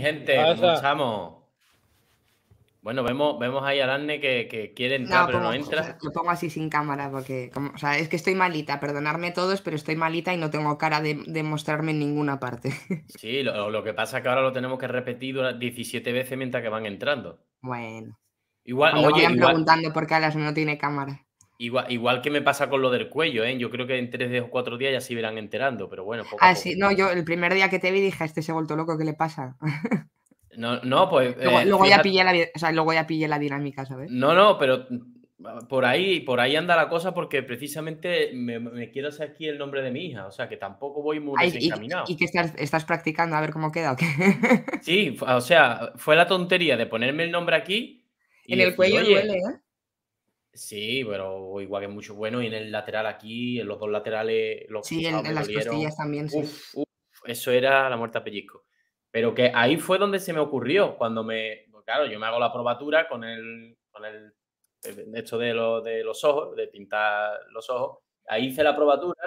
gente? Ah, bueno, vemos, vemos ahí a Danne que, que quiere entrar, pero no entra. Lo pongo así sin cámara, porque, como, es que estoy malita, Perdonarme todos, pero estoy malita y no tengo cara de, mostrarme en ninguna parte. Sí, lo, que pasa es que ahora lo tenemos que repetir 17 veces mientras que van entrando. Bueno. Igual, Cuando vayan preguntando por qué Alas no tiene cámara. Igual, que me pasa con lo del cuello, ¿eh? Yo creo que en tres o cuatro días ya se irán enterando, pero bueno. Poco ah, sí, no, yo el primer día que te vi dije, este se ha vuelto loco, ¿qué le pasa? No, no, pues. Eh, luego, ya pillé la, dinámica, ¿sabes? No, no, pero mm, por ahí, por ahí anda la cosa porque precisamente me, quiero hacer aquí el nombre de mi hija, o sea que tampoco voy muy desencaminado. ¿Y, y que estás, practicando a ver cómo queda o Sí, o sea, fue la tontería de ponerme el nombre aquí. Y en el cuello duele, ¿eh? Sí, pero igual que mucho bueno. Y en el lateral aquí, en los dos laterales. Los sí, en, las costillas también. Uf, eso era la muerte a pellizco. Pero que ahí fue donde se me ocurrió, cuando me. Pues claro, yo me hago la probatura con el. Con eh, esto de, de los ojos, de pintar los ojos. Ahí hice la probatura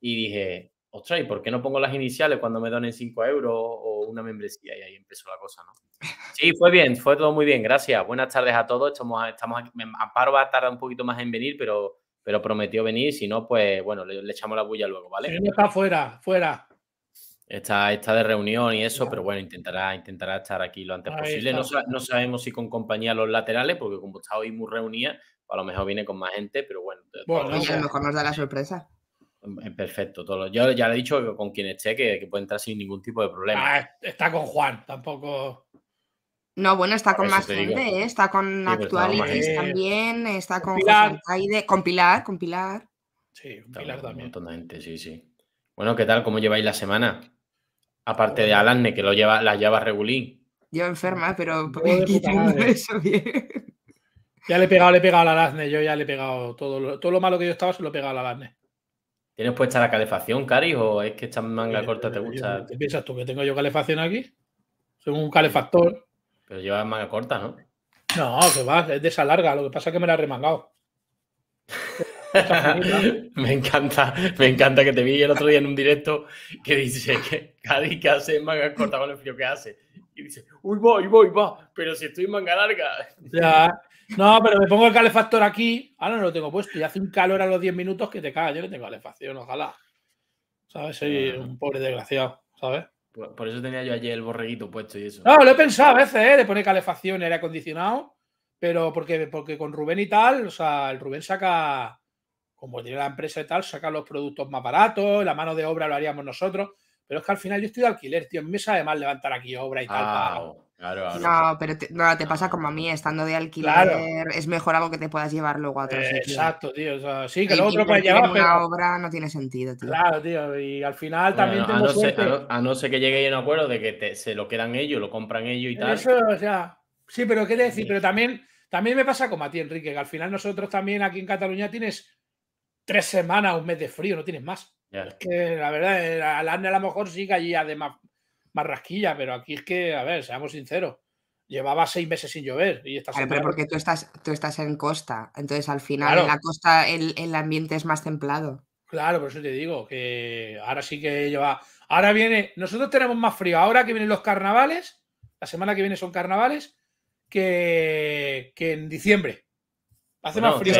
y dije, ostras, ¿y por qué no pongo las iniciales cuando me donen 5 euros o una membresía? Y ahí empezó la cosa, ¿no? Sí, fue bien, fue todo muy bien, gracias. Buenas tardes a todos. Estamos, estamos Amparo va a tardar un poquito más en venir, pero, pero prometió venir. Si no, pues bueno, le, echamos la bulla luego, ¿vale? está fuera, fuera. Está, está de reunión y eso, pero bueno, intentará, intentará estar aquí lo antes posible. No, sabemos si con compañía los laterales, porque como está hoy muy reunida, pues a lo mejor viene con más gente, pero bueno. Bueno, a lo mejor nos da la sorpresa. Eh, perfecto, todo. Yo ya le he dicho con quien esté que, que, puede entrar sin ningún tipo de problema. Ah, está con Juan, tampoco. No, bueno, está con más gente, ¿eh? está con Actualities también, está con Pilar. compilar. con Pilar, Sí, compilar también. sí, sí. Bueno, ¿qué tal? ¿Cómo lleváis la semana? Aparte de Alanne, que lo lleva, la lleva regulín. Yo enferma, pero Ya le he pegado, le he pegado a Alanne, yo ya le he pegado todo lo, todo lo malo que yo estaba, se lo he pegado a ¿Tienes puesta la calefacción, Cari, o es que esta manga corta te gusta? ¿Qué piensas tú? ¿Que tengo yo calefacción aquí? Soy un calefactor. Pero lleva manga corta, ¿no? No, que va, es de esa larga. Lo que pasa es que me la he remangado. me encanta, me encanta que te vi el otro día en un directo que dice que Cari, ¿qué hace en manga corta con el frío que hace? Y dice, uy, voy, voy, va, pero si estoy en manga larga. Ya, no, pero me pongo el calefactor aquí. Ahora no lo tengo puesto y hace un calor a los 10 minutos que te caga. Yo no tengo calefacción, ojalá. ¿Sabes? Soy un pobre desgraciado, ¿sabes? Por, eso tenía yo ayer el borreguito puesto y eso. No, lo he pensado a veces, ¿eh? De poner calefacción, aire acondicionado. Pero porque, porque con Rubén y tal, o sea, el Rubén saca, como tiene la empresa y tal, saca los productos más baratos, la mano de obra lo haríamos nosotros. Pero es que al final yo estoy de alquiler, tío. me sabe mal levantar aquí obra y tal. Ah, no, pero te, no, te pasa como a mí, estando de alquiler, es mejor algo que te puedas llevar luego a otro eh, sitio. Exacto, tío. sí, que luego otro puedes llevar. Una obra no tiene sentido, tío. Claro, tío. Y al final también. A, no ser, a, no, no ser que llegue en acuerdo de que se lo quedan ellos, lo compran ellos y tal. Eso, o sea. Sí, pero qué decir, pero también, también me pasa como a ti, Enrique, que al final nosotros también aquí en Cataluña tienes tres semanas, un mes de frío, no tienes más. Es que la verdad, eh, a a lo mejor sigue que allí además más pero aquí es que, a ver, seamos sinceros, llevaba seis meses sin llover y estás... porque tú estás, tú estás en costa, entonces al final en la costa el, ambiente es más templado. Claro, por eso te digo, que ahora sí que lleva... Ahora viene, nosotros tenemos más frío, ahora que vienen los carnavales, la semana que viene son carnavales, que, que en diciembre. Hace más frío.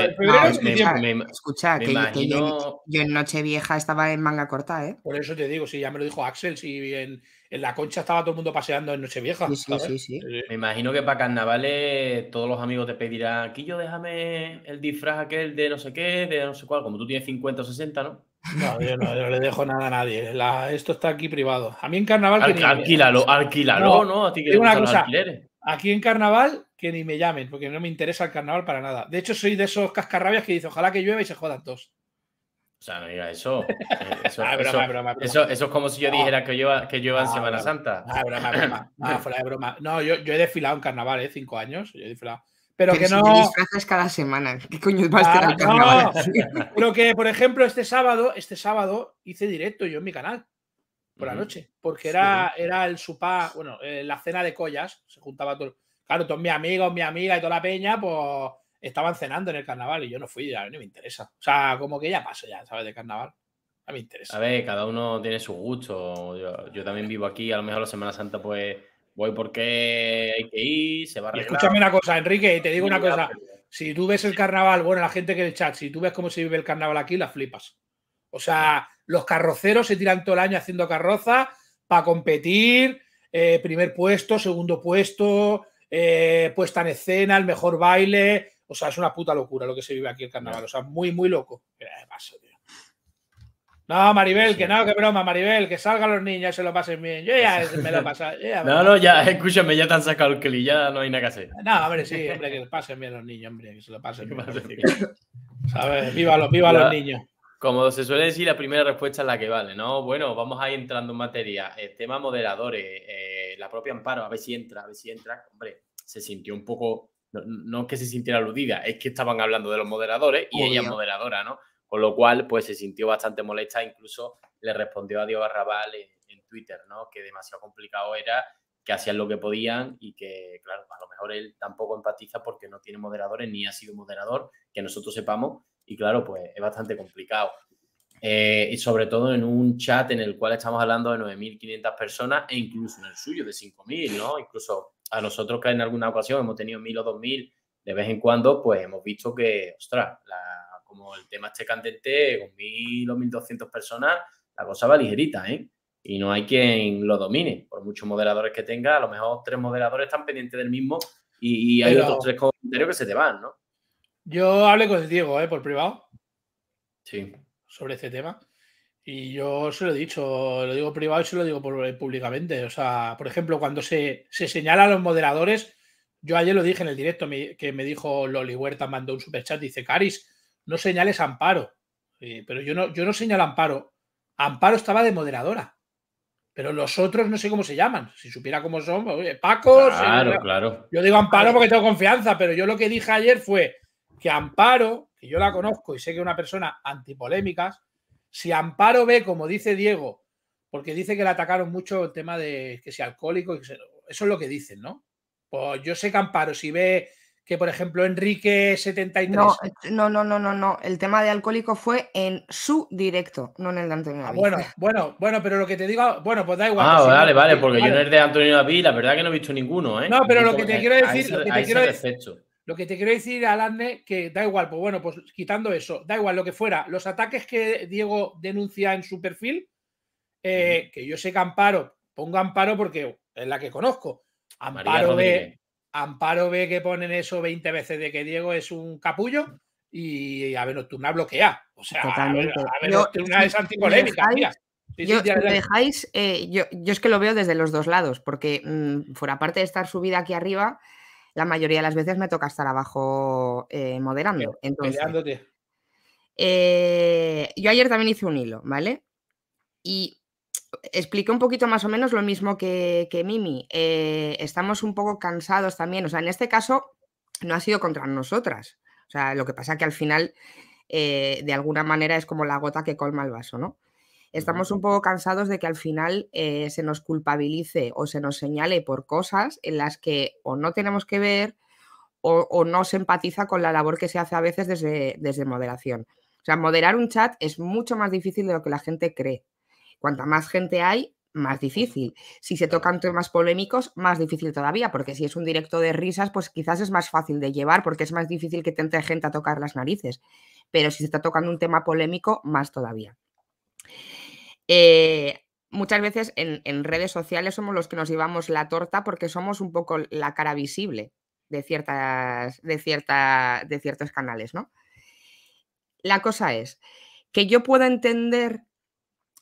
escucha, que, yo, en Nochevieja estaba en manga corta, ¿eh? Por eso te digo, sí, ya me lo dijo Axel, si en, la concha estaba todo el mundo paseando en Nochevieja. Sí, sí, sí, Me imagino que para carnavales todos los amigos te pedirán, aquí yo déjame el disfraz aquel de no sé qué, de no sé cuál, como tú tienes 50 o 60, ¿no? No, yo no, le dejo nada a nadie. esto está aquí privado. A mí en carnaval... alquílalo, alquílalo, ¿no? ¿no? Aquí en carnaval que ni me llamen, porque no me interesa el carnaval para nada. De hecho, soy de esos cascarrabias que dice, ojalá que llueva y se jodan todos. O sea, no digas ah, eso. Eso, es como si yo dijera que llueva que en Semana Santa. No, yo, he desfilado en carnaval, ¿eh? Cinco años. Yo he desfilado. Pero, que no. cada semana. ¿Qué coño vas a ah, No. Pero que, por ejemplo, este sábado, este sábado hice directo yo en mi canal por la noche. Porque era, era el supa... bueno, eh, la cena de collas. Se juntaba todo. Claro, todos mis amigos, mi amiga y toda la peña, pues estaban cenando en el carnaval y yo no fui, ya no me interesa. O sea, como que ya paso ya, ¿sabes? De carnaval. A mí me interesa. A ver, cada uno tiene su gusto. Yo, también vivo aquí, a lo mejor la Semana Santa, pues voy porque hay que ir, se va a arreglar. Escúchame una cosa, Enrique, y te digo una cosa. Si tú ves el carnaval, bueno, la gente que en el chat, si tú ves cómo se vive el carnaval aquí, la flipas. O sea, los carroceros se tiran todo el año haciendo carroza para competir, eh, primer puesto, segundo puesto, eh, puesta en escena, el mejor baile. O sea, es una puta locura lo que se vive aquí el carnaval. O sea, muy, muy loco. No, Maribel, que no, que broma, Maribel, que salgan los niños y se lo pasen bien. Yo ya me lo pasé no, no, ya, escúchame, ya te han sacado el cli, ya no hay nada que hacer. No, hombre, sí, hombre, que lo pasen bien los niños, hombre, que se lo pasen bien. ¿Sabes? Viva, los, viva los niños. Como se suele decir, la primera respuesta es la que vale, ¿no? Bueno, vamos ahí entrando en materia. El eh, tema moderadores, eh, la propia Amparo, a ver si entra, a ver si entra. Hombre, se sintió un poco, no, es que se sintiera aludida, es que estaban hablando de los moderadores y ella es moderadora, ¿no? Con lo cual, pues se sintió bastante molesta, incluso le respondió a Diego Arrabal en Twitter, ¿no? Que demasiado complicado era, que hacían lo que podían y que, claro, a lo mejor él tampoco empatiza porque no tiene moderadores ni ha sido moderador, que nosotros sepamos, y claro, pues es bastante complicado. Eh, y sobre todo en un chat en el cual estamos hablando de 9.500 personas e incluso en el suyo de 5.000, ¿no? Incluso a nosotros que en alguna ocasión hemos tenido 1.000 o 2.000, de vez en cuando, pues hemos visto que, ostras, como el tema este candente, con 1.000 o 1.200 personas, la cosa va ligerita, ¿eh? Y no hay quien lo domine, por muchos moderadores que tenga, a lo mejor tres moderadores están pendientes del mismo y, hay otros tres comentarios que se te van, ¿no? Yo hablé con Diego, ¿eh? Por privado. Sí. Sobre este tema. Y yo se lo he dicho, lo digo privado y se lo digo eh, públicamente. O sea, por ejemplo, cuando se, señala a los moderadores, yo ayer lo dije en el directo que me dijo Loli Huerta, mandó un superchat, dice, Caris, no señales Amparo. pero yo no, yo no señalo Amparo. Amparo estaba de moderadora. Pero los otros no sé cómo se llaman. Si supiera cómo son, oye, Paco. claro. Yo digo Amparo porque tengo confianza, pero yo lo que dije ayer fue, que Amparo, que yo la conozco y sé que es una persona antipolémica, si Amparo ve, como dice Diego, porque dice que le atacaron mucho el tema de que sea alcohólico, eso es lo que dicen, ¿no? Pues yo sé que Amparo, si ve que, por ejemplo, Enrique 73. No, no, no, no, no, El tema de alcohólico fue en su directo, no en el de Antonio ah, David. bueno, bueno, bueno, pero lo que te digo, bueno, pues da igual. Ah, pues vale, vale, porque yo no el de Antonio David, la verdad que no he visto ninguno, ¿eh? No, pero lo que te quiero decir, lo que te quiero lo que te quiero decir, Alanne, que da igual, pues bueno, pues quitando eso, da igual lo que fuera, los ataques que Diego denuncia en su perfil, eh, que yo sé que Amparo, pongo Amparo porque es la que conozco. Amparo ve, Amparo ve que ponen eso 20 veces de que Diego es un capullo y a ver Nocturna bloquea. O sea, Totalmente. es antipolémica, yo, dejáis eh, yo, es que lo veo desde los dos lados, porque mm, fuera parte de estar subida aquí arriba, la mayoría de las veces me toca estar abajo eh, moderando. Entonces, eh, yo ayer también hice un hilo, ¿vale? Y expliqué un poquito más o menos lo mismo que, Mimi. Eh, estamos un poco cansados también. O sea, en este caso no ha sido contra nosotras. O sea, lo que pasa es que al final, de alguna manera, es como la gota que colma el vaso, ¿no? Estamos un poco cansados de que al final eh, se nos culpabilice o se nos señale por cosas en las que o no tenemos que ver o, no se empatiza con la labor que se hace a veces desde, desde moderación. O sea, moderar un chat es mucho más difícil de lo que la gente cree. Cuanta más gente hay, más difícil. Si se tocan temas polémicos, más difícil todavía, porque si es un directo de risas, pues quizás es más fácil de llevar, porque es más difícil que te gente a tocar las narices. Pero si se está tocando un tema polémico, más todavía. Eh, muchas veces en, redes sociales somos los que nos llevamos la torta porque somos un poco la cara visible de, ciertas, de, cierta, de ciertos canales, ¿no? La cosa es que yo puedo entender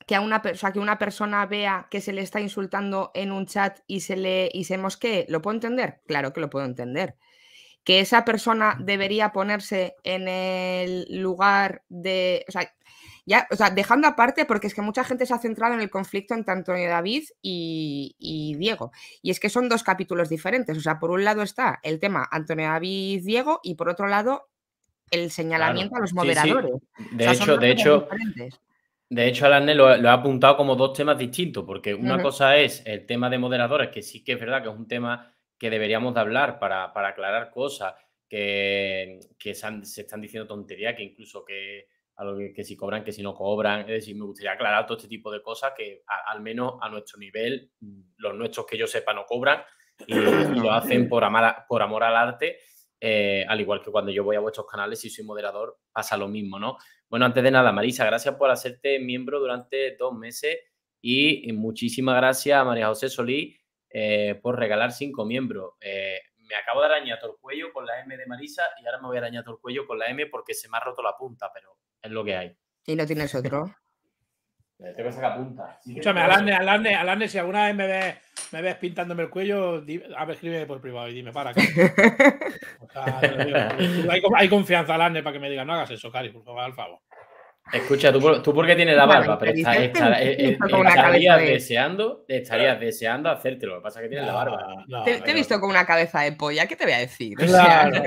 que a una, o que una persona vea que se le está insultando en un chat y se le y mosquee, ¿lo puedo entender? Claro que lo puedo entender. Que esa persona debería ponerse en el lugar de dejando aparte, porque es que mucha gente se ha centrado en el conflicto entre Antonio David y, Diego. Y es que son dos capítulos diferentes. O sea, por un lado está el tema Antonio David-Diego y por otro lado el señalamiento a los moderadores. De, hecho, de hecho, de hecho, lo, ha apuntado como dos temas distintos, porque una cosa es el tema de moderadores, que sí que es verdad que es un tema que deberíamos hablar para, aclarar cosas que, se, se, están diciendo tonterías, que incluso que a lo que, si cobran, que si no cobran. Es decir, me gustaría aclarar todo este tipo de cosas que al menos a nuestro nivel, los nuestros que yo sepa no cobran y lo hacen por, amar por amor al arte. Eh, al igual que cuando yo voy a vuestros canales y soy moderador, pasa lo mismo, ¿no? Bueno, antes de nada, Marisa, gracias por hacerte miembro durante dos meses y muchísimas gracias a María José Solí eh, por regalar cinco miembros. Eh, me acabo de arañar todo el cuello con la M de Marisa y ahora me voy a arañar todo el cuello con la M porque se me ha roto la punta, pero es lo que hay. ¿Y no tienes otro? Eh, tengo que sacar punta. Escúchame, Alande, Alande, Alande, si alguna vez me ves, me ves pintándome el cuello, a ver, escribe por privado y dime, para. o sea, hay, confianza, Alande, para que me diga, no hagas eso, Cari, por favor, al favor. Escucha, tú, tú qué tienes la barba, pero está, eh, eh, estarías, deseando, estarías deseando hacértelo. Lo que pasa es que tienes la barba. te, he visto con una cabeza de polla, ¿qué te voy a decir? Claro.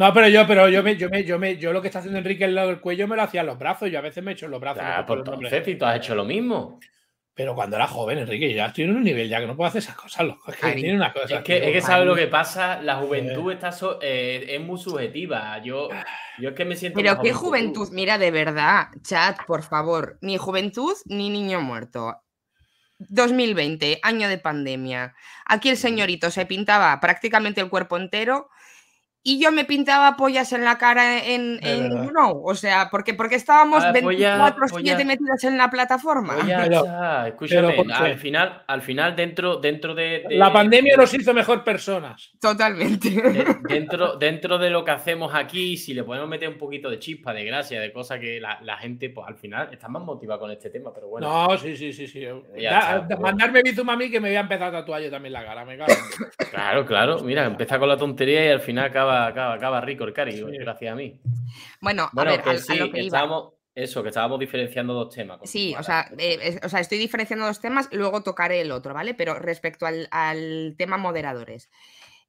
No, pero yo, pero yo me, yo me, yo lo que está haciendo Enrique al lado del cuello me lo hacía en los brazos. Yo a veces me echo en los brazos. Pues tú has hecho lo mismo. Pero cuando era joven, Enrique, yo ya estoy en un nivel ya que no puedo hacer esas cosas. es que, que, ¿sabes lo que pasa? La juventud eh. está eh, es muy subjetiva. Yo, yo es que me siento. Pero qué juventud, mira, de verdad, chat, por favor. Ni juventud ni niño muerto. 2020, año de pandemia. Aquí el señorito se pintaba prácticamente el cuerpo entero y yo me pintaba pollas en la cara en, en no, o sea, porque, porque estábamos 24-7 ah, metidos en la plataforma. escúchame, al final, al final dentro, dentro de, La pandemia nos hizo mejor personas. Totalmente. dentro, dentro de lo que hacemos aquí, si le podemos meter un poquito de chispa, de gracia, de cosas que la, gente, pues al final está más motivada con este tema, pero bueno. No, sí, sí, sí, sí. Pues. mandarme Bizum a mí que me voy a empezar a tatuar yo también la cara, me cago. Claro, claro. Mira, empieza con la tontería y al final acaba acaba, rico el cari, gracias a mí. Bueno, bueno a que, eso, que estábamos diferenciando dos temas. Sí, eh, o sea, estoy diferenciando dos temas, luego tocaré el otro, ¿vale? Pero respecto al, tema moderadores,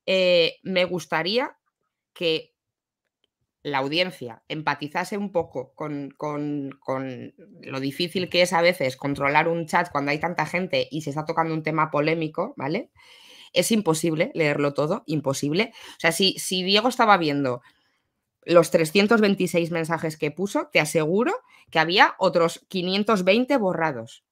eh, me gustaría que la audiencia empatizase un poco con, con, lo difícil que es a veces controlar un chat cuando hay tanta gente y se está tocando un tema polémico, ¿vale? Es imposible leerlo todo, imposible. O sea, si, si Diego estaba viendo los 326 mensajes que puso, te aseguro que había otros 520 borrados.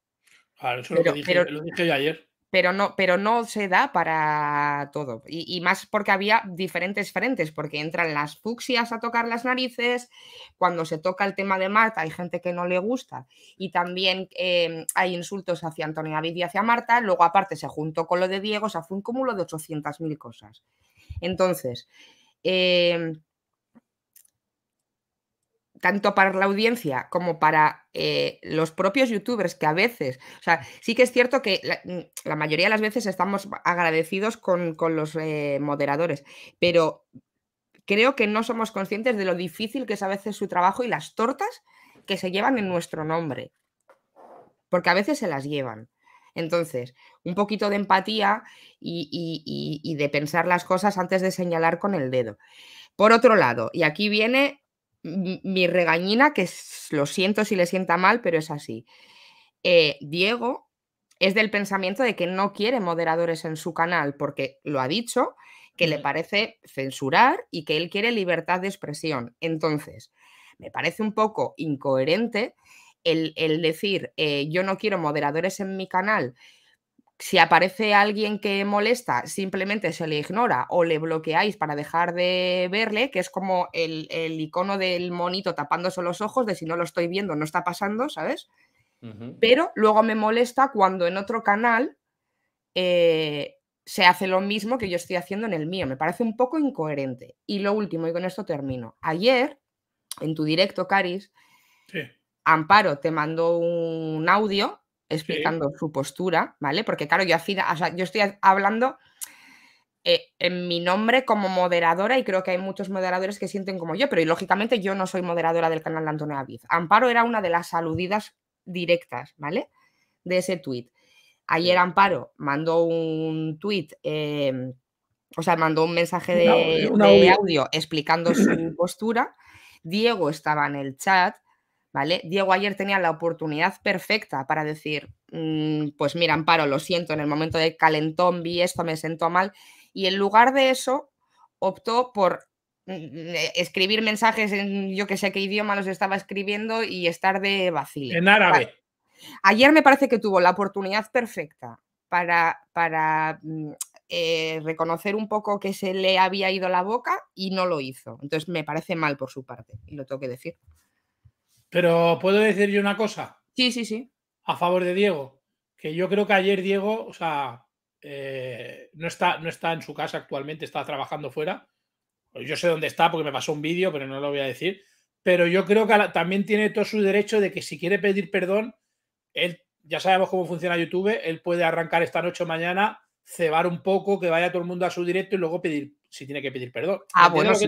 Claro, eso lo, que dije, lo dije ayer pero no, pero no se da para todo. Y, más porque había diferentes frentes, porque entran las fuxias a tocar las narices, cuando se toca el tema de Marta hay gente que no le gusta y también eh, hay insultos hacia Antonio David y hacia Marta, luego aparte se juntó con lo de Diego, o sea, fue un cúmulo de 800.000 cosas. Entonces, eh, tanto para la audiencia como para eh, los propios youtubers, que a veces, o sea, sí que es cierto que la, mm, mayoría de las veces estamos agradecidos con, los eh, moderadores, pero creo que no somos conscientes de lo difícil que es a veces su trabajo y las tortas que se llevan en nuestro nombre, porque a veces se las llevan. Entonces, un poquito de empatía y de pensar las cosas antes de señalar con el dedo. Por otro lado, y aquí viene mi regañina, que lo siento si le sienta mal, pero es así. Eh, Diego es del pensamiento de que no quiere moderadores en su canal, porque lo ha dicho, que le parece censurar y que él quiere libertad de expresión. Entonces, me parece un poco incoherente el, decir, eh, yo no quiero moderadores en mi canal si aparece alguien que molesta, simplemente se le ignora o le bloqueáis para dejar de verle, que es como el, icono del monito tapándose los ojos de si no lo estoy viendo, no está pasando, ¿sabes? Pero luego me molesta cuando en otro canal eh, se hace lo mismo que yo estoy haciendo en el mío. Me parece un poco incoherente. Y lo último, y con esto termino. Ayer, en tu directo, Caris, Amparo te mandó un audio explicando su postura, ¿vale? Porque claro, yo, estoy hablando eh, en mi nombre como moderadora y creo que hay muchos moderadores que sienten como yo, pero lógicamente yo no soy moderadora del canal de Antonio Aviz. Amparo era una de las aludidas directas, ¿vale? De ese tuit. Ayer Amparo mandó un tuit, em, o sea, mandó un mensaje de eh, audio explicando su postura. Diego estaba en el chat Diego ayer tenía la oportunidad perfecta para decir, mm, pues mira, Amparo, lo siento, en el momento de calentón vi esto, me sentó mal, y en lugar de eso optó por mm, mm, eh, escribir mensajes en yo que sé qué idioma los estaba escribiendo y estar de vacío. En árabe. Ayer me parece que tuvo la oportunidad perfecta para, para eh, reconocer un poco que se le había ido la boca y no lo hizo. Entonces me parece mal por su parte, y lo tengo que decir. Pero puedo decir yo una cosa. Sí, sí, sí. A favor de Diego. Que yo creo que ayer Diego, o sea, eh, no, está, no está en su casa actualmente, está trabajando fuera. Pues yo sé dónde está porque me pasó un vídeo, pero no lo voy a decir. Pero yo creo que también tiene todo su derecho de que si quiere pedir perdón, él ya sabemos cómo funciona YouTube, él puede arrancar esta noche o mañana, cebar un poco, que vaya todo el mundo a su directo y luego pedir, si tiene que pedir perdón. Ah, bueno, si,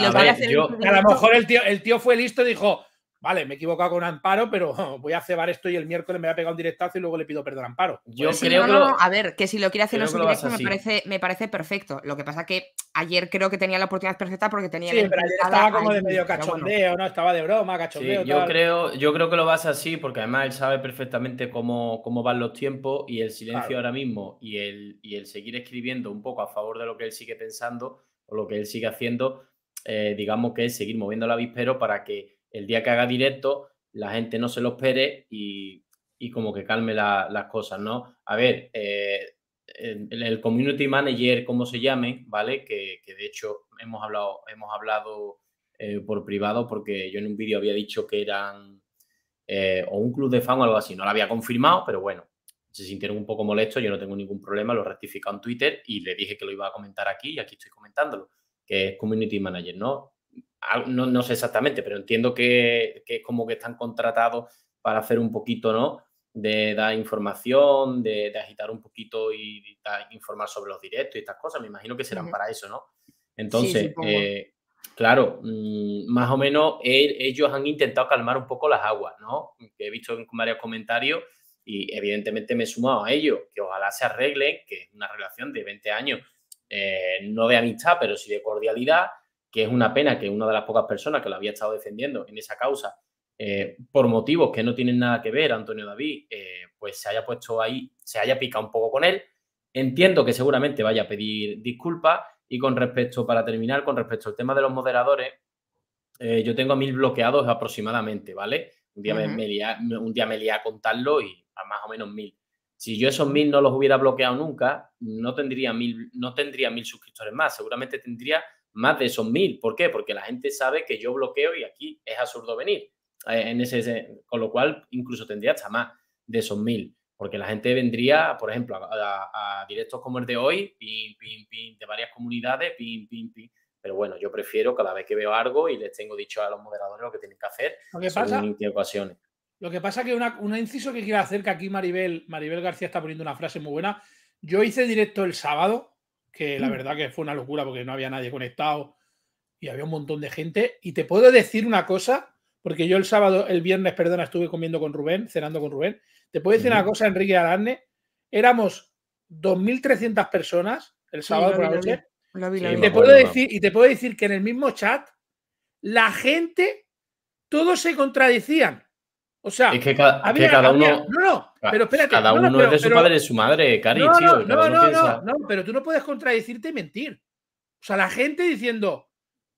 a, a lo mejor el tío, el tío fue listo y dijo, vale, me he equivocado con Amparo, pero voy a cebar esto y el miércoles me voy a pegar un directazo y luego le pido perdón a Amparo. Yo pues creo que. a ver, que si lo quiere hacer en su directo me parece, me parece perfecto. Lo que pasa que ayer creo que tenía la oportunidad perfecta porque tenía. Sí, pero ayer estaba como de medio cachondeo, ¿no? Estaba de broma, cachondeo. yo, creo, yo creo que lo vas así porque además él sabe perfectamente cómo, van los tiempos y el silencio ahora mismo y el, y el seguir escribiendo un poco a favor de lo que él sigue pensando o lo que él sigue haciendo, eh, digamos que es seguir moviendo el avispero para que el día que haga directo la gente no se lo espere y, como que calme las cosas, ¿no? A ver, eh, el, community manager, como se llame, ¿vale? Que, de hecho hemos hablado, hemos hablado eh, por privado porque yo en un vídeo había dicho que eran eh, o un club de fans o algo así, no lo había confirmado, pero bueno, se sintieron un poco molestos, yo no tengo ningún problema, lo rectificado en Twitter y le dije que lo iba a comentar aquí y aquí estoy comentándolo, que es community manager, ¿no? no, sé exactamente, pero entiendo que, que, como que están contratados para hacer un poquito, ¿no? De dar información, de, agitar un poquito y, informar sobre los directos y estas cosas. Me imagino que serán para eso, ¿no? Entonces, eh, claro, mm, más o menos e, ellos han intentado calmar un poco las aguas, ¿no? he visto en varios comentarios y evidentemente me he sumado a ellos. que ojalá se arregle, que es una relación de 20 años, eh, no de amistad, pero sí de cordialidad que es una pena que una de las pocas personas que lo había estado defendiendo en esa causa, eh, por motivos que no tienen nada que ver, Antonio David, eh, pues se haya puesto ahí, se haya picado un poco con él. Entiendo que seguramente vaya a pedir disculpas y con respecto, para terminar, con respecto al tema de los moderadores, eh, yo tengo mil bloqueados aproximadamente, ¿vale? Un día, me, un día me lié a contarlo y a más o menos mil. Si yo esos mil no los hubiera bloqueado nunca, no tendría mil, no tendría mil suscriptores más, seguramente tendría más de esos mil. ¿Por qué? Porque la gente sabe que yo bloqueo y aquí es absurdo venir. Eh, en ese, con lo cual, incluso tendría hasta más de esos mil. Porque la gente vendría, por ejemplo, a, directos como el de hoy, de varias comunidades, Pero bueno, yo prefiero cada vez que veo algo y les tengo dicho a los moderadores lo que tienen que hacer en que ocasiones. Lo que pasa que una, un inciso que quiero hacer, que aquí Maribel, Maribel García está poniendo una frase muy buena. Yo hice directo el sábado que la mm. verdad que fue una locura porque no había nadie conectado y había un montón de gente. Y te puedo decir una cosa, porque yo el sábado, el viernes, perdona, estuve comiendo con Rubén, cenando con Rubén. Te puedo decir una cosa, Enrique alarne éramos 2.300 personas el sábado por la noche. te puedo decir, y te puedo decir que en el mismo chat la gente, todos se contradecían. O sea, es que, cada uno. no, no, pero espérate. Cada uno es de su padre y de su madre, Cari, no, No, no, pero tú no puedes contradecirte y mentir. O sea, la gente diciendo,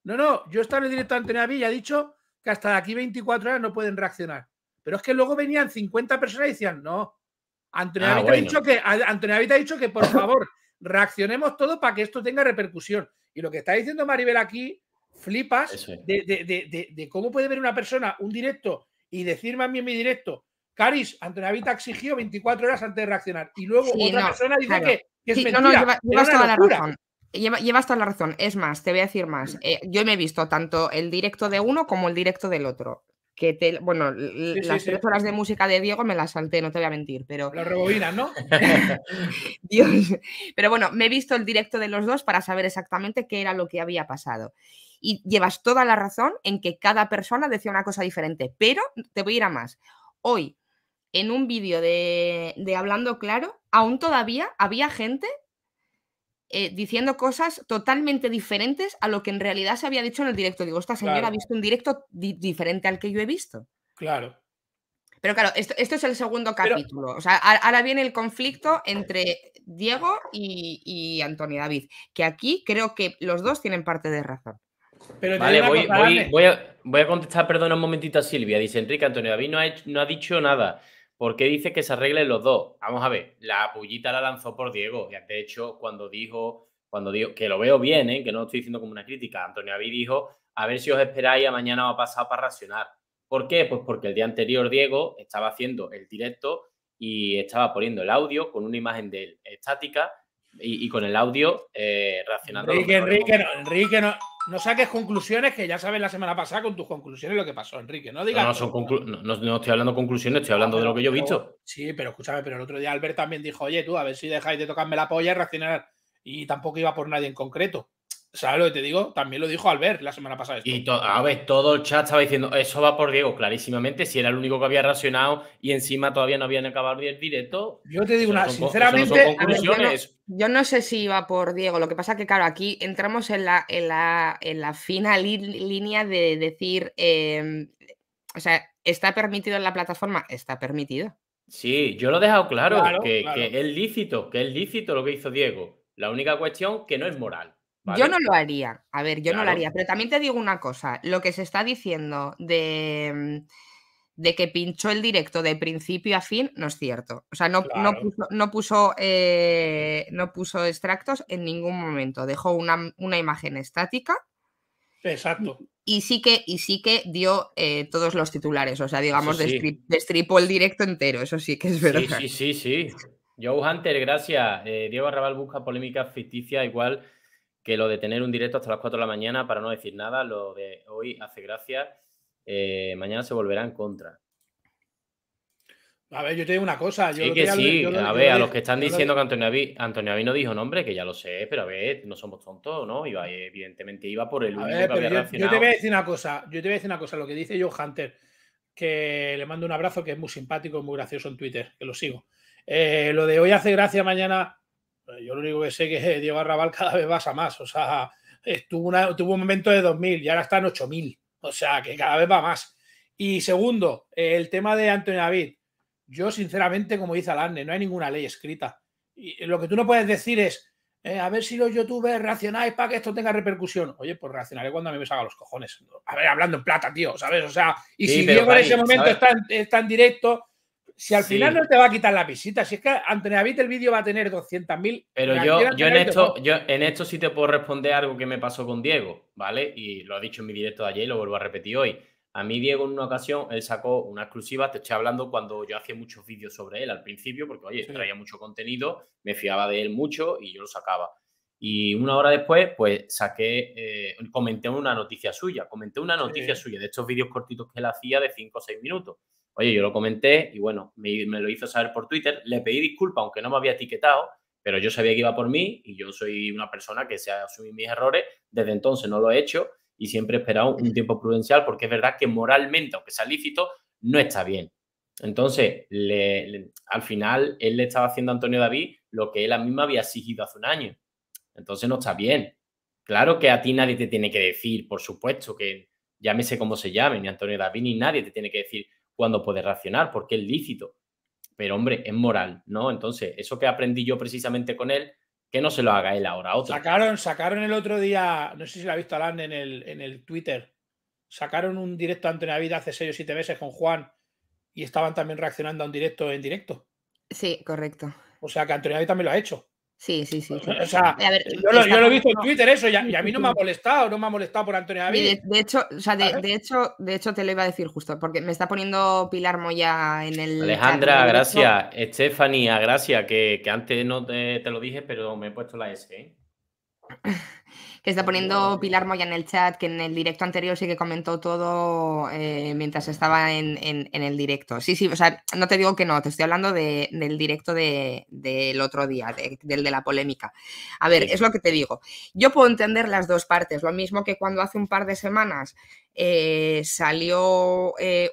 no, no, yo estaba en el directo de Antonio y ha dicho que hasta de aquí 24 horas no pueden reaccionar. Pero es que luego venían 50 personas y decían, no. Antonio ah, ha dicho que, ha dicho que, por favor, reaccionemos todo para que esto tenga repercusión. Y lo que está diciendo Maribel aquí, flipas de, de cómo puede ver una persona un directo y decirme a mí en mi directo, Caris, Antonavita exigió 24 horas antes de reaccionar. Y luego otra persona dice que, es No, no, lleva, llevas toda la razón. la razón. Es más, te voy a decir más. Eh, yo me he visto tanto el directo de uno como el directo del otro. Que te, bueno, las tres horas de música de Diego me las salté, no te voy a mentir, pero. Lo rebobinas, ¿no? Pero bueno, me he visto el directo de los dos para saber exactamente qué era lo que había pasado y llevas toda la razón en que cada persona decía una cosa diferente, pero te voy a ir a más. Hoy, en un vídeo de, Hablando Claro, aún todavía había gente eh, diciendo cosas totalmente diferentes a lo que en realidad se había dicho en el directo. Digo, esta señora ha visto un directo diferente al que yo he visto. Claro. Pero claro, esto, es el segundo capítulo. O sea, ahora viene el conflicto entre Diego y, y Antonio David, que aquí creo que los dos tienen parte de razón vale, voy, a, contestar, perdona un momentito a Silvia. Dice Enrique Antonio David no ha, no ha dicho nada. ¿Por qué dice que se arreglen los dos? Vamos a ver, la pullita la lanzó por Diego. De hecho, cuando dijo, cuando dijo, que lo veo bien, ¿eh? que no lo estoy diciendo como una crítica, Antonio David dijo, a ver si os esperáis a mañana a pasar para racionar. ¿Por qué? Pues porque el día anterior Diego estaba haciendo el directo y estaba poniendo el audio con una imagen de él estática y, con el audio eh, racionando. Enrique, Enrique, no, Enrique, no, no saques conclusiones que ya sabes la semana pasada con tus conclusiones lo que pasó, Enrique. No digas. No, son conclusiones no, estoy hablando de conclusiones, estoy hablando de lo que yo he visto. sí, pero escúchame, pero el otro día Albert también dijo, oye, tú, a ver si dejáis de tocarme la polla y reaccionar. Y tampoco iba por nadie en concreto. ¿Sabes lo que te digo? También lo dijo Albert la semana pasada. Y a ver, todo el chat estaba diciendo, eso va por Diego, clarísimamente, si era el único que había racionado y encima todavía no habían acabado el directo. Yo te digo una, sinceramente. son conclusiones, yo no sé si iba por Diego, lo que pasa que, claro, aquí entramos en la, en la, en fina línea de decir, em, o sea, ¿está permitido en la plataforma? Está permitido. Sí, yo lo he dejado claro, que, es lícito, que es lícito lo que hizo Diego. La única cuestión que no es moral. Yo no lo haría, a ver, yo no lo haría, pero también te digo una cosa, lo que se está diciendo de... Em, de que pinchó el directo de principio a fin no es cierto. O sea, no, no puso, eh, no puso, extractos en ningún momento. Dejó una, una imagen estática. Exacto. Y, sí que, y sí que dio eh, todos los titulares. O sea, digamos, destripó el directo entero. Eso sí que es verdad. Sí, sí, sí. sí. Joe Hunter, gracias. Eh, Diego Arrabal busca polémica ficticia igual que lo de tener un directo hasta las 4 de la mañana para no decir nada. Lo de hoy hace gracia. Eh, mañana se volverá en contra. A ver, yo te digo una cosa. sí, que sí. a ver, a los que están diciendo que Antonio Avino no dijo nombre, que ya lo sé, pero a ver, no somos tontos, ¿no? Iba, evidentemente iba por el yo, te voy a decir una cosa, yo te voy a decir una cosa, lo que dice Joe Hunter, que le mando un abrazo, que es muy simpático, muy gracioso en Twitter, que lo sigo. Eh, lo de hoy hace gracia, mañana, pues yo lo único que sé es que Diego Arrabal cada vez vas más, o sea, estuvo, tuvo un momento de 2.000 y ahora está en 8.000. O sea, que cada vez va más. Y segundo, el tema de Antonio David. Yo, sinceramente, como dice Alarne, no hay ninguna ley escrita. Y lo que tú no puedes decir es, eh, a ver si los youtubers reaccionáis para que esto tenga repercusión. Oye, pues reaccionaré cuando a mí me salga los cojones. A ver, hablando en plata, tío, ¿sabes? O sea, y si yo en ese momento está en, está en, directo si al final no te va a quitar la visita, si es que Antonio David el vídeo va a tener 200.000. Pero yo, yo, en esto, yo en esto sí te puedo responder algo que me pasó con Diego, ¿vale? Y lo ha dicho en mi directo de ayer y lo vuelvo a repetir hoy. A mí Diego en una ocasión, él sacó una exclusiva, te estoy hablando cuando yo hacía muchos vídeos sobre él al principio, porque oye, traía mucho contenido, me fiaba de él mucho y yo lo sacaba. Y una hora después, pues saqué, eh, comenté una noticia suya, comenté una noticia suya de estos vídeos cortitos que él hacía de 5 o 6 minutos. Oye, yo lo comenté y bueno, me, lo hizo saber por Twitter. Le pedí disculpa, aunque no me había etiquetado, pero yo sabía que iba por mí y yo soy una persona que se ha asumido mis errores. Desde entonces no lo he hecho y siempre he esperado un tiempo prudencial porque es verdad que moralmente, aunque sea lícito, no está bien. Entonces, al final, él le estaba haciendo a Antonio David lo que él a mí me había exigido hace un año. Entonces, no está bien. Claro que a ti nadie te tiene que decir, por supuesto, que llámese como se llame, ni Antonio David, ni nadie te tiene que decir, cuando puede reaccionar, porque es lícito. Pero hombre, es moral, ¿no? Entonces, eso que aprendí yo precisamente con él, que no se lo haga él ahora otro. Sacaron, sacaron el otro día, no sé si lo ha visto Alan en el, en el Twitter, sacaron un directo ante Navidad hace 6 o 7 meses con Juan y estaban también reaccionando a un directo en directo. Sí, correcto. O sea que Antonio David también lo ha hecho. Sí, sí, sí. Eh, yo, lo, he visto en Twitter eso y a, mí no me ha molestado, no me ha molestado por Antonio David. De, hecho, de, hecho, de hecho te lo iba a decir justo, porque me está poniendo Pilar Moya en el. Alejandra, gracias. Estefanía, gracias, que, antes no te, lo dije, pero me he puesto la S. ¿eh? que está poniendo Pilar Moya en el chat, que en el directo anterior sí que comentó todo eh, mientras estaba en, el directo. Sí, sí, o sea, no te digo que no, te estoy hablando del directo del otro día, del de la polémica. A ver, es lo que te digo. Yo puedo entender las dos partes, lo mismo que cuando hace un par de semanas eh, salió... Eh,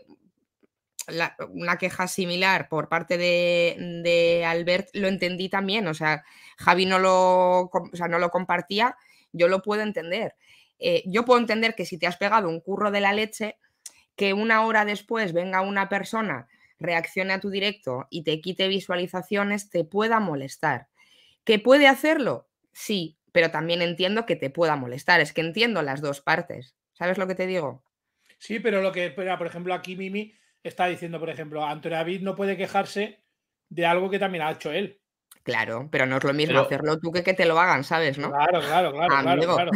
una queja similar por parte de, Albert, lo entendí también. O sea, Javi no lo, no lo compartía, yo lo puedo entender. Eh, yo puedo entender que si te has pegado un curro de la leche, que una hora después venga una persona, reaccione a tu directo y te quite visualizaciones, te pueda molestar. ¿Que puede hacerlo? Sí, pero también entiendo que te pueda molestar. Es que entiendo las dos partes. ¿Sabes lo que te digo? Sí, pero lo que, espera, por ejemplo, aquí Mimi está diciendo, por ejemplo, Antonio David no puede quejarse de algo que también ha hecho él. Claro, pero no es lo mismo hacerlo tú que que te lo hagan, ¿sabes? ¿no? Claro, claro, claro, ah, claro, claro.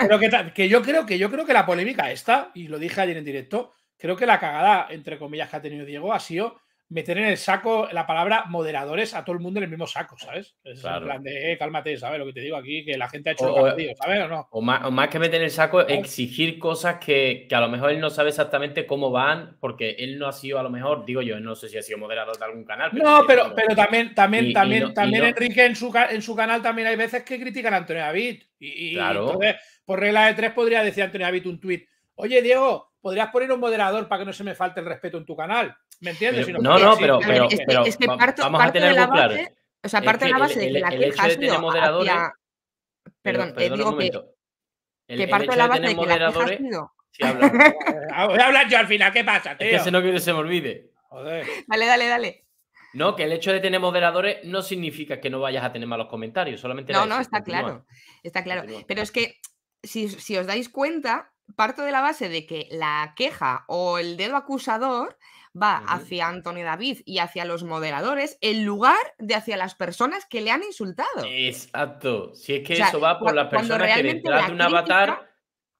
Pero que, que, yo creo que yo creo que la polémica esta, y lo dije ayer en directo, creo que la cagada, entre comillas, que ha tenido Diego ha sido meter en el saco la palabra moderadores a todo el mundo en el mismo saco, ¿sabes? Es plan de, eh, cálmate, ¿sabes? Lo que te digo aquí, que la gente ha hecho ¿sabes? ¿O, no? o, más, que meter en el saco, exigir cosas que, que, a lo mejor él no sabe exactamente cómo van, porque él no ha sido, a lo mejor, digo yo, no sé si ha sido moderador de algún canal. no, pero, pero también, también, también, también Enrique en su, en su canal también hay veces que critican a Antonio David. Y, claro. entonces, por regla de tres podría decir Antonio David un tweet Oye, Diego, podrías poner un moderador para que no se me falte el respeto en tu canal. ¿Me entiendes? no, no, pero, es, que vamos a tener muy claro. O sea, parte de la base de que la el, el hecho de tener moderadores, Perdón, te eh, digo que, el, que de la base de, que la habla. Voy a hablar yo al final, ¿qué pasa, tío? Es que se no se me olvide. Dale, dale, dale. No, que el hecho de tener moderadores no significa que no vayas a tener malos comentarios, solamente... No, no, está claro, está claro. Pero es que, si, si os dais cuenta, parto de la base de que la queja o el dedo acusador va hacia Antonio David y hacia los moderadores en lugar de hacia las personas que le han insultado. Exacto. Si es que eso va por las personas que detrás de un avatar,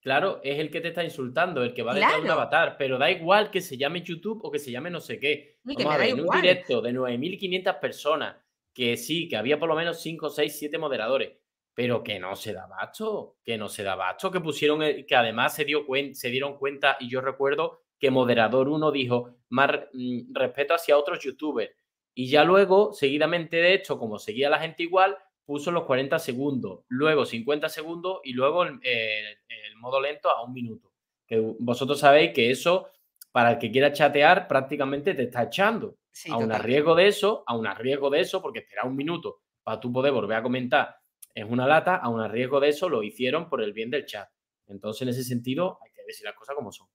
claro, es el que te está insultando, el que va detrás de un avatar, pero da igual que se llame YouTube o que se llame no sé qué. Vamos en un directo de 9.500 personas, que sí, que había por lo menos 5, 6, 7 moderadores pero que no se da basto, que no se da basto, que pusieron, que además se, dio se dieron cuenta, y yo recuerdo que Moderador uno dijo, más mm, respeto hacia otros youtubers. Y ya luego, seguidamente de esto, como seguía la gente igual, puso los 40 segundos, luego 50 segundos y luego el, modo lento a un minuto. Que vosotros sabéis que eso, para el que quiera chatear, prácticamente te está echando. a aún a riesgo de eso, a un riesgo de eso, porque espera un minuto para tú poder volver a comentar es una lata, aún a riesgo de eso lo hicieron por el bien del chat. Entonces, en ese sentido, hay que decir las cosas como son.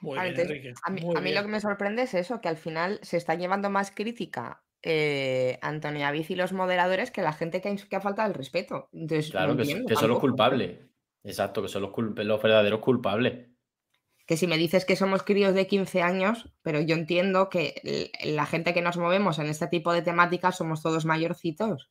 Muy ah, a, bien, mí, lo que me sorprende es eso, que al final se está llevando más crítica Antonia eh, Antonio y los moderadores que la gente que ha, que falta el respeto. claro, que, son los culpables. Exacto, que son los verdaderos culpables que si me dices que somos críos de 15 años, pero yo entiendo que la gente que nos movemos en este tipo de temáticas somos todos mayorcitos.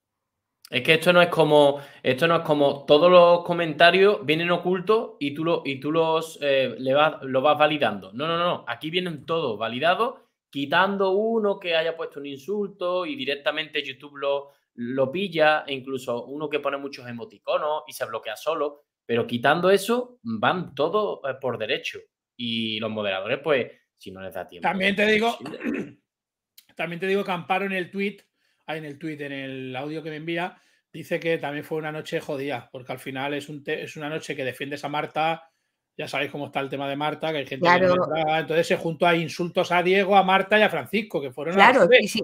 Es que esto no es como, esto no es como todos los comentarios vienen ocultos y tú, lo, y tú los eh, vas, lo vas validando. No, no, no. Aquí vienen todos validados, quitando uno que haya puesto un insulto y directamente YouTube lo, lo pilla, e incluso uno que pone muchos emoticonos y se bloquea solo. Pero quitando eso, van todos eh, por derecho. Y los moderadores, pues, si no les da tiempo. También te digo, también te digo que Amparo en el tweet, ah, en el tweet, en el audio que me envía, dice que también fue una noche jodida, porque al final es, un es una noche que defiendes a Marta. Ya sabéis cómo está el tema de Marta, que hay gente que Entonces se juntó a insultos a Diego, a Marta y a Francisco, que fueron. Claro, y si,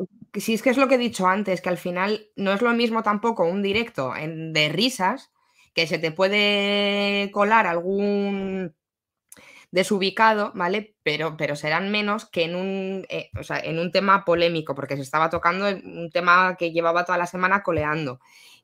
es que es lo que he dicho antes, que al final no es lo mismo tampoco un directo de risas, que se te puede colar algún desubicado, ¿vale? Pero, pero serán menos que en un, eh, en un tema polémico, porque se estaba tocando un tema que llevaba toda la semana coleando,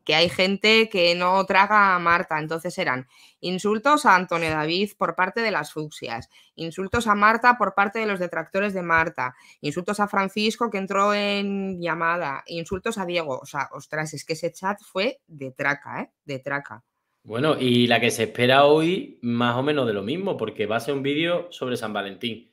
que hay gente que no traga a Marta, entonces eran insultos a Antonio David por parte de las fucsias, insultos a Marta por parte de los detractores de Marta, insultos a Francisco que entró en llamada, insultos a Diego, o sea, ostras, es que ese chat fue de traca, ¿eh? De traca. Bueno, y la que se espera hoy, más o menos de lo mismo, porque va a ser un vídeo sobre San Valentín.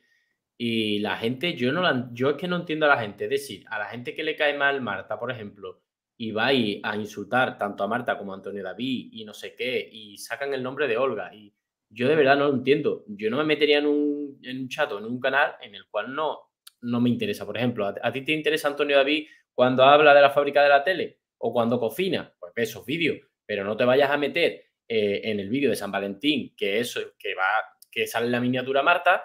Y la gente, yo no yo es que no entiendo a la gente. Es decir, a la gente que le cae mal Marta, por ejemplo, y va a insultar tanto a Marta como a Antonio David y no sé qué, y sacan el nombre de Olga. Y yo de verdad no lo entiendo. Yo no me metería en un, en chat o en un canal en el cual no, no me interesa. Por ejemplo, ¿a, ti te interesa Antonio David cuando habla de la fábrica de la tele? ¿O cuando cocina? Pues esos vídeos pero no te vayas a meter eh, en el vídeo de San Valentín, que eso, que va, que sale la miniatura Marta,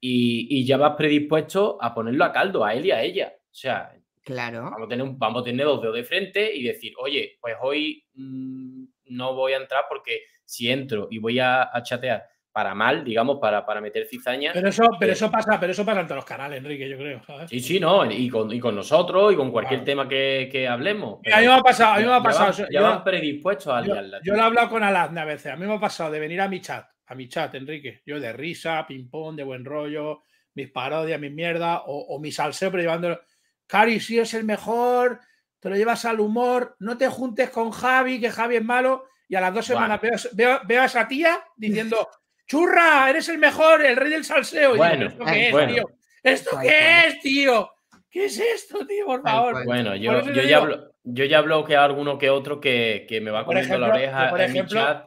y, ya vas predispuesto a ponerlo a caldo, a él y a ella. O sea, claro. vamos, a tener, vamos dos dedos de frente y decir, oye, pues hoy mm, no voy a entrar porque si entro y voy a chatear para mal, digamos, para, para meter cizaña. Pero eso, pero eso pasa, pero eso pasa en los canales, Enrique, yo creo. Sí, sí, no, y con, con nosotros y con cualquier tema que, hablemos. a mí me ha pasado, a mí me ha pasado. Ya, a Yo, lo he hablado con Aladna a veces. A mí me ha pasado de venir a mi chat, a mi chat, Enrique. Yo de risa, ping-pong, de buen rollo, mis parodias, mis mierdas, o, mi salseo, pero llevándolo. Cari, si es el mejor, te lo llevas al humor, no te juntes con Javi, que Javi es malo. Y a las dos semanas veo a esa tía diciendo. churra, eres el mejor, el rey del salseo. ¿Esto qué es, tío? ¿Esto qué es, tío? ¿Qué es esto, tío? Por favor. Bueno, yo, ya hablo, yo ya alguno que otro que, que me va comiendo la oreja en mi chat.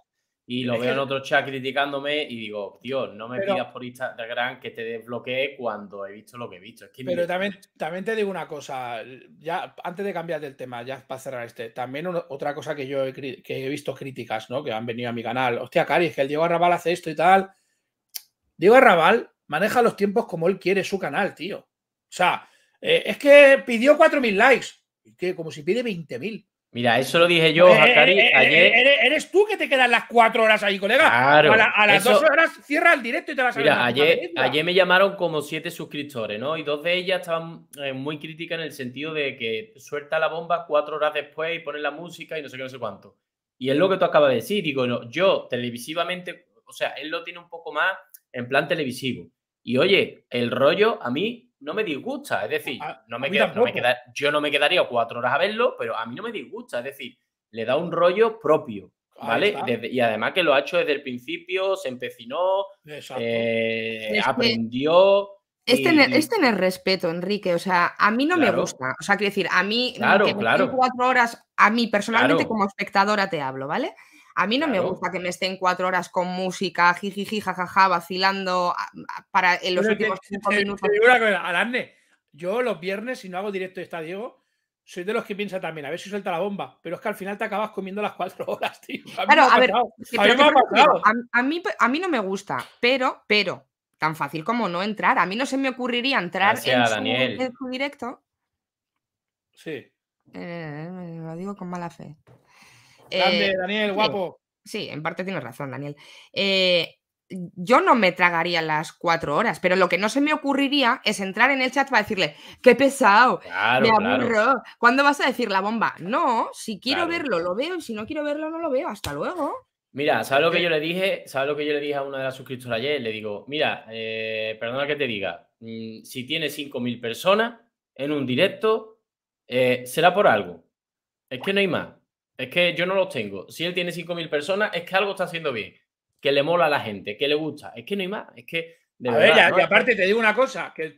Y lo veo en otro chat criticándome y digo, tío, no me pidas por Instagram que te desbloquee cuando he visto lo que he visto. pero también, también te digo una cosa, ya antes de cambiar del tema, ya para cerrar este, también otra cosa que yo he, visto críticas, ¿no? Que han venido a mi canal. Hostia, Cari, es que el Diego Arrabal hace esto y tal. Diego Arrabal maneja los tiempos como él quiere su canal, tío. O sea, eh, es que pidió 4.000 likes. que Como si pide 20.000. Mira, eso lo dije yo, pues, eh, eh, eh, Eres tú que te quedas las cuatro horas ahí, colega. a, las dos horas cierra el directo y te vas a Mira, ayer, me llamaron como siete suscriptores, ¿no? Y dos de ellas estaban muy críticas en el sentido de que suelta la bomba cuatro horas después y ponen la música y no sé qué, no sé cuánto. Y es lo que tú acabas de decir. Digo, no, yo televisivamente, o sea, él lo tiene un poco más en plan televisivo. Y oye, el rollo a mí no me disgusta. Es decir, no me, queda, no me yo no me quedaría cuatro horas a verlo, pero a mí no me disgusta. Es decir, le da un rollo propio. ¿Vale? y además que lo ha hecho desde el principio, se empecinó, eh, aprendió. Es tener, respeto, Enrique. O sea, a mí no me gusta. O sea, quiero decir, a mí, claro, claro. cuatro horas, a mí personalmente como espectadora te hablo, ¿vale? A mí no me gusta que me estén cuatro horas con música, jijiji, jajaja, vacilando para en los últimos cinco minutos. yo los viernes, si no hago directo está Diego, soy de los que piensa también, a ver si suelta la bomba, pero es que al final te acabas comiendo las cuatro horas, tío. A claro, a a mí no me gusta, pero, pero, tan fácil como no entrar. A mí no se me ocurriría entrar en su, directo. Sí. Eh, lo digo con mala fe. Eh, Daniel, guapo. Sí, en parte tienes razón, Daniel. Eh, yo no me tragaría las cuatro horas, pero lo que no se me ocurriría es entrar en el chat para decirle, qué pesado, claro, me aburro, ¿cuándo vas a decir la bomba? No, si quiero verlo, lo veo, y si no quiero verlo, no lo veo, hasta luego. Mira, ¿sabes lo que yo le dije? ¿Sabes lo que yo le dije a una de las suscriptoras ayer? Le digo, mira, eh, perdona que te diga, mm, si tienes 5.000 personas en un directo, será por algo. Es que no hay más. Es que yo no los tengo. Si él tiene 5.000 personas, es que algo está haciendo bien, que le mola a la gente, que le gusta. Es que no hay más. Es que. De a ver, y, aparte te digo una cosa. Que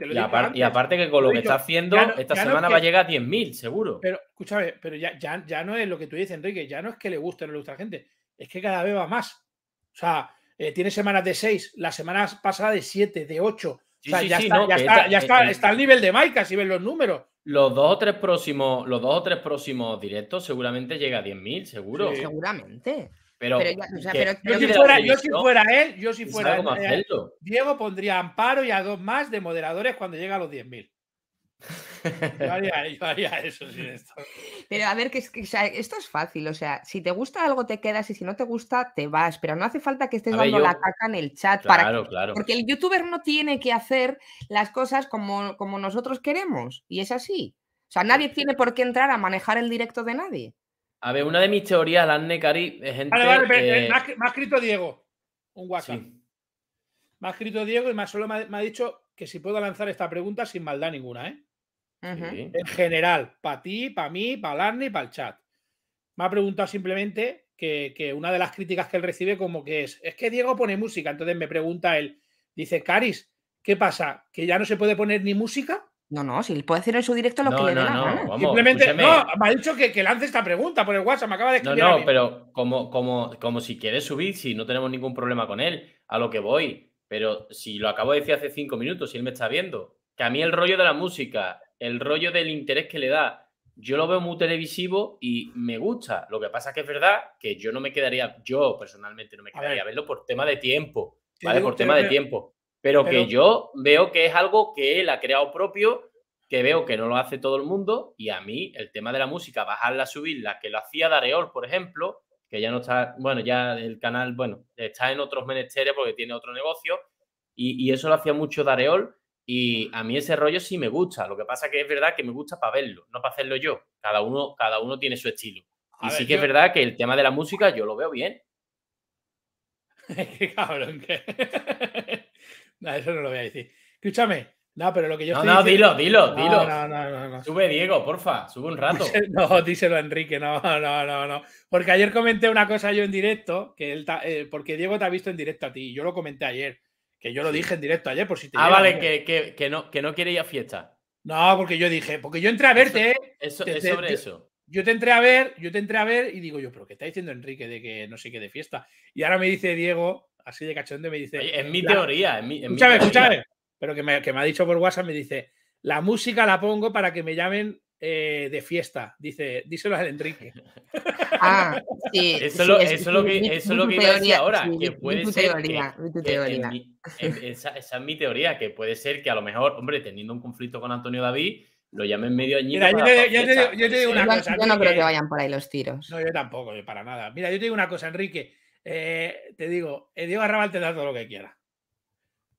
y, aparte, que con lo que está haciendo, esta semana va a llegar a 10.000, seguro. Pero escúchame, pero ya, ya, no es lo que tú dices, Enrique. Ya no es que le guste o no le gusta a la gente. Es que cada vez va más. O sea, eh, tiene semanas de 6, las semanas pasadas de 7, de 8 ya, está, ya, está, está, al nivel de Maika, si ven los números. Los dos o tres próximos, los dos o tres próximos directos seguramente llega a 10.000, seguro. Seguramente. Pero, yo, si fuera, él, yo si fuera eh, Diego pondría Amparo y a dos más de moderadores cuando llega a los 10.000. Yo haría, eso sin esto. Pero a ver, que, esto es fácil. O sea, si te gusta algo te quedas y si no te gusta te vas. Pero no hace falta que estés dando la caca en el chat. para claro. Porque el youtuber no tiene que hacer las cosas como, nosotros queremos. Y es así. O sea, nadie pues tiene por qué entrar a manejar el directo de nadie. A ver, una de mis teorías, la cari Vale, vale, eh, eh, me, ha, escrito Diego. Un WhatsApp. Me ha escrito Diego y más solo me ha, me ha dicho que si puedo lanzar esta pregunta sin maldad ninguna, ¿eh? En general, para ti, para mí, para Larny y para el chat. Me ha preguntado simplemente que, una de las críticas que él recibe como que es, es que Diego pone música, entonces me pregunta él, dice, Caris, ¿qué pasa? ¿Que ya no se puede poner ni música? No, no, si puede decir en su directo lo que le no, no, Simplemente, no, me ha dicho que, lance esta pregunta por el WhatsApp, me acaba de escribir. No, no, pero como, como, como si quiere subir, si no tenemos ningún problema con él, a lo que voy. Pero si lo acabo de decir hace cinco minutos, si él me está viendo, que a mí el rollo de la música, el rollo del interés que le da. Yo lo veo muy televisivo y me gusta. Lo que pasa es que es verdad que yo no me quedaría, yo personalmente no me quedaría a, verlo por tema de tiempo, ¿vale? por tema de tiempo. Pero, que yo veo que es algo que él ha creado propio, que veo que no lo hace todo el mundo y a mí el tema de la música, bajarla, subirla, que lo hacía Dareol, por ejemplo, que ya no está, bueno, ya el canal, bueno, está en otros menesteres porque tiene otro negocio y, y eso lo hacía mucho Dareol y a mí ese rollo sí me gusta. Lo que pasa que es verdad que me gusta para verlo, no para hacerlo yo. Cada uno, cada uno tiene su estilo. y sí que es verdad que el tema de la música yo lo veo bien. qué cabrón, que. no, eso no lo voy a decir. Escúchame, no, pero lo que yo No, no, dilo, dilo, dilo. No, no, no, Sube, Diego, porfa, sube un rato. No, díselo a Enrique, no, no, no, no. Porque ayer comenté una cosa yo en directo, que él eh, porque Diego te ha visto en directo a ti, yo lo comenté ayer. Que yo lo dije en directo ayer, por si te Ah, vale, que, no, que no quiere ir a fiesta. No, porque yo dije, porque yo entré a verte. ¿eh? Eso, es sobre eso. Yo te entré a ver, yo te entré a ver y digo yo, pero ¿qué está diciendo Enrique de que no sé qué de fiesta? Y ahora me dice Diego, así de cachonde, me dice. en mi teoría, en mi, en escúchame, Pero que me, que me ha dicho por WhatsApp, me dice, la música la pongo para que me llamen eh, de fiesta. Dice, díselo al Enrique. Ah, eso, es, lo que, a decir ahora, que puede esa, es mi teoría, que puede ser que a lo mejor, hombre, teniendo un conflicto con Antonio David, lo llamen medio añito. yo te, digo una cosa. Yo no creo que vayan por ahí los tiros. No, yo tampoco, yo para nada. Mira, yo te digo una cosa, Enrique. Eh, te digo, eh, Diego Arrabal te da todo lo que quiera.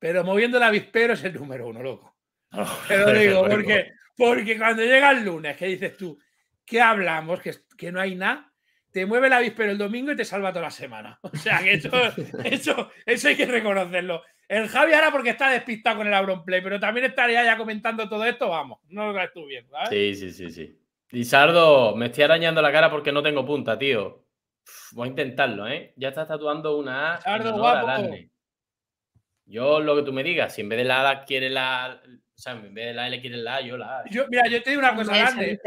Pero moviendo la avispero es el número uno, loco. lo digo, porque porque cuando llega el lunes, que dices tú, ¿qué hablamos? Que, que no hay nada. Te mueve la víspera el domingo y te salva toda la semana. O sea, que eso, eso, eso hay que reconocerlo. El Javi ahora porque está despistado con el Play, pero también estaría ya comentando todo esto, vamos, no lo estás tú Sí, sí, sí, sí. Lizardo, me estoy arañando la cara porque no tengo punta, tío. voy a intentarlo, ¿eh? Ya estás tatuando una A. Yo lo que tú me digas, si en vez de la A quiere la, o sea, en vez de la L quiere la A, yo la A. mira, yo te digo una cosa grande,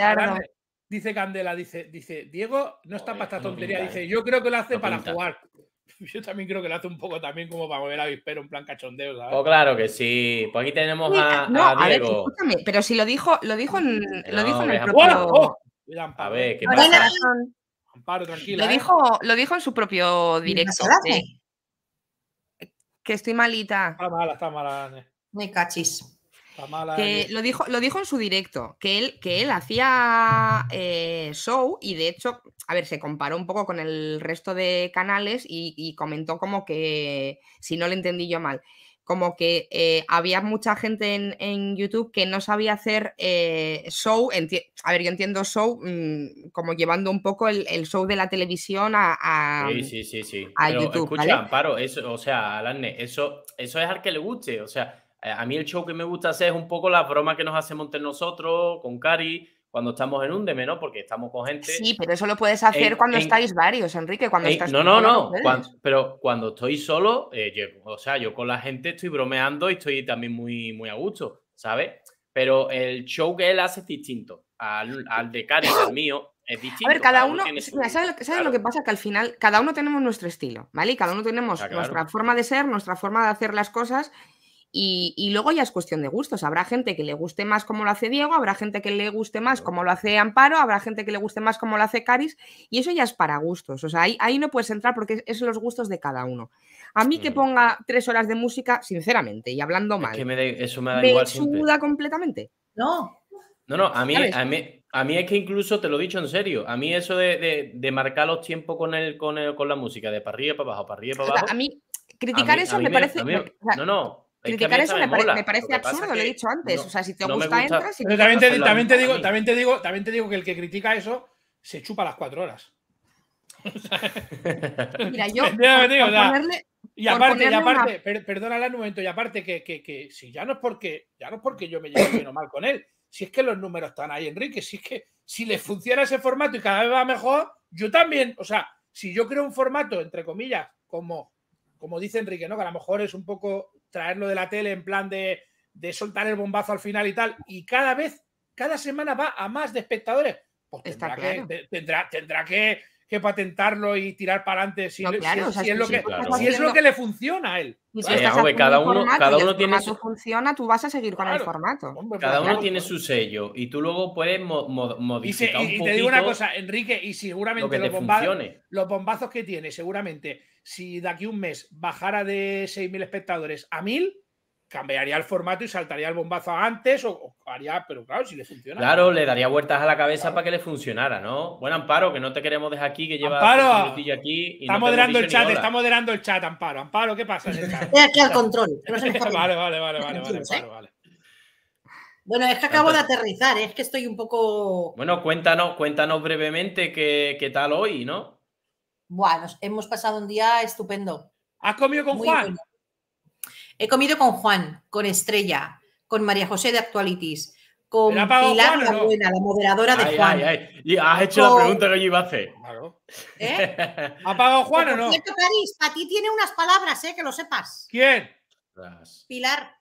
Dice Candela, dice, dice, Diego no está para esta tontería. Eh. dice, yo creo que lo hace para jugar. Yo también creo que lo hace un poco también como para mover a Vispero, en plan cachondeo, ¿sabes? Oh, claro que sí. Pues aquí tenemos a, a, Diego. pero si lo dijo, lo dijo en, lo dijo en el propio... Amparo. ¡Oh! A ver, ¿qué pasa? ¿eh? Lo, dijo, en su propio directo que estoy malita. Está mala, está mala, Me cachis. Está mala. lo dijo, lo dijo en su directo, que él, que él hacía eh, show y de hecho, a ver, se comparó un poco con el resto de canales y, comentó como que, si no lo entendí yo mal, como que eh, había mucha gente en, en, YouTube que no sabía hacer eh, show. a ver, yo entiendo show mm, como llevando un poco el, show de la televisión a, a, sí, mm, sí, sí, a YouTube. Escucha, ¿vale? Amparo, eso, o sea, Alarne, eso, eso es al que le guste. O sea, a mí el show que me gusta hacer es un poco la bromas que nos hacemos entre nosotros, con Cari cuando estamos en un de menos, Porque estamos con gente. Sí, pero eso lo puedes hacer cuando estáis varios, Enrique, cuando No, no, no. pero cuando estoy solo, eh, o sea, yo con la gente estoy bromeando y estoy también muy, muy a gusto, ¿sabes? Pero el show que él hace es distinto. Al, al de Cari, al mío, es distinto. A ver, cada, uno. ¿Sabes, lo que pasa? Que al final, cada uno tenemos nuestro estilo, ¿vale? Y cada uno tenemos nuestra forma de ser, nuestra forma de hacer las cosas y, luego ya es cuestión de gustos. Habrá gente que le guste más como lo hace Diego, habrá gente que le guste más como lo hace Amparo, habrá gente que le guste más como lo hace Caris, y eso ya es para gustos. O sea, ahí, no puedes entrar porque es, los gustos de cada uno. A mí que mm. ponga tres horas de música, sinceramente, y hablando mal, me eso me completamente. No. No, no, a mí, a mí, es que incluso te lo he dicho en serio. A mí eso de, de, marcar los tiempos con, el, con, con la música, de para arriba, para abajo, para arriba, para abajo. a mí criticar eso me, parece. no, no. Criticar eso me, parece absurdo, lo he dicho antes. o sea, si te gusta, Si también, te, también, te digo, también, te digo, también te digo que el que critica eso se chupa las cuatro horas. Mira, yo. y aparte, y aparte perdónala un momento, y aparte que, si ya no es porque ya no porque yo me llevo bien o mal con él, si es que los números están ahí, Enrique, si es que si le funciona ese formato y cada vez va mejor, yo también, o sea, si yo creo un formato, entre comillas, como, como dice Enrique, ¿no? Que a lo mejor es un poco traerlo de la tele en plan de, soltar el bombazo al final y tal, y cada vez, cada semana va a más de espectadores, pues que, tendrá, tendrá que patentarlo y tirar para adelante si, es lo que, si es lo que le funciona a él. si eh, cada uno, cada uno tiene su... funciona, tú vas a seguir con el formato. cada uno tiene su sello y tú luego puedes modificar y, y, te digo una cosa, Enrique, y seguramente lo los, los, bombazos, que tiene, seguramente si de aquí un mes bajara de 6.000 espectadores a 1.000, cambiaría el formato y saltaría el bombazo antes o, haría, pero claro, si le funciona. Claro, le daría vueltas a la cabeza para que le funcionara, ¿no? Bueno, Amparo, que no te queremos dejar aquí, que lleva Amparo, aquí. Y está moderando el chat, está moderando el chat, Amparo. Amparo, ¿qué pasa? Estoy aquí al control. vale, vale, vale, vale, vale, Amparo, ¿eh? Bueno, es que acabo de aterrizar, es que estoy un poco. Bueno, cuéntanos, cuéntanos brevemente qué, tal hoy, ¿no? Bueno, hemos pasado un día estupendo. ¿Has comido con Juan? He comido con Juan, con Estrella, con María José de Actualities, con Pilar la Buena, la moderadora de Juan. Y Has hecho la pregunta que yo iba a hacer. Claro. ¿Eh? ¿Ha pagado Juan o no? Cierto, París, a ti tiene unas palabras, eh, que lo sepas. ¿Quién? Pilar.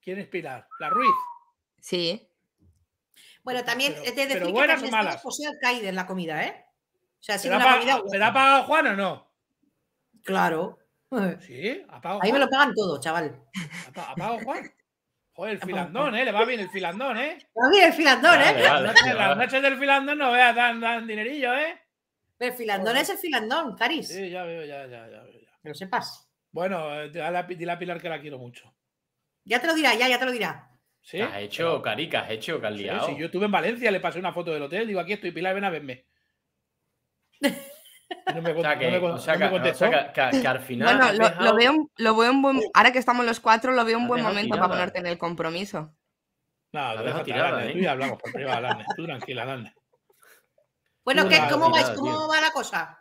¿Quién es Pilar? ¿La Ruiz? Sí. Bueno, también te es de decir que también malas. José Alcaide en la comida, ¿eh? O sea, ha una comida. ¿Me ha pagado Juan o no? Claro. Sí, apago. Ahí me lo pagan todo, chaval. apago, Juan. Joder, el filandón, ¿eh? Le va bien el filandón, ¿eh? Le va bien el filandón, ¿eh? las, noches, del filandón no veas dan, dan dinerillo, ¿eh? el filandón es el filandón, Caris. Sí, ya veo, ya, ya, ya veo. Que lo sepas. Bueno, eh, dile a Pilar que la quiero mucho. Ya te lo dirá, ya, ya te lo dirá. ¿Sí? has hecho, carica, has hecho? que yo estuve en Valencia, le pasé una foto del hotel, digo, aquí estoy, Pilar, ven a verme. No me, que, al final. lo, veo, lo, veo, un buen. Ahora que estamos los cuatro, lo veo un buen momento para eh. ponerte en el compromiso. No, lo dejo eh. Tú ya hablamos por privado, Lane. Tú tranquila, Lane. Bueno, ¿qué, ¿cómo, vais? ¿cómo va la cosa?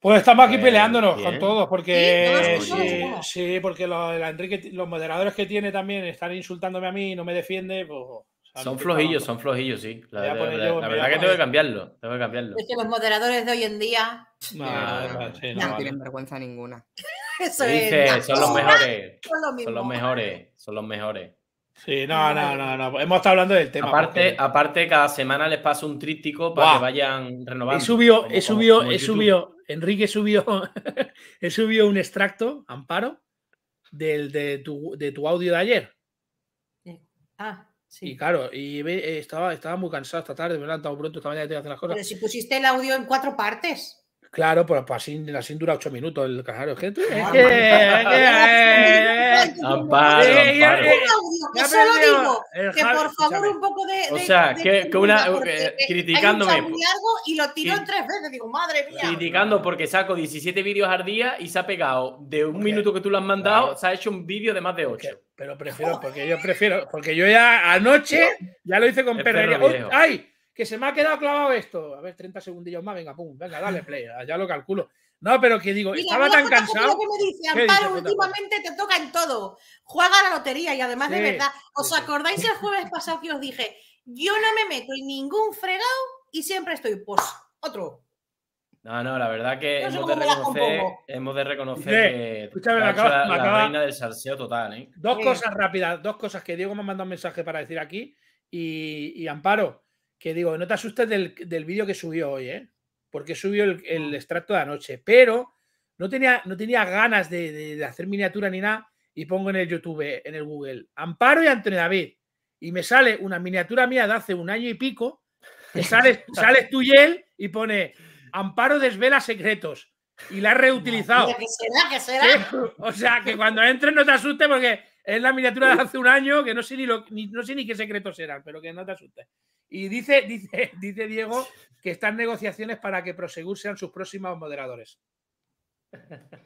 Pues estamos aquí eh, peleándonos con todos, porque sí, los, Enrique, los moderadores que tiene también están insultándome a mí y no me defiende, pues son flojillos, son flojillos, sí. La, verdad que tengo que cambiarlo. Tengo que cambiarlo. Es que los moderadores de hoy en día. No, ah, tienen vergüenza ninguna. Eso son los mejores. Son, los mejores. Son los mejores. Sí, no, no, no, no. Hemos estado hablando del tema. Aparte, aparte cada semana les paso un tríptico para que vayan renovando. He subido, he subido, he subido. Enrique subió, he subido un extracto, Amparo, del, de, tu, de tu audio de ayer. Ah. Sí. Y claro, y eh, estaba, estaba muy cansado esta tarde, me he levantado pronto esta mañana que hacer las cosas. Pero si pusiste el audio en cuatro partes. Claro, pero así, así dura ocho minutos el cajero. Es que. Es que. solo eh, eh, eh, digo que por favor un poco de. o sea, que, una. criticándome. muy largo y lo tiró tres veces. Digo, madre mía. Criticando porque saco 17 vídeos al día y se ha pegado de un minuto que tú lo has mandado, se ha hecho un vídeo de más de ocho. Pero prefiero, porque yo prefiero. Porque yo ya anoche ya lo hice con Perrería. ¡Ay! que se me ha quedado clavado esto. A ver, 30 segundillos más, venga, pum, venga, dale play, ya lo calculo. No, pero que digo, estaba tan cansado. últimamente te toca en todo. Juega la lotería y además de verdad, ¿os acordáis el jueves pasado que os dije? Yo no me meto en ningún fregado y siempre estoy, pues, otro. No, no, la verdad que hemos, de reconocer, hemos de, reconocer, Escúchame, la, del salseo total. ¿eh? Dos cosas rápidas, dos cosas que Diego me ha mandado un mensaje para decir aquí y Amparo que digo, no te asustes del, vídeo que subió hoy, ¿eh? porque subió el, mm. extracto de anoche, pero no tenía, no tenía ganas de, hacer miniatura ni nada y pongo en el YouTube, en el Google, Amparo y Antonio David, y me sale una miniatura mía de hace un año y pico, que sale sales tú y él y pone, Amparo desvela secretos, y la he reutilizado. O sea, que cuando entres no te asustes porque es la miniatura de hace un año que no sé ni, no sé ni qué secretos eran, pero que no te asustes. Y dice, dice, dice Diego que están negociaciones para que Prosegur sean sus próximos moderadores.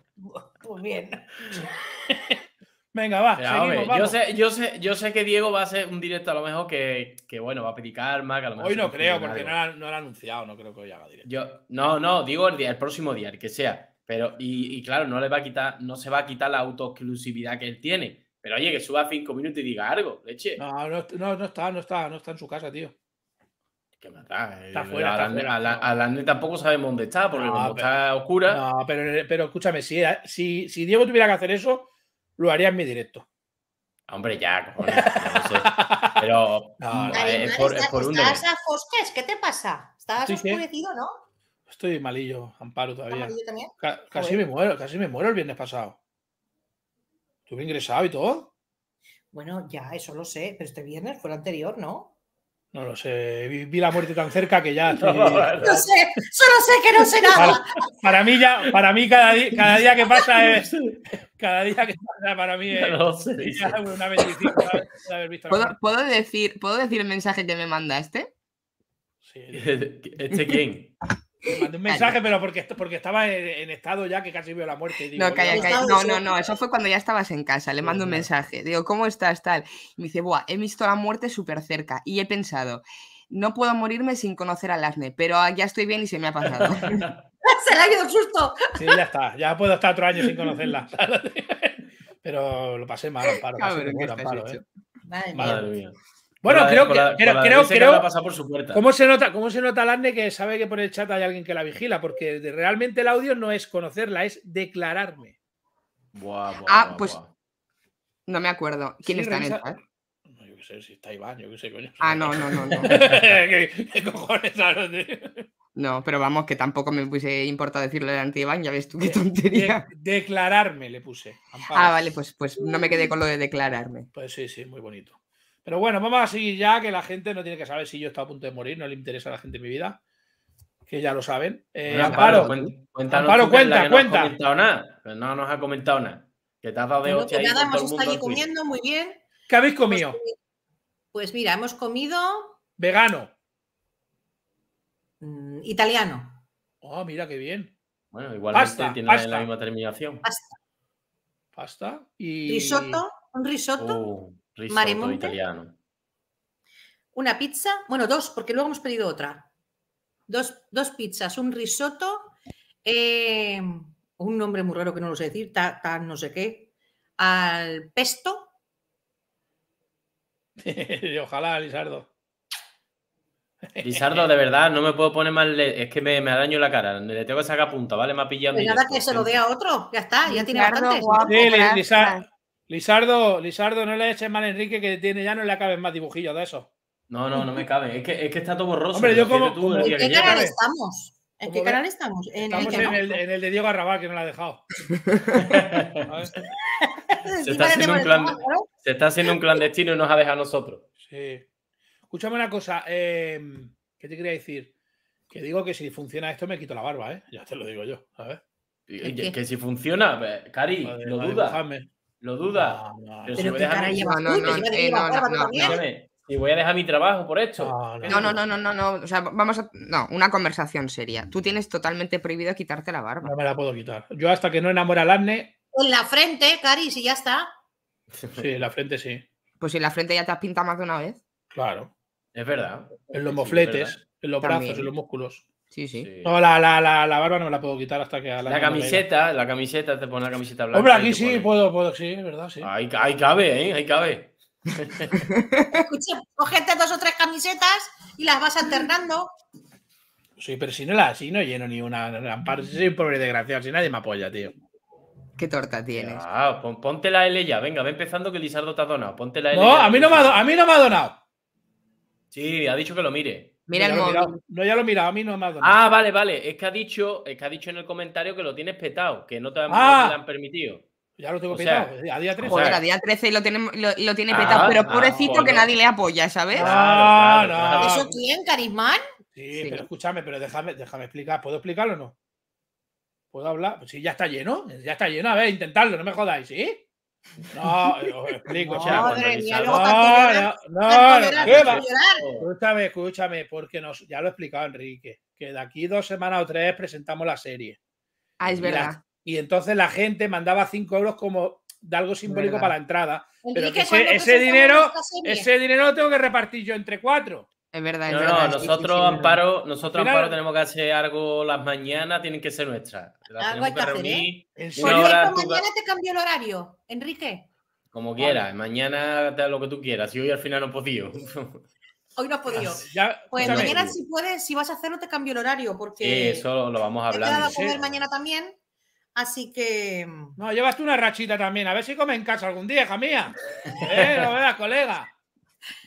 Pues bien. Venga, va. Yo, sé, yo, sé, que Diego va a hacer un directo a lo mejor que, bueno, va a pedir más a lo mejor hoy no creo, porque no lo, no anunciado, no creo que hoy haga directo. Yo, no, no, digo el, día, el próximo día, el que sea. Pero, y, y, claro, no le va a quitar, no se va a quitar la autoexclusividad que él tiene. Pero oye, que suba cinco minutos y diga algo, leche. No, no, no, está, no está, no está en su casa, tío. que eh, Está fuera. A está la, a tampoco sabemos dónde está, porque está oscura. No, pero, pero escúchame, si, si, Diego tuviera que hacer eso, lo haría en mi directo. Hombre, ya, cojones, Pero no, mm, eh, es, por, es un ¿Estás a Fosques? ¿Qué te pasa? Estabas oscurecido, no? Estoy malillo, Amparo todavía. Malillo también? casi me muero, casi me muero el viernes pasado. ¿Tuve ingresado y todo? Bueno, ya, eso lo sé, pero este viernes fue el anterior, ¿no? No lo sé, vi, la muerte tan cerca que ya. No, sé, solo sé que no sé nada. Para, mí, ya, para mí cada, día, que pasa es. Cada día que pasa para mí es. ¿Puedo, decir, ¿Puedo decir el mensaje que me manda Sí. ¿Este quién? Le mandé un mensaje, pero porque, estaba en, estado ya que casi vio la muerte. no, no, no, eso fue cuando ya estabas en casa. Le mando un mensaje, digo, ¿cómo estás? Tal. Y me dice, Buah, he visto la muerte súper cerca y he pensado, no puedo morirme sin conocer al asne, pero ya estoy bien y se me ha pasado. se le ha ido el susto. Sí, ya está, ya puedo estar otro año sin conocerla. pero lo pasé mal, Amparo. ¿eh? Madre, mía. Bueno, creo que. Creo, ¿Cómo se nota, cómo se nota que sabe que por el chat hay alguien que la vigila? Porque realmente el audio no es conocerla, es declararme. ah, pues. No me acuerdo. ¿Quién está en el chat? yo qué sé, si está Iván, yo qué sé, coño. Ah, no, no, no. no. ¿Qué, cojones No, pero vamos, que tampoco me puse importa decirle delante de Iván, ya ves tú qué tontería. declararme le puse. Ah, vale, pues, pues no me quedé con lo de declararme. Pues sí, sí, muy bonito. Pero bueno, vamos a seguir ya, que la gente no tiene que saber si yo estoy a punto de morir, no le interesa a la gente mi vida, que ya lo saben. Eh, Amparo, cuenta, cuenta, no nada. no nos ha comentado nada. Que te has dado de hostia. Pues nada, hemos estado allí comiendo muy bien. ¿Qué habéis comido? Pues, mira, hemos comido... Vegano. Mm, italiano. Oh, mira, qué bien. Bueno, igual pasta, tiene pasta. la misma terminación. Pasta. Pasta y... Risotto, un risotto. Oh. Risotto italiano. Una pizza, bueno, dos, porque luego hemos pedido otra. Dos, pizzas, un risotto, eh, un nombre muy raro que no lo sé decir, tan no sé qué, al pesto. Ojalá, Lisardo. Lizardo, de verdad, no me puedo poner mal, Es que me, me daño la cara. Le tengo que sacar punta, ¿vale? Me ha pillado. nada, que se lo dé a otro. Ya está, ya tiene bastante. sí, Lizardo, Lizardo, no le eches mal a Enrique que tiene ya no le caben más dibujillos de eso. No, no, no me cabe. Es que, está todo borroso. Hombre, yo como, ¿En qué canal estamos? ¿En qué canal estamos? En, el, de Diego Arrabal, que no lo ha dejado. se, está haciendo un clandestino y nos ha dejado a nosotros. Sí. Escúchame una cosa. Em, ¿Qué te quería decir? Que digo que si funciona esto me quito la barba, ¿eh? Ya te lo digo yo. A Que, si funciona, pues, Cari, lo duda. ¿Lo duda? No, no, voy a dejar mi trabajo por esto. No, no, no, no, no, O sea, vamos a. No, una conversación seria. Tú tienes totalmente prohibido quitarte la barba. No me la puedo quitar. Yo hasta que no enamora al Arne. En la frente, Cari, si ya está. Sí, en la frente sí. Pues si en la frente ya te has pintado más de una vez. Claro. Es verdad. En los mofletes, en los brazos, en los músculos. Sí, sí. No, la, la, la, la, barba no me la puedo quitar hasta que. La, la camiseta, la camiseta, te pone la camiseta blanca. Hombre, aquí sí, puedo, puedo, sí, es verdad, sí. Ahí, ahí, cabe, ¿eh? Ahí cabe. Escuché, cogete dos o tres camisetas y las vas alternando. Sí, pero si no la, si no lleno ni una lámpara, soy un pobre desgraciado, si nadie me apoya, tío. ¿Qué torta tienes? Ah, ponte la L ya, venga, va empezando que Lizardo te ha donado. Ponte la L. No, a mí no, me ha, a mí no me ha donado. Sí, ha dicho que lo mire. Mira no, el No, ya lo he mirado, a mí no me ha dado. Ah, vale, vale. Es que ha dicho, es que ha dicho en el comentario que lo tienes petado, que no te, han ah. permitido. Ya lo tengo petado, pues, a día 13. Joder, a día 13 lo tiene, lo, tiene ah, petado, pero ah, pobrecito que nadie le apoya, ¿sabes? Ah, ¿Eso quién, Carismán? Sí, pero escúchame, pero déjame, déjame explicar. ¿Puedo explicarlo o no? ¿Puedo hablar? Pues sí, ya está lleno, ya está lleno. A ver, intentadlo, no me jodáis, ¿sí? No, os explico. no, no, no, no, Escúchame, escúchame, porque nos, ya lo he explicado Enrique, que de aquí dos semanas o tres presentamos la serie. Ah, es verdad. y entonces la gente mandaba cinco euros como de algo simbólico para la entrada. pero ese, dinero, ese dinero lo tengo que repartir yo entre cuatro. Es verdad. no, no, nosotros, Amparo, nosotros, Amparo, tenemos que hacer algo las mañanas, tienen que ser nuestras. algo ¿eh? mañana te cambio el horario, Enrique. Como quieras, mañana te lo que tú quieras. Y hoy al final no he podido. Hoy no has podido. pues mañana, si puedes, si vas a hacerlo, te cambio el horario. Porque eso lo vamos a hablar. comer mañana también. Así que. Mm. No, llevas tú una rachita también. A ver si comes en casa algún día, hija mía. eh, lo veas, colega.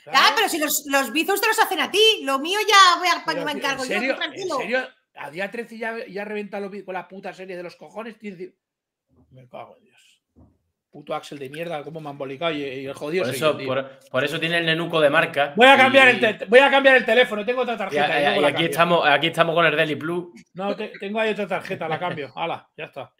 Ah, pero si los, los bizos te los hacen a ti, lo mío ya voy a, me encargo. ¿en serio? tranquilo. ¿En serio? A día 13 ya, ya reventa con la puta serie de los cojones. Tío, Me cago en Dios. Puto Axel de mierda, cómo me han bolicado y, el jodido. Por eso, por, eso tiene el nenuco de marca. Voy a cambiar, el, voy a cambiar el teléfono, tengo otra tarjeta. Y, aquí, estamos, aquí estamos con el Deli Plus. No, tengo ahí otra tarjeta, la cambio. Hala, ya está.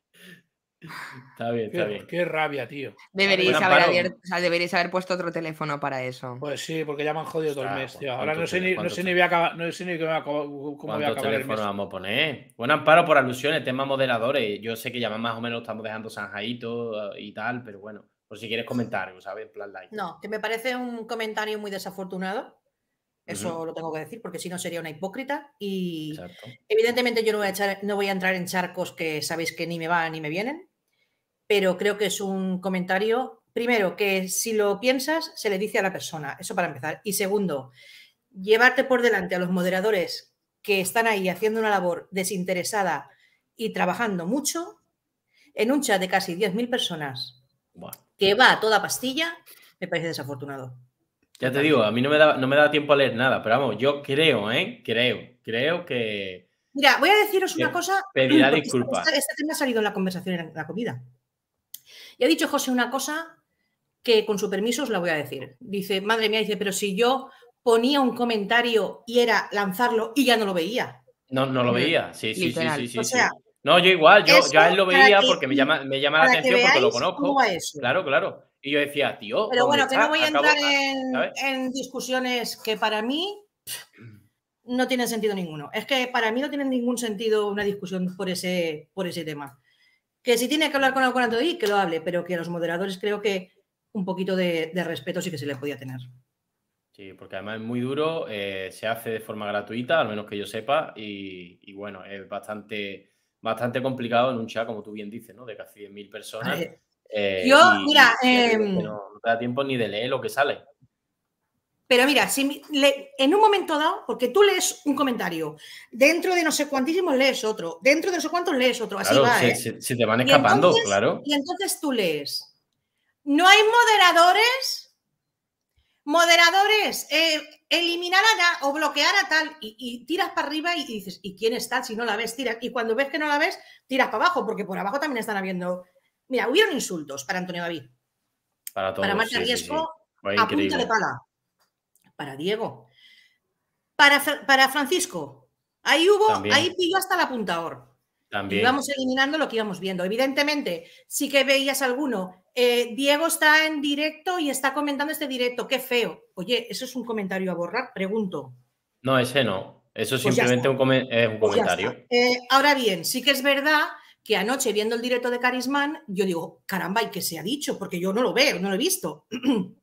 Está bien, está qué, bien. Qué rabia, tío. Deberíais haber, puesto otro teléfono para eso. Pues sí, porque ya me han jodido todo el mes, tío. Ahora no sé, ni, voy a cómo, voy a acabar vamos a poner? Buen amparo por alusiones, temas moderadores. Yo sé que ya más o menos estamos dejando Sanjaito eh, y tal, pero bueno, por si quieres comentar, ¿sabes? plan like. No, que me parece un comentario muy desafortunado. Eso lo tengo que decir, porque si no sería una hipócrita. Y evidentemente yo no voy, a no voy a entrar en charcos que sabéis que ni me van ni me vienen pero creo que es un comentario, primero, que si lo piensas, se le dice a la persona, eso para empezar. Y segundo, llevarte por delante a los moderadores que están ahí haciendo una labor desinteresada y trabajando mucho en un chat de casi 10.000 personas que va a toda pastilla, me parece desafortunado. Ya te digo, a mí no me da, no me da tiempo a leer nada, pero vamos, yo creo, ¿eh? Creo, creo que... Mira, voy a deciros una cosa. Pedirá disculpas. Este, tema ha salido en la conversación en la comida. Y ha dicho José una cosa que con su permiso os la voy a decir. Dice, madre mía, dice, pero si yo ponía un comentario y era lanzarlo y ya no lo veía. No, no lo mm, veía, sí, sí, sí, sí, sí, No, yo igual, yo, ya él lo veía porque me llama, me llama la atención porque lo conozco. Claro, claro. Y yo decía, tío. Pero bueno, que no voy a entrar en, discusiones que para mí no tienen sentido ninguno. Es que para mí no tiene ningún sentido una discusión por ese, por ese tema. Que si tiene que hablar con alguna de que lo hable, pero que a los moderadores creo que un poquito de, respeto sí que se les podía tener. Sí, porque además es muy duro, eh, se hace de forma gratuita, al menos que yo sepa, y, bueno, es bastante, bastante complicado en un chat, como tú bien dices, ¿no? De casi 10.000 personas. Eh, yo, mira, em, no, no, te da tiempo ni de leer lo que sale. Pero mira, en un momento dado, porque tú lees un comentario, dentro de no sé cuantísimos lees otro, dentro de no sé cuántos lees otro, así Si, ¿eh? te van escapando, claro. Y entonces tú lees. No hay moderadores. Moderadores, eh, eliminar a o bloquear a tal y, tiras para arriba y, dices, ¿y quién está? Si no la ves, tiras. Y cuando ves que no la ves, tiras para abajo, porque por abajo también están habiendo. Mira, hubieron insultos para Antonio David. Para todos. Para Marta a punta de pala para Diego. Para, para Francisco, ahí hubo, ahí pilló hasta el apuntador. También. eliminando lo que íbamos viendo. Evidentemente, sí que veías alguno. Eh, Diego está en directo y está comentando este directo. Qué feo. Oye, ¿eso es un comentario a borrar? Pregunto. No, ese no. Eso es pues simplemente un, pues comentario. Eh, ahora bien, sí que es verdad que anoche viendo el directo de Carismán, yo digo, caramba, ¿y qué se ha dicho? Porque yo no lo veo, no lo he visto.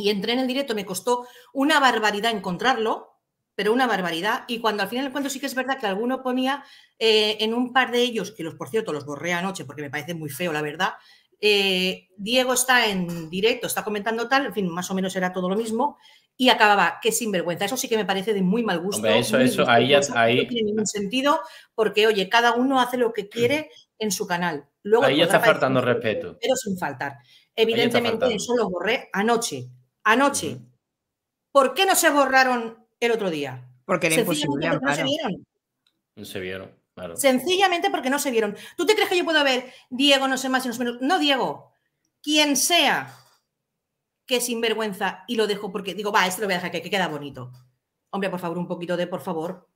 y entré en el directo, me costó una barbaridad encontrarlo, pero una barbaridad. Y cuando al final del cuento sí que es verdad que alguno ponía eh, en un par de ellos, que los por cierto los borré anoche porque me parece muy feo, la verdad. Eh, Diego está en directo, está comentando tal, en fin, más o menos era todo lo mismo. Y acababa, sin sinvergüenza. Eso sí que me parece de muy mal gusto. eso, eso, ahí ya. Ahí... No tiene ningún sentido, porque, oye, cada uno hace lo que quiere en su canal. Luego, ahí ya está faltando respeto. Pero sin faltar. Evidentemente, eso lo borré anoche anoche. ¿Por qué no se borraron el otro día? Porque era imposible. no se vieron. No se vieron, Sencillamente porque no se vieron. ¿Tú te crees que yo puedo ver Diego, no sé más, no menos? No, Diego. Quien sea que sinvergüenza y lo dejo porque digo, va, esto lo voy a dejar que, queda bonito. Hombre, por favor, un poquito de por favor.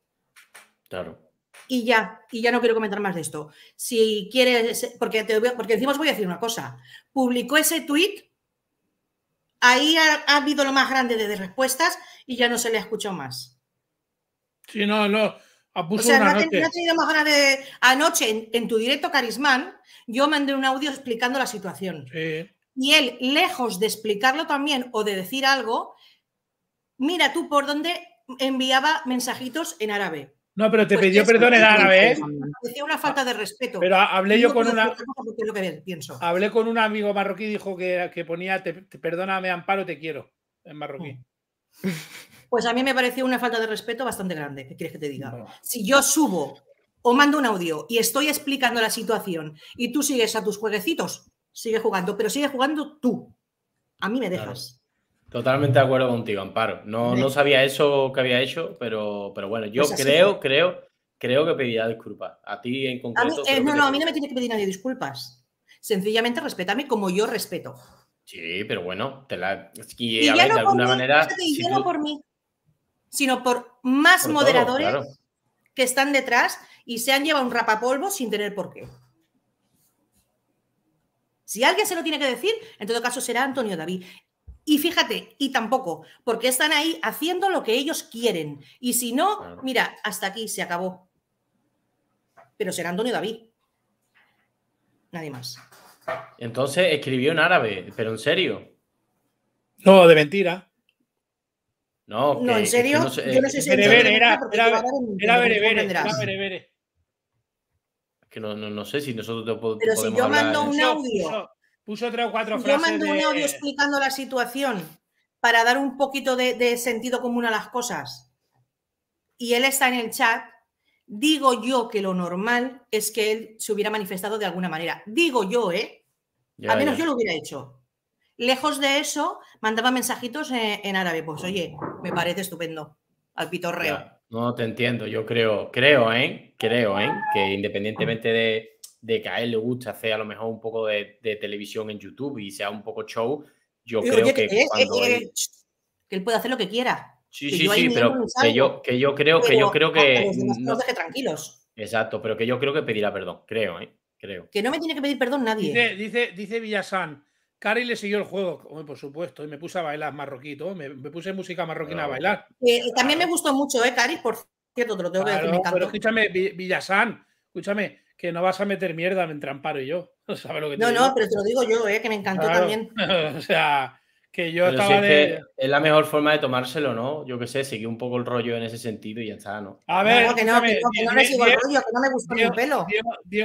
Claro. Y ya, y ya no quiero comentar más de esto. Si quieres, porque, te, porque encima os voy a decir una cosa. Publicó ese tweet ahí ha, habido lo más grande de respuestas y ya no se le ha escuchado más. Sí, no, no. Ah, o sea, ha, tenido, no más de... Anoche, en, tu directo Carismán, yo mandé un audio explicando la situación. Y él, lejos de explicarlo también o de decir algo, mira tú por dónde enviaba mensajitos en árabe. No, pero te pues pidió perdón en árabe, ¿eh? parecía una falta de respeto. Pero hablé yo con una. Hablé con un amigo marroquí y dijo que, que ponía te, perdóname, amparo, te quiero en marroquí. Mm. Pues a mí me pareció una falta de respeto bastante grande. ¿Qué quieres que te diga? Si yo subo o mando un audio y estoy explicando la situación y tú sigues a tus jueguecitos, sigue jugando, pero sigue jugando tú. A mí me dejas. Totalmente de acuerdo contigo, Amparo. No, no sabía eso que había hecho, pero, pero bueno, yo pues creo, creo, creo que pedirá disculpas. A ti en concreto. no, no, a mí eh, no me tiene que pedir nadie disculpas. Sencillamente respétame como yo respeto. Sí, pero bueno, te la. Y, alguna manera. no por mí, sino por más moderadores que están detrás y se han llevado un rapapolvo sin tener por qué. Si alguien se lo tiene que decir, en todo caso será Antonio David. Y fíjate, y tampoco, porque están ahí haciendo lo que ellos quieren. Y si no, mira, hasta aquí se acabó. Pero será Antonio David. Nadie más. Entonces escribió en árabe, pero en serio. No, de mentira. No, no en serio. sé, Yo no sé si era, era, berebere, era berebere. Que no, sé si nosotros te podemos Pero si yo mando un audio Puso tres o cuatro frases. Yo mando un audio explicando la situación para dar un poquito de, sentido común a las cosas. Y él está en el chat. Digo yo que lo normal es que él se hubiera manifestado de alguna manera. Digo yo, ¿eh? Al menos yo lo hubiera hecho. Lejos de eso, mandaba mensajitos en, árabe. Pues oye, me parece estupendo. Al pitorreo. No, te entiendo. Yo creo, creo, ¿eh? Creo, ¿eh? Que independientemente de, de que a él le gusta hacer a lo mejor un poco de, televisión en YouTube y sea un poco show, yo creo que, que, él, puede hacer lo que quiera. Sí, sí, sí, pero que yo, que yo creo, que yo creo ah, que. No deje tranquilos. Exacto, pero que yo creo que pedirá perdón, creo, ¿eh? Creo. Que no me tiene que pedir perdón nadie. Dice, dice, Villasán, Cari le siguió el juego, por supuesto, y me puse a bailar marroquito, me, puse música marroquina a bailar. Eh, también me gustó mucho, ¿eh, Cari? Por cierto, te lo tengo que decir. Me pero escúchame, Villasán, escúchame, que no vas a meter mierda entre Amparo y yo. sabe lo que no, no, pero te lo digo yo, eh, que me encantó también. o sea, que yo estaba es la mejor forma de tomárselo, ¿no? Yo qué sé, seguí un poco el rollo en ese sentido y ya está, ¿no? A ver... No, que no, que no, que no me sigo el rollo, que no me gustó mi pelo.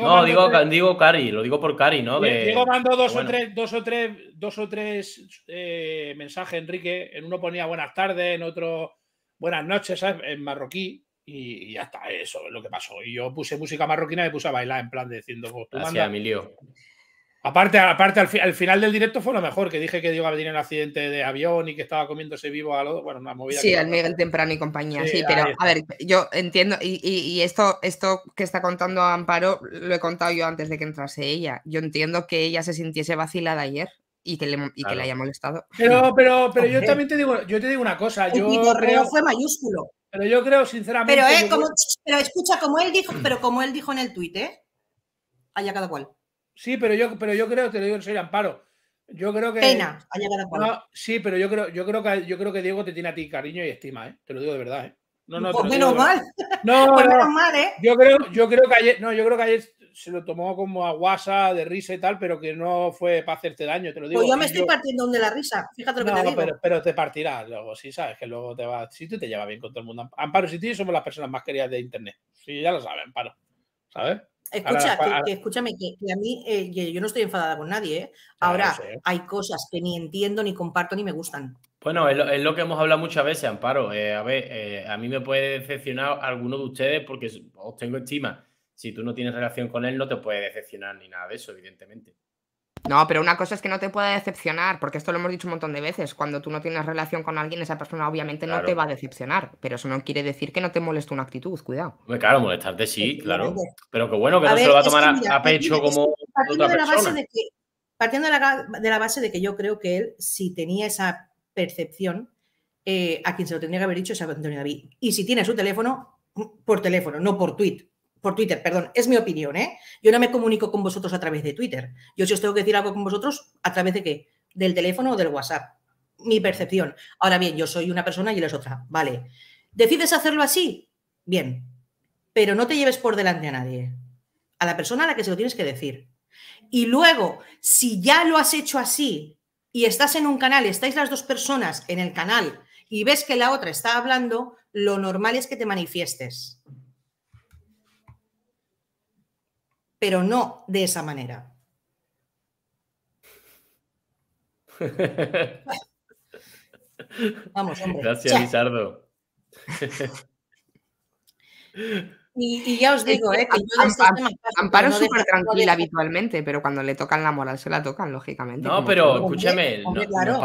no, digo, digo Cari, lo digo por Cari, ¿no? Diego mandó dos, o tres, dos o tres, dos o tres eh, mensajes, Enrique. En uno ponía buenas tardes, en otro buenas noches, ¿sabes? En marroquí y, ya está, eso es lo que pasó. Y yo puse música marroquina y me puse a bailar en plan de diciendo, Gracias, pues Emilio. Aparte, aparte al, final del directo fue lo mejor, que dije que iba a venir un accidente de avión y que estaba comiéndose vivo a Bueno, una movida. Sí, al Miguel Temprano y compañía, sí, pero a ver, yo entiendo, y, y, esto, esto que está contando Amparo lo he contado yo antes de que entrase ella. Yo entiendo que ella se sintiese vacilada ayer, y que le, haya molestado. Pero, pero, yo también te digo, yo te digo una cosa. Mi yo fue mayúsculo. Pero yo creo, sinceramente. Eh, pero, escucha, como él dijo, pero como él dijo en el tuit, ¿eh? Allá cada cual. Sí, pero yo, pero yo creo, te lo digo en Amparo. Yo creo que. Pena, sí, pero yo creo, yo creo que yo creo que Diego te tiene a ti cariño y estima, ¿eh? Te lo digo de verdad, ¿eh? No, no, pues menos mal. No, pues menos mal, ¿eh? Yo creo, yo creo que no, yo creo que ayer se lo tomó como aguasa, de risa y tal, pero que no fue para hacerte daño, te lo pues digo. Pues yo me estoy partiendo de la risa, fíjate lo que te digo. Pero, pero, te partirás luego, sí, sabes que luego te vas, si tú te llevas bien con todo el mundo. Amparo y yo somos las personas más queridas de internet. Sí, ya lo saben Amparo. ¿Sabes? Escucha, escúchame, que, a mí eh, yo no estoy enfadada con nadie. ¿eh? Ahora hay cosas que ni entiendo, ni comparto, ni me gustan. Bueno, es lo, que hemos hablado muchas veces, Amparo. Eh, a ver, eh, a mí me puede decepcionar alguno de ustedes porque os tengo estima si tú no tienes relación con él, no te puede decepcionar ni nada de eso, evidentemente. No, pero una cosa es que no te pueda decepcionar, porque esto lo hemos dicho un montón de veces. Cuando tú no tienes relación con alguien, esa persona obviamente no te va a decepcionar, pero eso no quiere decir que no te moleste una actitud, cuidado. claro, molestarte sí, claro. Pero qué bueno, que no se lo va a tomar a pecho como partiendo de la Base de que, yo creo que él, si tenía esa percepción, eh, a quien se lo tendría que haber dicho es a Antonio David. Y si tiene su teléfono, mm, por teléfono, no por tweet por Twitter, perdón, es mi opinión, ¿eh? Yo no me comunico con vosotros a través de Twitter. Yo si os tengo que decir algo con vosotros, ¿a través de qué? Del teléfono o del WhatsApp. Mi percepción. Ahora bien, yo soy una persona y él es otra. Vale. ¿Decides hacerlo así? Bien. Pero no te lleves por delante a nadie. A la persona a la que se lo tienes que decir. Y luego, si ya lo has hecho así y estás en un canal, estáis las dos personas en el canal y ves que la otra está hablando, lo normal es que te manifiestes. pero no de esa manera. Vamos, hombre. Gracias, Lizardo. Y, ya os digo, eh, Que yo Amparo súper tranquila habitualmente, pero cuando le tocan la moral se la tocan, lógicamente. No, pero escúcheme, nos,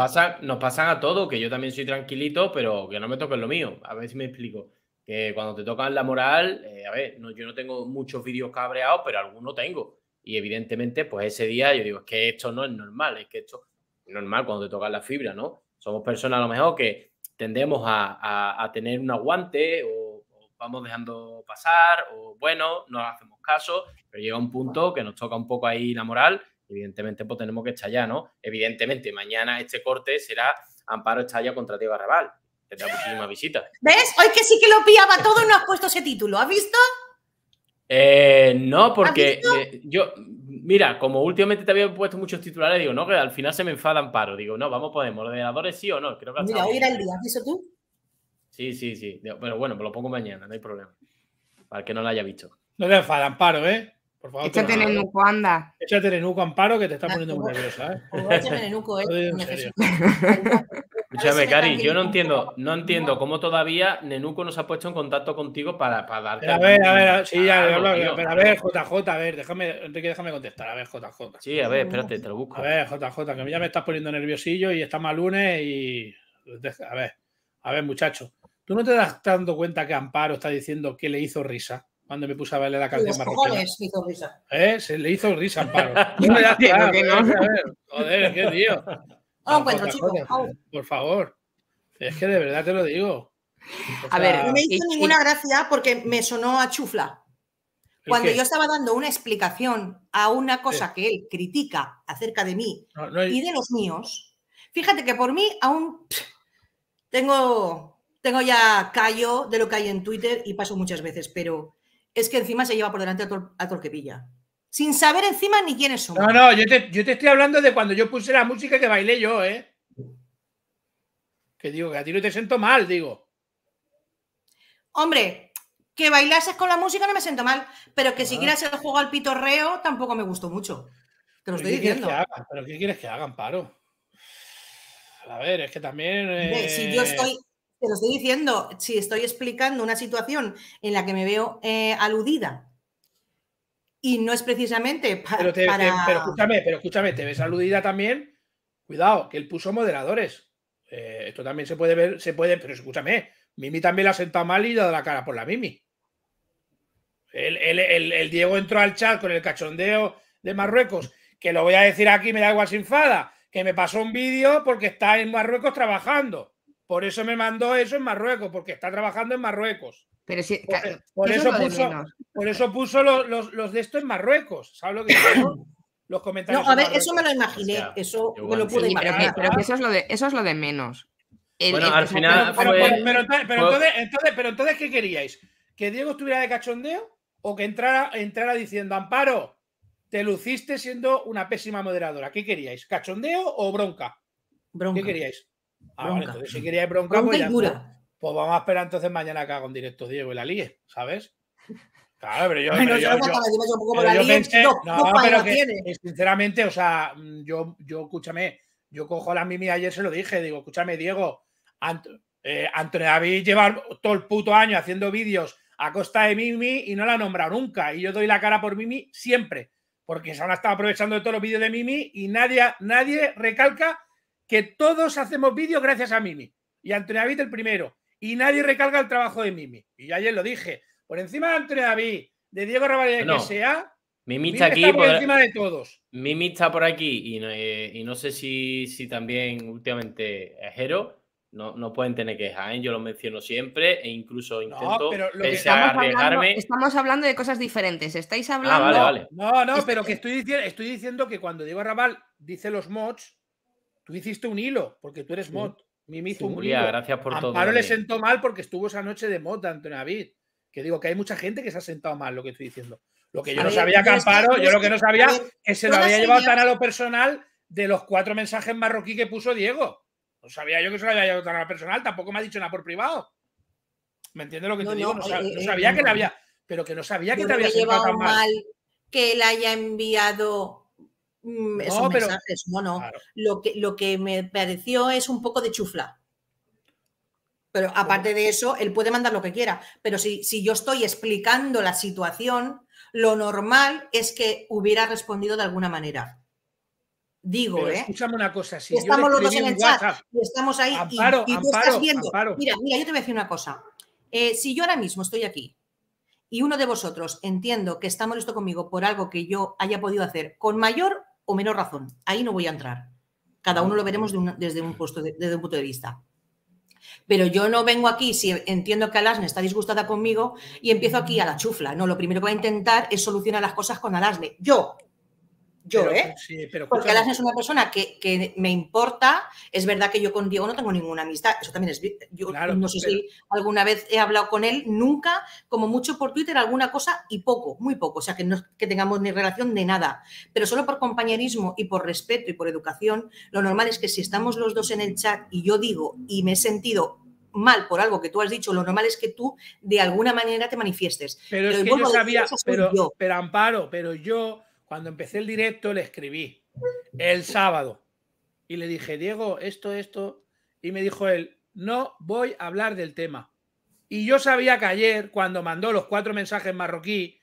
pasan, a todo, que yo también soy tranquilito, pero que no me toquen lo mío. A ver si me explico que cuando te tocan la moral, eh, a ver, yo no tengo muchos vídeos cabreados, pero algunos tengo. Y evidentemente, pues ese día yo digo, es que esto no es normal, es que esto es normal cuando te tocan la fibra, ¿no? Somos personas a lo mejor que tendemos a, tener un aguante o, vamos dejando pasar o bueno, no hacemos caso, pero llega un punto que nos toca un poco ahí la moral, evidentemente pues tenemos que estallar, ¿no? Evidentemente mañana este corte será Amparo Estalla contra Diego Arrabal da muchísimas visitas. ¿Ves? Hoy que sí que lo pillaba todo no has puesto ese título. ¿Has visto? Eh, no, porque yo, mira, como últimamente te había puesto muchos titulares, digo, no, que al final se me enfadan paro. Digo, no, vamos, podemos, ordenadores sí o no. Creo que mira, hoy era el día, ¿has visto tú? Sí, sí, sí. Pero bueno, me lo pongo mañana, no hay problema. Para el que no lo haya visto. No te enfadan Amparo, ¿eh? Por favor. Échate en el nuco, anda. Échate en el Amparo, que te está poniendo muy nerviosa, ¿eh? Échate pues ¿eh? en el nuco, ¿eh? Escúchame, Cari, yo no entiendo, no entiendo cómo todavía Nenuco nos ha puesto en contacto contigo para, para darte. a ver, a ver, sí, ya, a ver, JJ, a ver, déjame, Enrique, déjame contestar, a ver, JJ. Sí, a ver, espérate, te lo busco. A ver, JJ, que ya me estás poniendo nerviosillo y está mal lunes y. A ver, a ver, muchacho, ¿tú no te das dando cuenta que Amparo está diciendo que le hizo risa? cuando me puse a bailar la canción le hizo risa. ¿Eh? Se le hizo risa, Amparo. ¿eh? joder, qué tío. No lo encuentro, chicos. Por favor. Es que de verdad te lo digo. a ver, no me hizo ninguna gracia porque me sonó a chufla. Cuando yo estaba dando una explicación a una cosa que él critica acerca de mí y de los míos, fíjate que por mí aún tengo, tengo ya callo de lo que hay en Twitter y paso muchas veces, pero es que encima se lleva por delante a, todo pilla sin saber encima ni quiénes son. No, no, yo te, estoy hablando de cuando yo puse la música que bailé yo, ¿eh? Que digo, que a ti no te siento mal, digo. Hombre, que bailases con la música no me siento mal, pero que siquiera si ah. quieras el juego al pitorreo tampoco me gustó mucho. Te lo estoy diciendo. ¿Pero qué quieres que hagan, paro? A ver, es que también. Si yo eh, estoy. Te lo estoy diciendo, si estoy explicando una situación en la que me veo eh, aludida y no es precisamente para... pero escúchame, pero escúchame, te ves aludida también. Cuidado, que él puso moderadores. Eh, esto también se puede ver, se puede, pero escúchame, Mimi también la ha sentado mal y dado la cara por la Mimi. El, Diego entró al chat con el cachondeo de Marruecos, que lo voy a decir aquí, me da igual sin fada, que me pasó un vídeo porque está en Marruecos trabajando. Por eso me mandó eso en Marruecos, porque está trabajando en Marruecos. E, por, eso puso, los, de estos en Marruecos. ¿Sabes lo Los comentarios. No, a ver, eso me lo imaginé. eso lo pude Pero, eso, es lo de, menos. bueno, al final. Pero, entonces, ¿qué queríais? ¿Que Diego estuviera de cachondeo o que entrara, diciendo, Amparo, te luciste siendo una pésima moderadora? ¿Qué queríais? ¿Cachondeo o bronca? ¿Qué queríais? Ah, bronca. entonces, si queríais bronca, bronca pues pues vamos a esperar entonces mañana que con directo Diego y la ligue, ¿sabes? Claro, pero yo. no, pero que, sinceramente, o sea, mm, yo, yo, escúchame, yo cojo a la Mimi ayer, se lo dije, digo, escúchame, Diego, eh, Antonio David lleva todo el puto año haciendo vídeos a costa de Mimi y no la ha nombrado nunca. Y yo doy la cara por Mimi siempre, porque se han estado aprovechando de todos los vídeos de Mimi y nadie, nadie recalca que todos hacemos vídeos gracias a Mimi. Y Antonio David el primero y nadie recarga el trabajo de Mimi. Y yo ayer lo dije, por encima de Antonio David, de Diego y de que sea, Mimi está aquí por, encima de todos. Mimi está por aquí y, eh, y no sé si, si también últimamente Jero. No, no, pueden tener quejas, ¿eh? yo lo menciono siempre e incluso intento estamos Hablando, de cosas diferentes, estáis ah, hablando. No, no, pero que estoy diciendo, estoy diciendo que cuando Diego Rabal dice los mods, tú hiciste un hilo, porque tú eres mod. Mimi gracias por Amparo todo. Amparo le sentó mal porque estuvo esa noche de mota, Antonio David. Que digo que hay mucha gente que se ha sentado mal, lo que estoy diciendo. Lo que yo no sabía Camparo, yo lo que no sabía es que se lo había llevado tan a lo personal de los cuatro mensajes marroquí que puso Diego. No sabía yo que se lo había llevado tan a lo personal, tampoco me ha dicho nada por privado. ¿Me entiendes lo que te digo? No, eh, eh, sabía eh, que la había, pero que no sabía que te había llevado tan mal. mal que él haya enviado eso mm, esos mensajes. No, Lo, que, lo que me pareció es un poco de chufla. Pero aparte de eso, él puede mandar lo que quiera. Pero si, yo estoy explicando la situación, lo normal es que hubiera respondido de alguna manera. Digo, ¿eh? Escúchame una cosa. Si estamos los dos en el chat y estamos ahí y, tú estás viendo. Mira, mira, yo te voy a decir una cosa. Eh, si yo ahora mismo estoy aquí y uno de vosotros entiendo que está molesto conmigo por algo que yo haya podido hacer con mayor o menos razón. Ahí no voy a entrar. Cada uno lo veremos desde, un puesto desde un punto de vista. Pero yo no vengo aquí si entiendo que Alasne está disgustada conmigo y empiezo aquí a la chufla. No, lo primero que voy a intentar es solucionar las cosas con Alasne. Yo, yo, ¿eh? Sí, pero Porque Alan es una persona que, me importa. Es verdad que yo con Diego no tengo ninguna amistad. Eso también es. Yo no sé si alguna vez he hablado con él, nunca, como mucho por Twitter, alguna cosa y poco, muy poco. O sea, que no que tengamos ni relación de nada. Pero solo por compañerismo y por respeto y por educación, lo normal es que si estamos los dos en el chat y yo digo y me he sentido mal por algo que tú has dicho, lo normal es que tú de alguna manera te manifiestes. Pero, pero es que yo sabía, pero, pero Amparo, pero yo cuando empecé el directo le escribí el sábado y le dije, Diego, esto, esto. Y me dijo él, no voy a hablar del tema. Y yo sabía que ayer, cuando mandó los cuatro mensajes marroquí,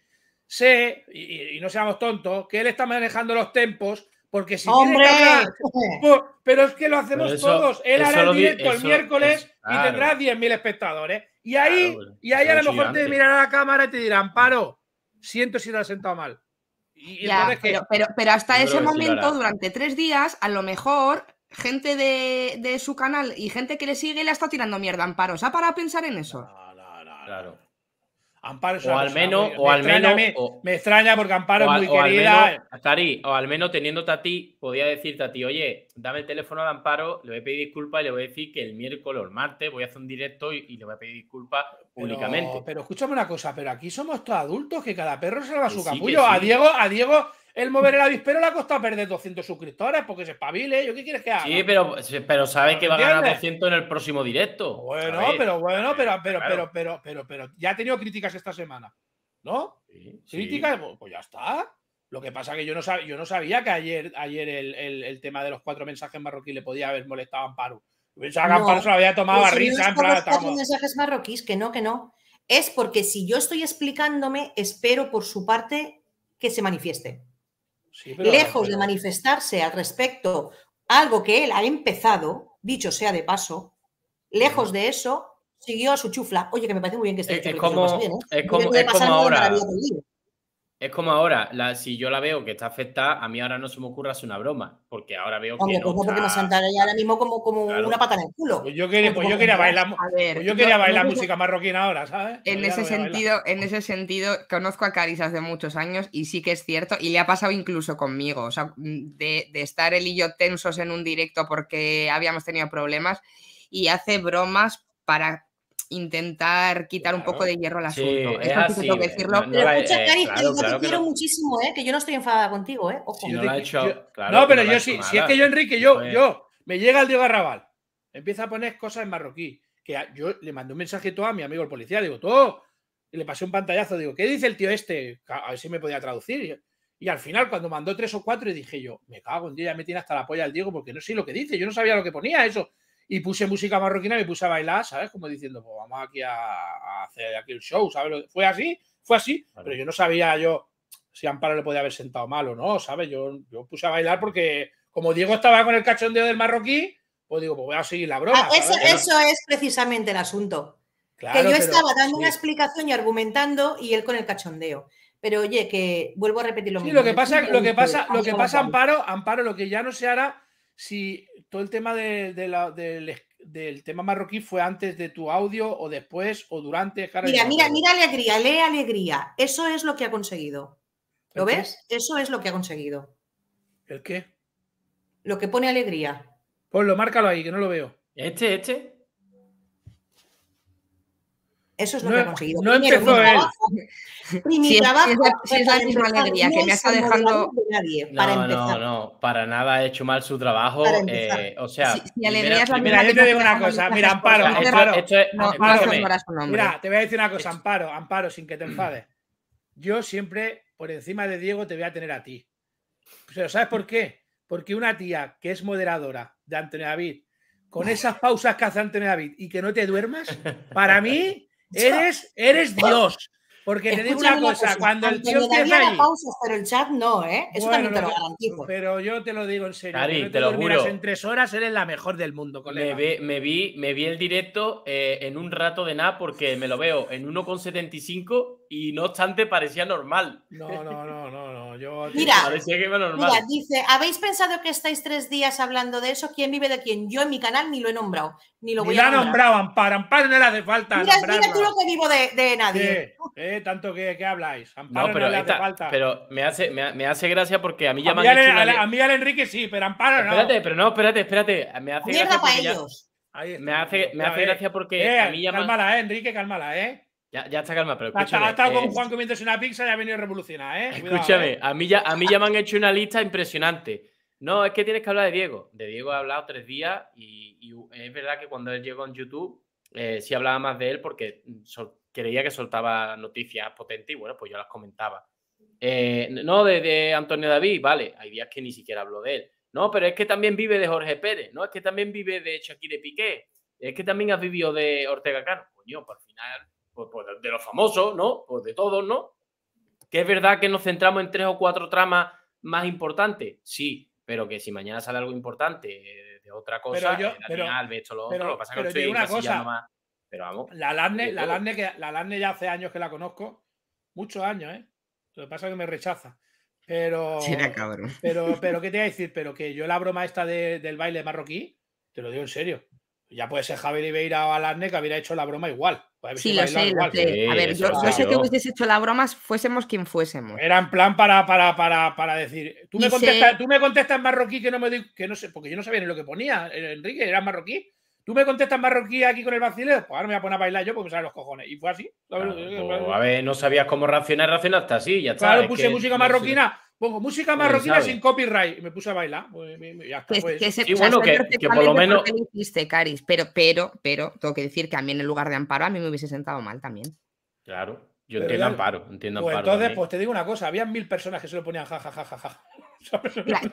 sé, y, no seamos tontos, que él está manejando los tempos, porque si ¡Hombre! pero es que lo hacemos todos. Él hará el directo el miércoles y tendrá 10.000 espectadores. Y ahí, y ahí a lo mejor te mirará la cámara y te dirán, paro, siento si te has sentado mal pero, pero, hasta ese momento, durante tres días, a lo mejor gente de, de, su canal y gente que le sigue le ha estado tirando mierda a Amparo. pensar en eso? claro. Amparo es o, al menos, o al menos, me, extraña porque Amparo es muy querida. o al menos teniéndote a ti, podía decirte a ti, oye, dame el teléfono de Amparo, le voy a pedir disculpas y le voy a decir que el miércoles o el martes voy a hacer un directo y, le voy a pedir disculpas públicamente. Pero, escúchame una cosa, pero aquí somos todos adultos que cada perro se su capullo. A Diego, a Diego el mover el avispero le ha costado perder 200 suscriptores porque se espabile. ¿Yo qué quieres que haga? Sí, pero, pero sabe que va a ganar 200 en el próximo directo. Bueno, pero bueno, pero, pero, pero, pero, pero, ya ha tenido críticas esta semana. ¿No? Sí, críticas, pues, pues ya está. Lo que pasa es que yo no, sabía, yo no sabía que ayer, ayer el, tema de los cuatro mensajes marroquíes le podía haber molestado a Amparo. Pensaba no, que se había tomado pues a risa. en plan, los cuatro mensajes marroquíes, que no, que no. Es porque si yo estoy explicándome, espero por su parte que se manifieste. Lejos de manifestarse al respecto algo que él ha empezado, dicho sea de paso, lejos de eso, siguió a su chufla. Oye, que me parece muy bien que esté eh, es, como, ¿eh? es, como, es como ahora. Es como ahora, si yo la veo que está afectada, a mí ahora no se me ocurre hacer una broma, porque ahora veo que... que. Pues no, porque me sentaré ahora mismo como, una pata en el culo. Pues yo quería, bailar, música marroquina ahora, ¿sabes? En pues ese, sentido, en ese sentido, conozco a Caris hace muchos años y sí que es cierto, y le ha pasado incluso conmigo, o sea, mm, de, de estar él y yo tensos en un directo porque habíamos tenido problemas y hace bromas para intentar quitar un poco de hierro al asunto. es, que pero escucha, eh, Cari, quiero muchísimo, ¿eh? que yo no estoy enfadada contigo. ¿eh? no, pero yo sí, si, es que yo, Enrique, yo, yo, me llega el Diego Arrabal, empieza a poner cosas en marroquí, que yo le mandé un mensaje todo a mi amigo el policía, digo, todo, y le pasé un pantallazo, digo, ¿qué dice el tío este? A ver si me podía traducir. Y al final, cuando mandó tres o cuatro, y dije yo, me cago en día, ya me tiene hasta la polla el Diego, porque no sé lo que dice, yo no sabía lo que ponía eso y puse música marroquina, y me puse a bailar, ¿sabes? Como diciendo, pues vamos aquí a, hacer aquí el show, ¿sabes? Fue así, fue así, pero yo no sabía yo si Amparo le podía haber sentado mal o no, ¿sabes? Yo, yo puse a bailar porque como Diego estaba con el cachondeo del marroquí, pues digo, pues voy a seguir la broma. Ah, eso, es precisamente el asunto. que yo estaba dando una explicación y argumentando y él con el cachondeo. Pero oye, que vuelvo a repetir lo mismo. Sí, lo que pasa, lo que pasa, lo que pasa, Amparo, Amparo, lo que ya no se hará si todo el tema del, tema marroquí fue antes de tu audio o después o durante. mira, mira, mira alegría, lee alegría. Eso es lo que ha conseguido. ¿Lo ves? Eso es lo que ha conseguido. ¿El qué? Lo que pone alegría. Ponlo, márcalo ahí, que no lo veo. ¿Este, este? Eso es lo que he em- conseguido. No empezó mi él. Trabajo, mi trabajo. Es, es, la misma alegría que me está dejando. nadie, no, para empezar. no, no, para nada ha hecho mal su trabajo. Eh, o sea, si, es yo te digo una cosa. Mira, Amparo, Amparo. mira, te voy a decir una cosa, Amparo, Amparo, sin que te enfades. Yo siempre, por encima de Diego, te voy a tener a ti. Pero ¿sabes por qué? Porque una tía que es moderadora de Antonio David, con esas pausas que hace Antonio David y que no te duermas, para mí Eres, eres Dios. Porque te te digo una cosa, cuando el tío empieza ahí, pausas, pero el chat no, ¿eh? Eso también te lo, garantizo. Pero yo te lo digo en serio. te lo juro. En tres horas eres la mejor del mundo, colega. Me, me, vi, me vi el directo eh, en un rato de nada porque me lo veo en 1,75 y no obstante parecía normal. No, no, no, no, no. Yo, mira, parecía que normal. Mira, dice, ¿habéis pensado que estáis tres días hablando de eso? ¿Quién vive de quién? Yo en mi canal ni lo he nombrado, ni lo voy a nombrar. lo nombraban, para Amparo no le hace falta Mira, tú lo que vivo de, nadie. eh. Tanto que, que habláis. Amparo no, pero, le hace falta. pero me, hace, me, hace gracia porque a mí ya a me han hecho una... a, mí al Enrique sí, pero Amparo no. Espérate, pero no, espérate, espérate. Me hace Mierda para ellos. me hace, me hace eh, gracia porque eh, a mí ya Cálmala, eh, Enrique, cálmala, ¿eh. Ya, ya está calma, pero escúchame. Ha estado con eh, Juan comiéndose una pizza y ha venido revolucionada, ¿eh? escúchame, a mí, ya, a mí ya me han hecho una lista impresionante. No, es que tienes que hablar de Diego. De Diego he hablado tres días y, y es verdad que cuando él llegó en YouTube eh, sí hablaba más de él porque mm, creía que soltaba noticias potentes y bueno, pues yo las comentaba. Eh, no, de, Antonio David, vale, hay días que ni siquiera hablo de él. No, pero es que también vive de Jorge Pérez, no, es que también vive de de Piqué, es que también ha vivido de Ortega Cano. Coño, por pues final, pues, pues, de los famosos, ¿no? Pues de todos, ¿no? Que es verdad que nos centramos en tres o cuatro tramas más importantes, sí, pero que si mañana sale algo importante eh, de otra cosa, final, esto, lo otro, lo pasa que estoy más. Pero La lande la lande ya hace años que la conozco. Muchos años, ¿eh? Lo que pasa es que me rechaza. Pero. cabrón. Pero, pero, ¿qué te iba a decir? Pero que yo la broma esta del baile marroquí, te lo digo en serio. Ya puede ser Javier Ibeira o Alarne que hubiera hecho la broma igual. Sí, lo sé, a ver, yo, sé que hubieses hecho la broma fuésemos quien fuésemos. Era en plan para, para, para, decir. Tú me, contestas, tú me contestas marroquí que no me que no sé, porque yo no sabía ni lo que ponía, eh, Enrique, era marroquí. Tú me contestas marroquí aquí con el vacilero, pues ahora me voy a poner a bailar yo porque me salen los cojones. Y fue así. Pues, a ver, no sabías cómo reaccionar, hasta así, ya está. Claro, puse música marroquina, pongo música marroquina pues, sin copyright y me puse a bailar. Pues, que y bueno, que, que, por lo menos. hiciste, Caris, pero, pero, pero, tengo que decir que a mí en el lugar de Amparo a mí me hubiese sentado mal también. Claro, yo entiendo Amparo, entiendo Entonces, pues te digo una cosa, había mil personas que se lo ponían jajaja.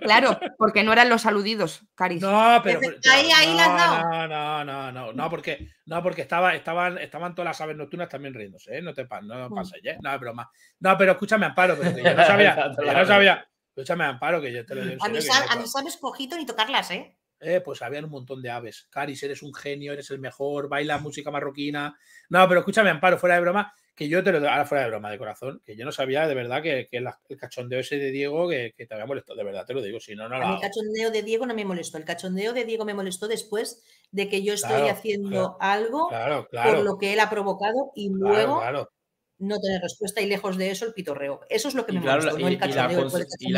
Claro, porque no eran los aludidos, Caris. No, pero. Ahí, ahí no, no, no, no, no, no, porque, no, porque estaba, estaban, estaban todas las aves nocturnas también riéndose, ¿eh? No te no mm. pases, ¿eh? No es broma. No, pero escúchame, Amparo, porque yo no sabía, yo no sabía. Escúchame, Amparo, que yo te lo digo. A, mí, sabes cojito ni tocarlas, ¿eh? Eh, pues había un montón de aves. Caris, eres un genio, eres el mejor, baila música marroquina. No, pero escúchame, Amparo, fuera de broma, que yo te lo ahora fuera de broma de corazón, que yo no sabía de verdad que, el cachondeo ese de Diego que, te había molestado, de verdad te lo digo, si no, no lo El cachondeo de Diego no me molestó, el cachondeo de Diego me molestó después de que yo estoy haciendo algo por lo que él ha provocado y luego no tener respuesta y lejos de eso el pitorreo. Eso es lo que me molestó, no el cachondeo.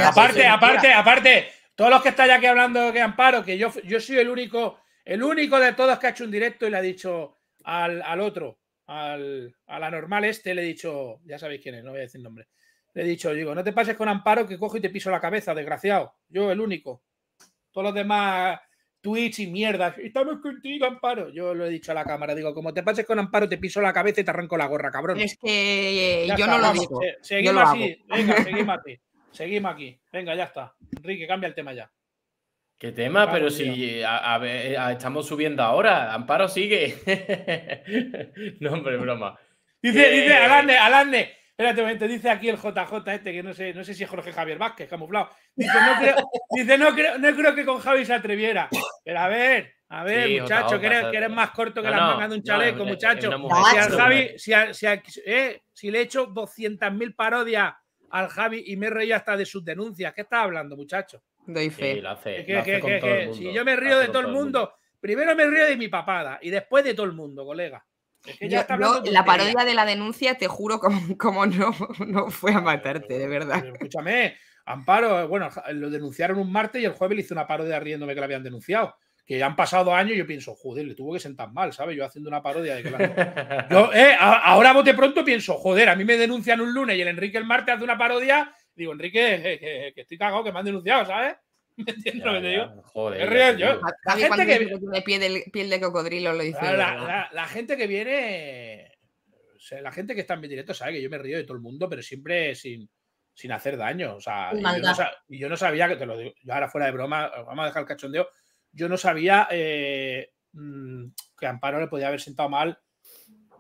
aparte, aparte, aparte, todos los que están aquí hablando de Amparo, que yo, yo soy el único, el único de todos que ha hecho un directo y le ha dicho al, otro, al, la normal este, le he dicho, ya sabéis quién es, no voy a decir nombre. Le he dicho, digo, no te pases con Amparo que cojo y te piso la cabeza, desgraciado. Yo el único. Todos los demás tweets y mierdas. Estamos contigo, Amparo. Yo lo he dicho a la cámara. Digo, como te pases con Amparo, te piso la cabeza y te arranco la gorra, cabrón. Es que eh, yo no lo digo. seguimos así. Venga, seguimos así. Seguimos aquí. Venga, ya está. Enrique, cambia el tema ya. ¿Qué tema? Pero si eh, a, estamos subiendo ahora. Amparo sigue. no, hombre, broma. Dice, eh, dice, Alane, Alane. Espérate un momento, dice aquí el JJ este, que no sé, no sé si es Jorge Javier Vázquez, camuflado. Dice, no creo, dice, no creo, no creo que con Javi se atreviera. Pero a ver, a ver, muchacho, que eres, más corto que las mangas de un chaleco, muchacho. Si al Javi, si, si, eh, si le he hecho 200.000 parodias al Javi y me he reído hasta de sus denuncias. ¿Qué estás hablando, muchacho? Doy fe. Si yo me río de todo, el mundo, primero me río de mi papada y después de todo el mundo, colega. la parodia de la denuncia, te juro, como, no, no fue a matarte, de verdad. Escúchame, Amparo, bueno, lo denunciaron un martes y el jueves le hice una parodia riéndome que la habían denunciado que ya han pasado años yo pienso, joder, le tuvo que sentar mal, ¿sabes? Yo haciendo una parodia de que eh, ahora bote pronto pienso, joder, a mí me denuncian un lunes y el Enrique el martes hace una parodia. Digo, Enrique, eh, eh, que estoy cagado, que me han denunciado, ¿sabes? ¿Me entiendo lo que te digo? Joder. yo. La, gente que La, gente que viene. la gente que está en mi directo sabe que yo me río de todo el mundo, pero siempre sin, hacer daño. O sea, y yo, no, y yo, no, sabía que te lo digo. Yo ahora fuera de broma, vamos a dejar el cachondeo yo no sabía eh, mm, que Amparo le podía haber sentado mal.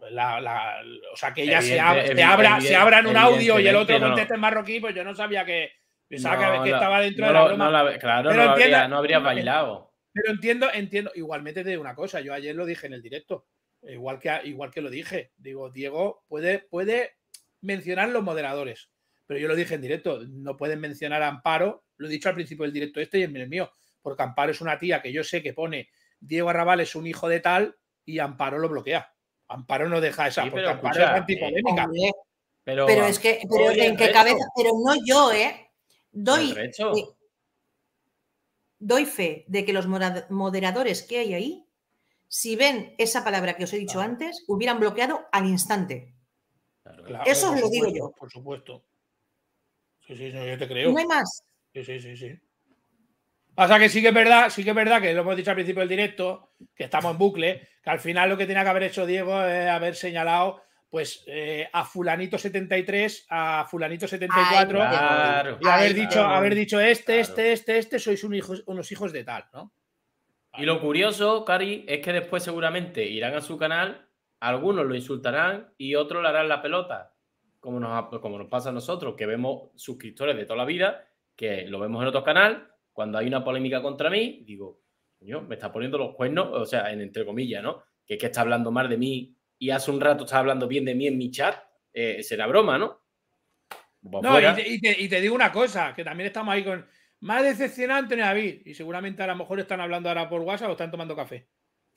o sea, que ella se, abra, se, abra, en un audio y el otro conteste marroquí, pues yo no sabía que, estaba dentro de la broma. claro, entiendo, no, habría, bailado. Pero entiendo, entiendo. Igualmente te digo una cosa, yo ayer lo dije en el directo, igual que, igual que lo dije. Digo, Diego puede, puede mencionar los moderadores, pero yo lo dije en directo, no pueden mencionar a Amparo, lo he dicho al principio del directo este y en el mío, porque Amparo es una tía que yo sé que pone Diego Arrabal es un hijo de tal y Amparo lo bloquea. Amparo no deja esa, porque pero, es eh, pero, que, pero en qué cabeza, pero no yo, ¿eh? Doy, doy fe de que los moderadores que hay ahí, si ven esa palabra que os he dicho antes, hubieran bloqueado al instante. Eso os lo digo yo. Por supuesto. Sí, sí, yo te creo. No hay más. Sí, sí, sí, sí. O sea que sí que es verdad, sí que es verdad que lo hemos dicho al principio del directo, que estamos en bucle, que al final lo que tenía que haber hecho Diego es haber señalado pues eh, a fulanito 73, a fulanito 74 y haber dicho haber dicho este, este, este, este sois un hijo, unos hijos de tal, ¿no? Y lo curioso, Cari, es que después seguramente irán a su canal, algunos lo insultarán y otros le harán la pelota, como nos, como nos pasa a nosotros, que vemos suscriptores de toda la vida, que lo vemos en otro canal cuando hay una polémica contra mí, digo, coño, me está poniendo los cuernos, o sea, en, entre comillas, ¿no? Que es que está hablando mal de mí y hace un rato está hablando bien de mí en mi chat, eh, será broma, ¿no? Pues no, y te, digo una cosa, que también estamos ahí con. Más decepcionante, David. Y seguramente a lo mejor están hablando ahora por WhatsApp o están tomando café.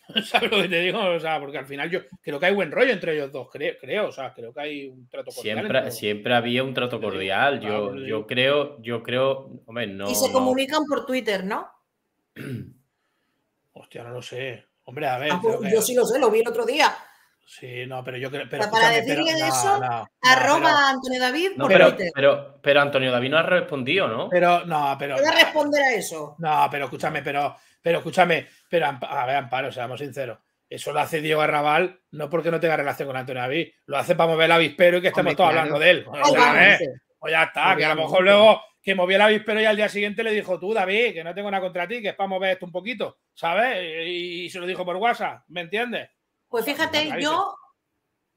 ¿Sabes lo que te digo? O sea, porque al final yo creo que hay buen rollo entre ellos dos, creo, creo o sea, creo que hay un trato cordial. Siempre, siempre había un trato cordial, yo, yo creo, yo creo, Y se comunican por Twitter, ¿no? Hostia, no lo sé. Hombre, a ver. Ah, pues, yo sí lo sé, lo vi el otro día. Sí, no, pero yo creo. Pero, para decirle eso, arroba Antonio David por Twitter. Pero, pero Antonio David no ha respondido, ¿no? Pero, no, pero. Voy responder a eso. No, pero escúchame, pero pero escúchame, pero a ver, Amparo, seamos sinceros. Eso lo hace Diego Arrabal no porque no tenga relación con Antonio David, lo hace para mover el avispero y que estemos todos hablando de él. O, eh, pues ya está, que a lo mejor luego que movió el avispero y al día siguiente le dijo tú, David, que no tengo nada contra ti, que es para mover esto un poquito, ¿sabes? y se lo dijo por WhatsApp, ¿me entiendes? Pues fíjate, yo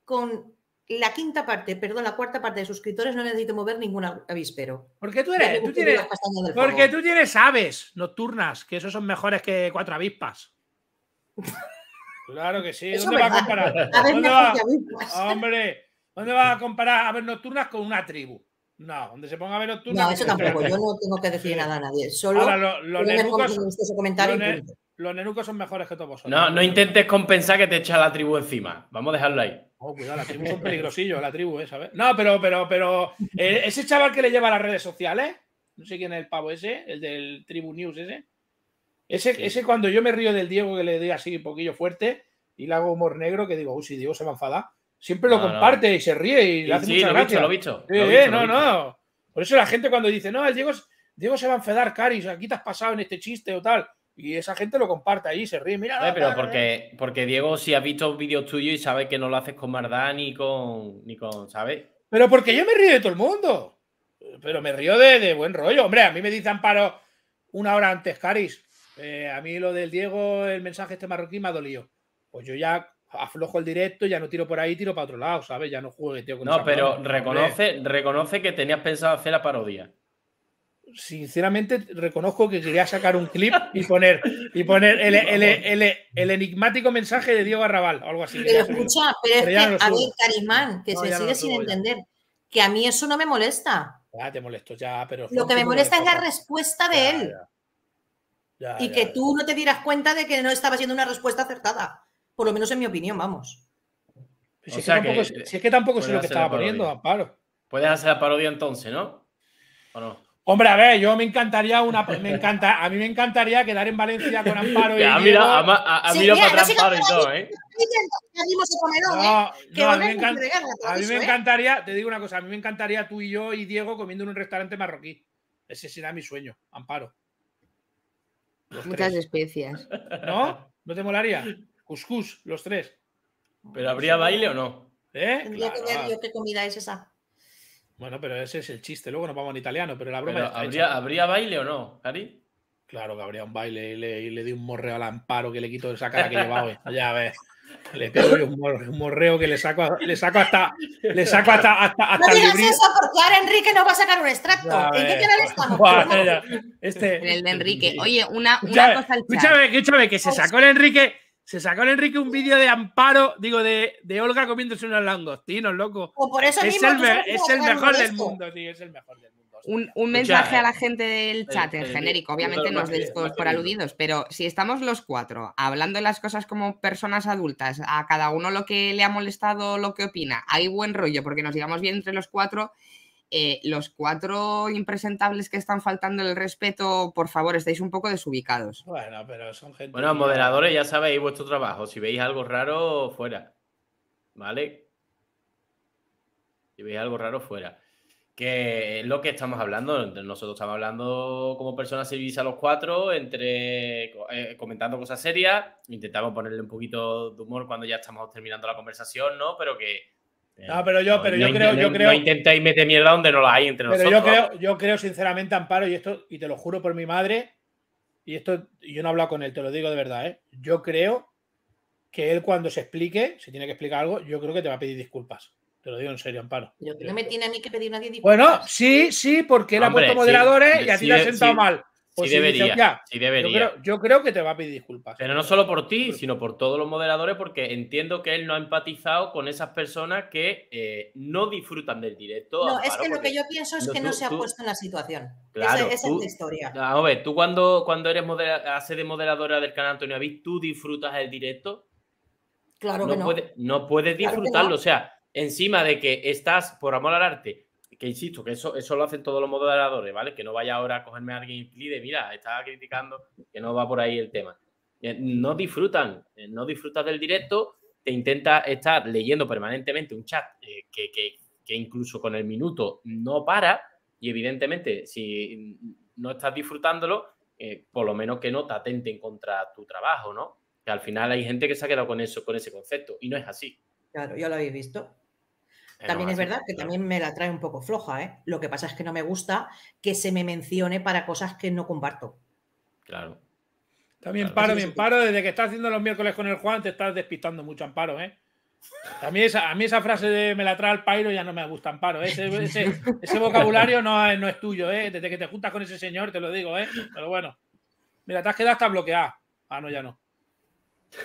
con la quinta parte, perdón, la cuarta parte de suscriptores no necesito mover ningún avispero. Porque tú eres, tienes, porque tú tienes aves nocturnas, que esos son mejores que cuatro avispas. claro que sí. Eso ¿Dónde va a comparar? A Hombre, ¿dónde vas a comparar aves nocturnas con una tribu? No, donde se ponga a ver nocturnas. No, eso tampoco. Yo no tengo que decir nada a nadie. Solo los, nenucos son mejores que todos No, no intentes compensar que te echa la tribu encima. Vamos a dejarlo ahí. Oh, cuidado, la tribu son peligrosillos, la tribu eh, No, pero, pero, pero, eh, ese chaval que le lleva a las redes sociales, no sé quién es el pavo ese, el del Tribu News ese. Ese, cuando yo me río del Diego que le doy así un poquillo fuerte y le hago humor negro, que digo, uy, si Diego se va a enfadar, siempre lo comparte y se ríe y le hace lo gracia. visto, lo visto. no, no. Por eso la gente cuando dice, no, el Diego, Diego se va a enfadar, Cari, aquí te has pasado en este chiste o tal y esa gente lo comparte ahí, se ríe, mira. pero porque, porque Diego si ha visto vídeos tuyos y sabe que no lo haces con Mardá ni con, ni con, ¿sabes? Pero porque yo me río de todo el mundo. Pero me río de, buen rollo. Hombre, a mí me dicen paro una hora antes, Caris. Eh, a mí lo del Diego, el mensaje este marroquí me ha dolido. Pues yo ya aflojo el directo, ya no tiro por ahí, tiro para otro lado, ¿sabes? Ya no juegue, tío. no, pero reconoce, reconoce que tenías pensado hacer la parodia sinceramente reconozco que quería sacar un clip y poner, y poner el, enigmático mensaje de Diego Arrabal o algo así. Pero escucha, pero, es que, a mí Carismán, que se sigue sin entender, que a mí eso no me molesta. Ya te molesto, ya, pero. Lo que me molesta es la respuesta de él. y que tú no te dieras cuenta de que no estaba siendo una respuesta acertada. Por lo menos en mi opinión, vamos. Si es, que tampoco, es sé lo que estaba poniendo, Amparo. Puedes hacer la parodia entonces, ¿no? ¿O no? Hombre, a ver, yo me encantaría una. Me encanta, a mí me encantaría quedar en Valencia con Amparo y. ¿eh? a, mí y todo, ¿eh? a mí, me, ¿eh? encantaría, te digo una cosa, a mí me encantaría tú y yo y Diego comiendo en un restaurante marroquí. Ese será mi sueño, Amparo. Muchas especias. ¿No? ¿No te molaría? Cuscús, los tres. ¿Pero habría baile o no? ¿Eh? Tendría que ver qué comida es esa. Bueno, pero ese es el chiste. Luego nos vamos en italiano, pero la broma. ¿habría, baile o no, Cari? Claro que habría un baile y le, y le di un morreo al amparo que le quito esa cara que llevaba hoy. Ya ves. Le pego un, morreo que le saco, le saco hasta. Le saco hasta, hasta, hasta no digas eso porque ahora Enrique no va a sacar un extracto. ¿En qué canal estamos? este... En el de Enrique. Oye, una, una al cosa. Escúchame, escúchame, que se sacó el Enrique se sacó en Enrique un vídeo de Amparo, digo, de, Olga comiéndose unos langostinos, loco. es el, es el mejor del mundo, tío, es el mejor del mundo. Un, mensaje a la eh, gente del eh, chat en eh, genérico, obviamente no os deis por aludidos, pero si estamos los cuatro hablando de las cosas como personas adultas, a cada uno lo que le ha molestado, lo que opina, hay buen rollo porque nos digamos bien entre los cuatro, eh, los cuatro impresentables que están faltando el respeto, por favor, estáis un poco desubicados. Bueno, pero son gente. Bueno, moderadores, ya sabéis vuestro trabajo. Si veis algo raro, fuera. ¿Vale? Si veis algo raro, fuera. Que es lo que estamos hablando. Nosotros estamos hablando como personas civiles a los cuatro, entre eh, comentando cosas serias. Intentamos ponerle un poquito de humor cuando ya estamos terminando la conversación, ¿no? Pero que eh, no, pero yo, pero yo creo, yo creo. No intentéis meter mierda donde no la hay entre nosotros. Pero yo creo, yo creo sinceramente, Amparo, y esto, y te lo juro por mi madre, y esto, yo no he hablado con él, te lo digo de verdad, ¿eh? Yo creo que él cuando se explique, si tiene que explicar algo, yo creo que te va a pedir disculpas. Te lo digo en serio, Amparo. no me tiene a mí que pedir nadie disculpas. Bueno, sí, sí, porque él ha puesto moderadores y a ti te sentado mal debería, Yo creo, que te va a pedir disculpas. Pero no solo por ti, sino por todos los moderadores, porque entiendo que él no ha empatizado con esas personas que eh, no disfrutan del directo. No, es que lo que yo pienso es que no se ha puesto en la situación. Claro, esa, es la historia. Ah, a ver, tú cuando, cuando eres hace de moderadora del canal Antonio Avis, ¿tú disfrutas el directo? Claro no que no. no puedes disfrutarlo. O sea, encima de que estás por amor al arte que insisto, que eso, eso lo hacen todos los moderadores, ¿vale? Que no vaya ahora a cogerme a alguien y de, mira, estaba criticando, que no va por ahí el tema. Eh, no disfrutan, eh, no disfrutas del directo, te intenta estar leyendo permanentemente un chat eh, que, incluso con el minuto no para y evidentemente si no estás disfrutándolo, por lo menos que no te atenten contra tu trabajo, ¿no? Que al final hay gente que se ha quedado con eso, con ese concepto y no es así. Claro, ya lo habéis visto. También es verdad que también me la trae un poco floja, ¿eh? Lo que pasa es que no me gusta que se me mencione para cosas que no comparto. Claro. También paro, bien paro. Desde que estás haciendo los miércoles con el Juan, te estás despistando mucho, Amparo, ¿eh? A mí, esa, a mí esa frase de me la trae al pairo ya no me gusta, Amparo. ¿eh? Ese, vocabulario no, no es tuyo, ¿eh? Desde que te juntas con ese señor, te lo digo, ¿eh? Pero bueno. Mira, te has quedado hasta bloqueada. Ah, no, ya no.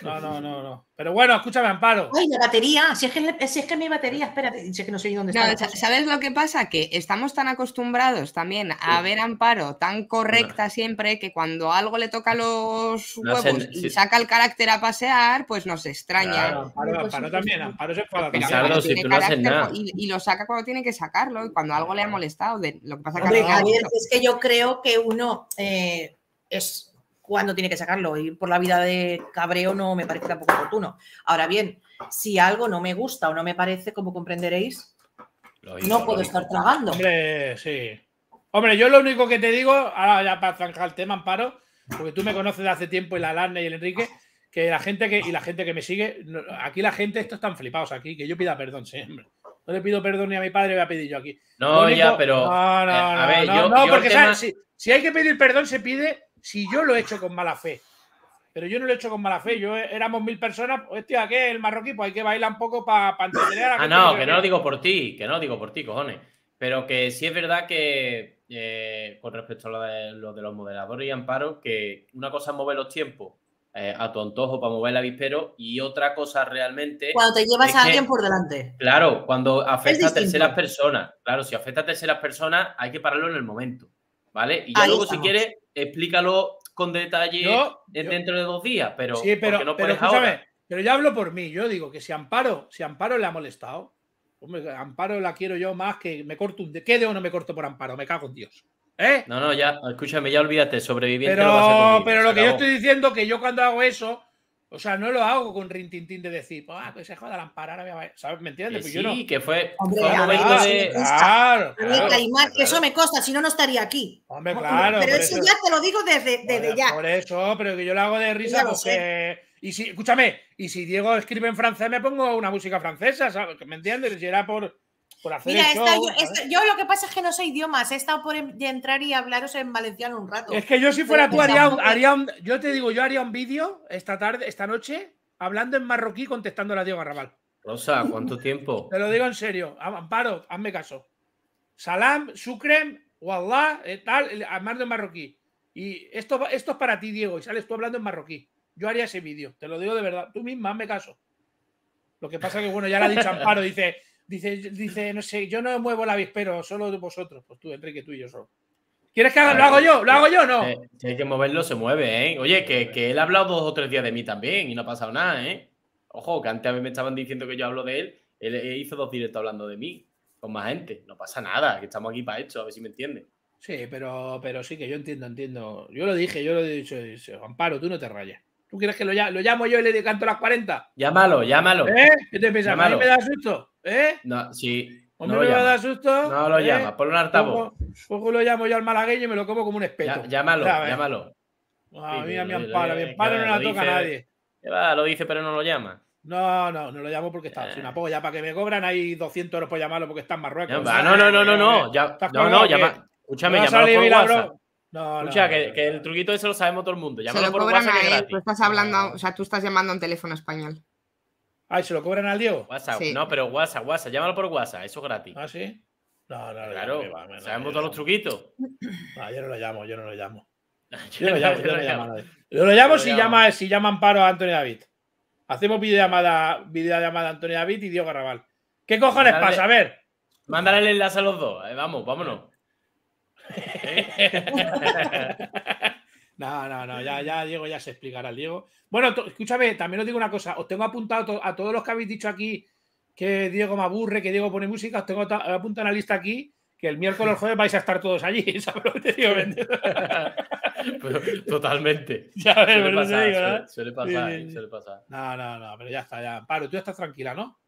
No, no, no, no. Pero bueno, escúchame, Amparo. Ay, la batería. Si es que, es mi batería, espérate, si es que no sé dónde está. ¿Sabes lo que pasa? Que estamos tan acostumbrados también a ver Amparo tan correcta siempre que cuando algo le toca los huevos y saca el carácter a pasear, pues nos extraña. Amparo, pues también, Amparo se fue a la Y, lo saca cuando tiene que sacarlo y cuando algo le ha molestado. lo que pasa es que yo creo que uno eh, es cuándo tiene que sacarlo. Y por la vida de cabreo no me parece tampoco oportuno. Ahora bien, si algo no me gusta o no me parece, como comprenderéis, no puedo estar tragando. Hombre, sí. Hombre, yo lo único que te digo, ahora ya para zanjar el tema, Amparo, porque tú me conoces de hace tiempo y la Lana y el Enrique, que la gente que, y la gente que me sigue, aquí la gente, estos están flipados aquí, que yo pida perdón siempre. No le pido perdón ni a mi padre, voy a pedir yo aquí. No, ya, pero. No, no, eh, no, porque ¿sabes? si, hay que pedir perdón, se pide si yo lo he hecho con mala fe. Pero yo no lo he hecho con mala fe. Yo eh, éramos mil personas. Pues, hostia, ¿qué? El marroquí, pues hay que bailar un poco para entender a Ah, no, que no lo digo por ti, que no lo digo por ti, cojones. Pero que sí es verdad que eh, con respecto a lo de, los moderadores y amparos, que una cosa es mover los tiempos eh, a tu antojo para mover el avispero y otra cosa realmente. Cuando te llevas a alguien por delante. Claro, cuando afecta a terceras personas. Claro, si afecta a terceras personas, hay que pararlo en el momento. ¿Vale? Y luego, si quieres, explícalo con detalle dentro de dos días, pero, sí, pero no pero, ahora? pero ya hablo por mí, yo digo que si Amparo, si Amparo le ha molestado, Amparo la quiero yo más que me corto un de quede o no me corto por Amparo, me cago en Dios. ¿eh? No, no, ya, escúchame, ya olvídate, sobreviviente. Pero, lo pero lo que yo estoy diciendo que yo cuando hago eso, o sea, no lo hago con rintintín de decir, pues, ah, pues se joda la ampara, a ¿Sabes? ¿Me entiendes? pues sí, yo no. que fue, Hombre, claro, de. Claro, claro, eso me costa, si no, no estaría aquí. Hombre, claro. Pero eso, ya te lo digo desde, desde e, ya. Por eso, pero que yo lo hago de risa porque. Y si, escúchame, y si Diego escribe en francés, me pongo una música francesa, ¿sabes? ¿Me entiendes? Si era por. Mira, yo, lo que pasa es que no sé idiomas, he estado por em, entrar y hablaros en valenciano un rato. Es que yo si fuera tú haría un, yo te digo, yo haría un vídeo esta tarde, esta noche, hablando en marroquí contestando a Diego arrabal Rosa, ¿cuánto tiempo? Te lo digo en serio, Amparo, hazme caso. Salam, Sucre, Wallah, eh, tal, además de marroquí. Y esto, esto es para ti, Diego, y sales tú hablando en marroquí. Yo haría ese vídeo, te lo digo de verdad, tú misma, hazme caso. Lo que pasa es que, bueno, ya lo ha dicho Amparo, dice, Dice, dice, no sé, yo no muevo la pero solo vosotros, pues tú, Enrique, tú y yo solo. ¿Quieres que haga, lo hago yo? ¿Lo hago yo no? si hay que moverlo, se mueve, ¿eh? Oye, que, él ha hablado dos o tres días de mí también y no ha pasado nada, ¿eh? Ojo, que antes a mí me estaban diciendo que yo hablo de él. Él, hizo dos directos hablando de mí, con más gente. No pasa nada, que estamos aquí para esto, a ver si me entiende. Sí, pero, pero sí que yo entiendo, entiendo. Yo lo dije, yo lo he dicho, he dicho Amparo, tú no te rayas. ¿Tú quieres que lo, lo llamo yo y le a las 40? Llámalo, llámalo. ¿Eh? ¿Qué te piensas? ¿A mí me da susto? ¿Eh? No, sí. no me, da susto? No lo llamas ¿Eh? llama, un un altavoz. Poco, lo llamo yo al malagueño y me lo como como un espeto. llámalo, llámalo. A mí, a mi amparo, a mi amparo no la toca a nadie. lo dice, pero no lo llama. No, no, no lo llamo porque está. sin apoyo. Eh. Ya para que me cobran ahí 200 euros por llamarlo porque está en Marruecos. No, no, no, no, no. no, no, llama. Escúchame, llámalo por WhatsApp. No, no, que, el truquito ese lo sabemos todo el mundo. Llámalo se lo por cobran WhatsApp, a él. tú estás hablando, o sea, tú estás llamando a un teléfono español. Ay, ¿se lo cobran al Diego? no, pero WhatsApp, WhatsApp, llámalo por WhatsApp, eso es gratis. ¿Ah, sí? No, claro. sabemos todos los truquitos. yo no lo llamo, yo no lo llamo. Yo lo llamo, si, Llama, si llaman paro a Antonio David. Hacemos videollamada, videollamada a Antonio David y Diego Garrabal. ¿Qué cojones pasa? A ver. Mándale el enlace a los dos. Eh, vamos, vámonos no, no, no, ya, ya Diego ya se explicará Diego. Bueno, escúchame, también os digo una cosa, os tengo apuntado a todos los que habéis dicho aquí que Diego me aburre, que Diego pone música, os tengo apuntado la lista aquí que el miércoles jueves vais a estar todos allí, ¿sabes totalmente. Ya ves, suele, pasar, digo, ¿no? Eh, no, no, no, pero ya está, ya. Paro. tú estás tranquila, ¿no?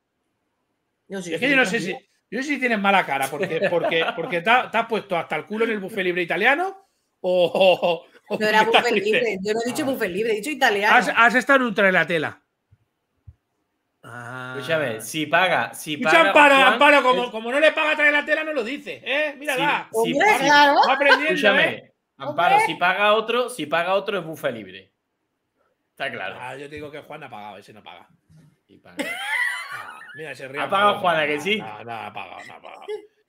Yo Es que no sé si. Yo sé si tienes mala cara, porque, porque, porque te, has puesto hasta el culo en el buffet libre italiano o. no era buffet libre, yo no he dicho ah. buffet libre, he dicho italiano. Has, estado en un tela. Ah. Escúchame, si paga, si paga. Amparo como, como, no le paga trae la tela, no lo dice, ¿eh? Mírala. Pues Va si, Escúchame, ¿eh? Amparo, si paga otro, si paga otro es bufé libre. Está claro. Ah, yo te digo que Juan ha pagado, ese no paga. Y paga. Mira, se ríe. Apaga Juana, que sí. No, no, apaga, no, apaga.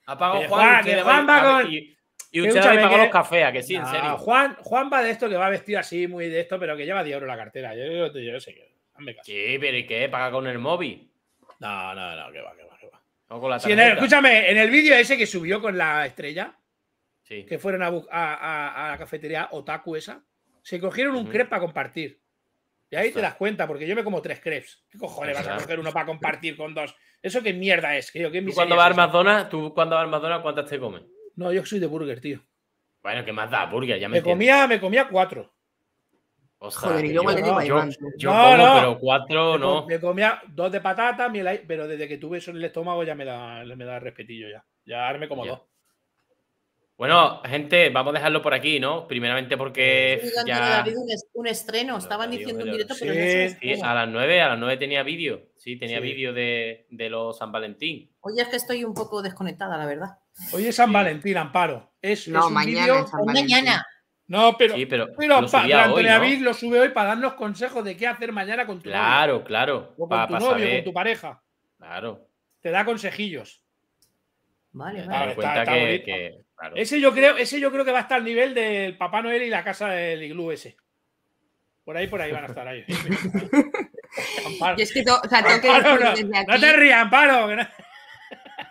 Apaga eh, Juan, que eh, Juan va con. Y, un usted le paga los cafés, que sí, en serio. Juan, Juan va de esto que va vestido así, muy de esto, pero que lleva 10 euros la cartera. Yo, yo, sé que. Sí, pero ¿y qué? ¿Paga con el móvil? No, no, no, que va, que va, que va. No con la escúchame, en el vídeo ese que subió con la estrella, que fueron a, a, la cafetería Otaku esa, se cogieron un crepe para compartir. Y ahí te das cuenta, porque yo me como tres crepes. ¿Qué cojones vas a coger uno para compartir con dos? ¿Eso qué mierda es? ¿Y cuando vas a ¿Tú cuando vas a cuántas te comes? No, yo soy de burger, tío. Bueno, ¿qué más da burger? Ya me, comía, me comía cuatro. Joder, yo, como, pero cuatro no. Me comía dos de patata, pero desde que tuve eso en el estómago ya me da, me da respetillo ya. Ya arme como dos. Bueno, gente, vamos a dejarlo por aquí, ¿no? Primeramente porque sí, ya... habido un estreno, estaban diciendo un directo, pero sí, a las nueve a las 9 tenía vídeo, sí, tenía vídeo de, los San Valentín. Oye, es que estoy un poco desconectada, la verdad. Hoy es San Valentín, Amparo. Es, no, mañana. mañana. No, pero, sí, pero, pero David lo sube hoy para darnos consejos de qué hacer mañana con tu Claro, novio, claro. O con tu novio, con tu pareja. Claro. Te da consejillos. Vale, vale. Está, está que, que, ese, yo creo, ese yo creo que va a estar al nivel del Papá Noel y la casa del iglú ese. Por ahí, por ahí van a estar ahí. no, desde aquí, te rías, Amparo.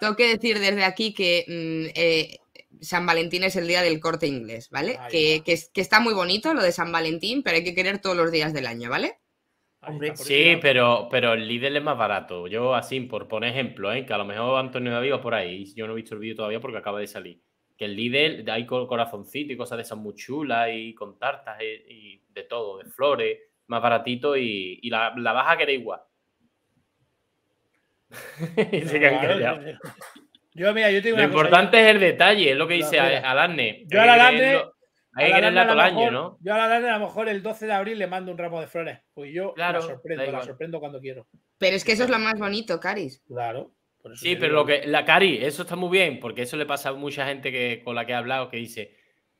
tengo que decir desde aquí que mm, eh, San Valentín es el día del corte inglés, ¿vale? Que, está muy bonito lo de San Valentín, pero hay que querer todos los días del año, ¿vale? sí, pero, pero el líder es más barato. Yo, así, por poner ejemplo, ¿eh? que a lo mejor Antonio David va por ahí. Yo no he visto el vídeo todavía porque acaba de salir. Que el líder hay corazoncito y cosas de esas muy chulas y con tartas eh, y, de todo, de flores, más baratito y, la, baja que era igual. lo importante es el detalle, es lo que dice a Yo a Alarne. Hay que todo el año, ¿no? Yo a la a lo mejor el 12 de abril le mando un ramo de flores. Pues yo claro, sorprendo, la sorprendo cuando quiero. Pero es que eso es lo más bonito, Caris. Claro. Sí, pero lo que, la Cari, eso está muy bien, porque eso le pasa a mucha gente que, con la que he hablado que dice,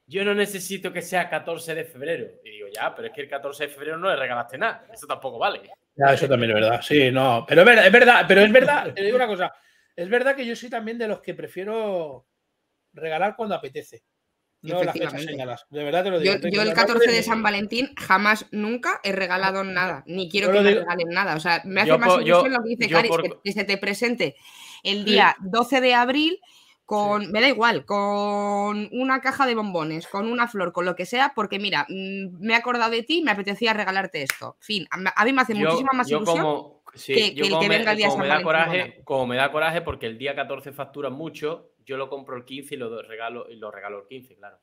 yo no necesito que sea 14 de febrero. Y digo, ya, pero es que el 14 de febrero no le regalaste nada, eso tampoco vale. Ya, eso también es verdad, sí, no, pero es verdad, pero es verdad, te digo una cosa, es verdad que yo soy también de los que prefiero regalar cuando apetece. Yo, el 14 de San Valentín jamás, nunca he regalado nada, ni quiero que me regalen nada. O sea, me hace más ilusión lo que dice Caris, que, se te presente el día 12 de abril con, me da igual, con una caja de bombones, con una flor, con lo que sea, porque mira, mm, me he acordado de ti, me apetecía regalarte esto. Fin, a mí me hace muchísima más ilusión. que, el que venga el día como me da coraje, Como me da coraje porque el día 14 factura mucho yo lo compro el 15 y lo regalo, y lo regalo el 15, claro.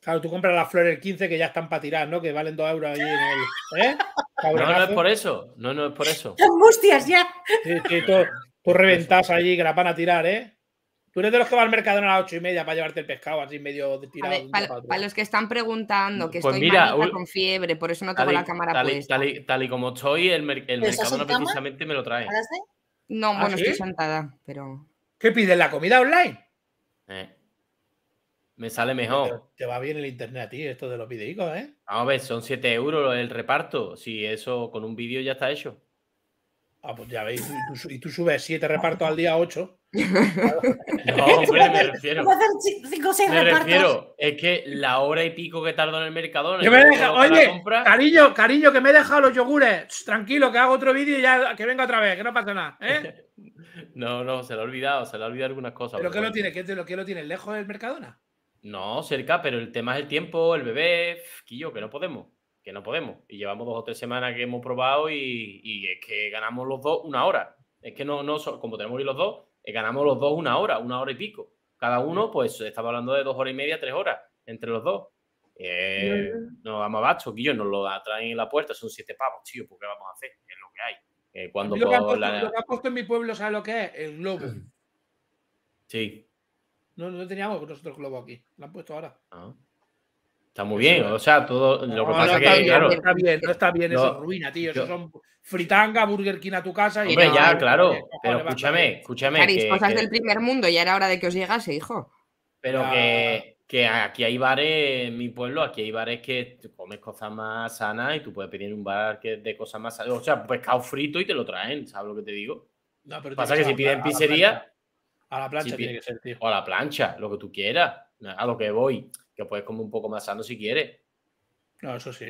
Claro, tú compras las flores el 15 que ya están para tirar, ¿no? Que valen 2 euros allí en el. ¿eh? No, no es por eso. No, no es por eso. ¡Angustias ya! Sí, tú, allí que la van a tirar, ¿eh? Tú eres de los que va al mercado a las ocho y media para llevarte el pescado así medio tirado. Ver, para, los que están preguntando, que pues estoy con fiebre, por eso no tengo la cámara tal Tal y, como estoy, el, mercado precisamente me lo trae. No, ¿Ah, bueno, estoy sentada, pero... ¿Qué pides? ¿La comida online? Eh, me sale mejor. Te, va bien el internet a ti, esto de los videicos, ¿eh? a ah, ver, son 7 euros el reparto. Si eso con un vídeo ya está hecho. Ah, pues ya veis, y tú, tú subes 7 repartos al día 8. No, hombre, me refiero. me refiero, es que la hora y pico que tardo en el Mercadona oye, cariño, cariño, que me he dejado los yogures. tranquilo, que hago otro vídeo y ya que venga otra vez, que no pasa nada. ¿eh? no, no, se lo ha olvidado, se le ha olvidado algunas cosas. ¿Pero qué lo tiene? ¿Qué, lo, lo tiene? ¿Lejos del Mercadona? No, cerca, pero el tema es el tiempo, el bebé, quillo, que no podemos, que no podemos. Y llevamos dos o tres semanas que hemos probado y, es que ganamos los dos una hora. Es que no, no, como tenemos ir los dos eh, ganamos los dos una hora, una hora y pico. Cada uno, pues estaba hablando de dos horas y media, tres horas entre los dos. Eh, nos no vamos abajo, Guillo, nos lo traen en la puerta, son siete pavos, tío, ¿por qué vamos a hacer? Es lo que hay. Eh, cuando lo, que en mi pueblo, ¿sabes lo que es? El globo. Sí. No, no teníamos nosotros globo aquí, lo han puesto ahora. Ah. Está muy bien, o sea, todo lo que pasa es que, no está bien, no está bien, eso ruina, tío. eso son fritanga, Burger King a tu casa y. Hombre, ya, claro. Pero, escúchame, escúchame. que, cosas del primer mundo, ya era hora de que os llegase, hijo. Pero que, que aquí hay bares en mi pueblo, aquí hay bares que comes cosas más sanas y tú puedes pedir un bar que de cosas más sanas. O sea, pescado frito y te lo traen, ¿sabes lo que te digo? No, pero pasa que, si piden pizzería. A la plancha, tiene que ser, tío. O a la plancha, lo que tú quieras, a lo que voy que puedes comer un poco más sano si quieres. No, eso sí.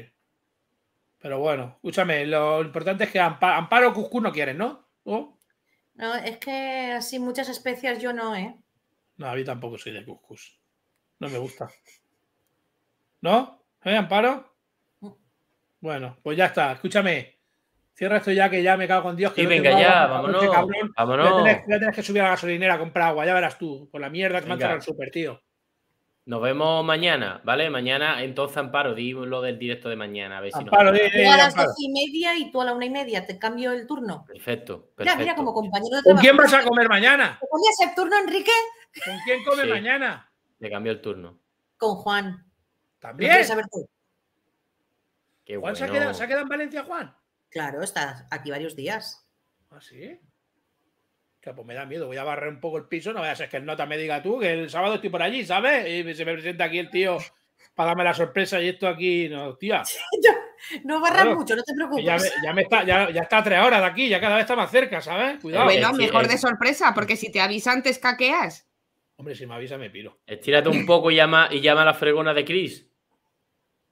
Pero bueno, escúchame, lo importante es que Amparo, Amparo Cuscú no quieres, ¿no? No, es que así muchas especias yo no, ¿eh? No, a mí tampoco soy de Cuscus No me gusta. ¿No? ¿Eh, Amparo? Bueno, pues ya está. Escúchame. Cierra esto ya que ya me cago con Dios. Que y venga ya, vámonos. Ya tienes, que subir a la gasolinera a comprar agua, ya verás tú. Por la mierda que me han el súper, tío. Nos vemos mañana, ¿vale? Mañana, entonces, Amparo, di lo del directo de mañana. A ver si nos... a las y media y tú a la una y media. Te cambio el turno. Perfecto. perfecto. mira, como compañero de trabajo. ¿Con quién vas a comer mañana? ¿Te el turno, Enrique? ¿Con quién come mañana? Le cambio el turno. Con Juan. ¿También? Saber tú? Qué ¿Juan se, ha quedado, se ha quedado en Valencia, Juan? Claro, está aquí varios días. ¿Ah, sí? pues me da miedo, voy a barrer un poco el piso, no vaya a ser que el nota me diga tú que el sábado estoy por allí, ¿sabes? Y se me presenta aquí el tío para darme la sorpresa y esto aquí, no, tía. no barras mucho, no te preocupes. Ya, está, a tres horas de aquí, ya cada vez está más cerca, ¿sabes? Cuidado. Bueno, mejor de sorpresa, porque si te avisa antes caqueas. Hombre, si me avisa me piro. Estírate un poco y llama, y llama a la fregona de Cris.